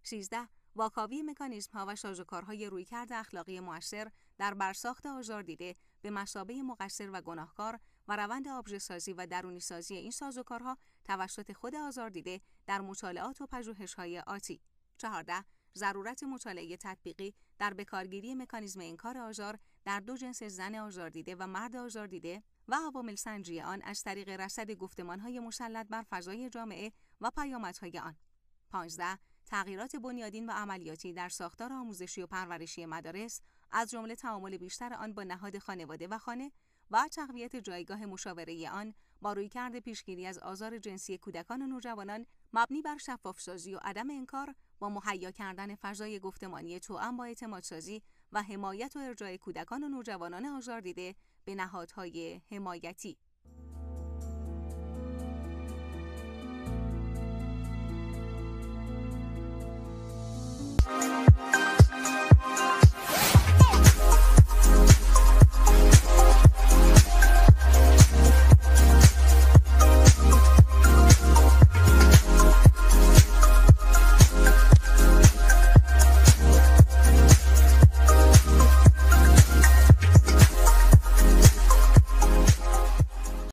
13 واکاوی مکانیزم ها و روی رویکرد اخلاقی موثر در برساخت آزار دیده به مسابه مقصر و گناهکار و روند آبژه سازی و درونی سازی این سازوکارها توسط خود آزار دیده در مطالعات و پژوهش های آتی 14 ضرورت مطالعه تطبیقی در بکارگیری مکانیزم انکار آزار در دو جنس زن آزار دیده و مرد آزار دیده و عوامل سنجی آن از طریق رصد گفتمانهای مسلط بر فضای جامعه و پیامدهای آن 15 تغییرات بنیادین و عملیاتی در ساختار آموزشی و پرورشی مدارس از جمله تعامل بیشتر آن با نهاد خانواده و خانه و تقویت جایگاه مشاوره آن با رویکرد پیشگیری از آزار جنسی کودکان و نوجوانان مبنی بر شفافسازی و عدم انکار با مهیا کردن فضای گفتمانی توأم با اعتمادسازی و حمایت و ارجاع کودکان و نوجوانان آزار دیده به نهادهای حمایتی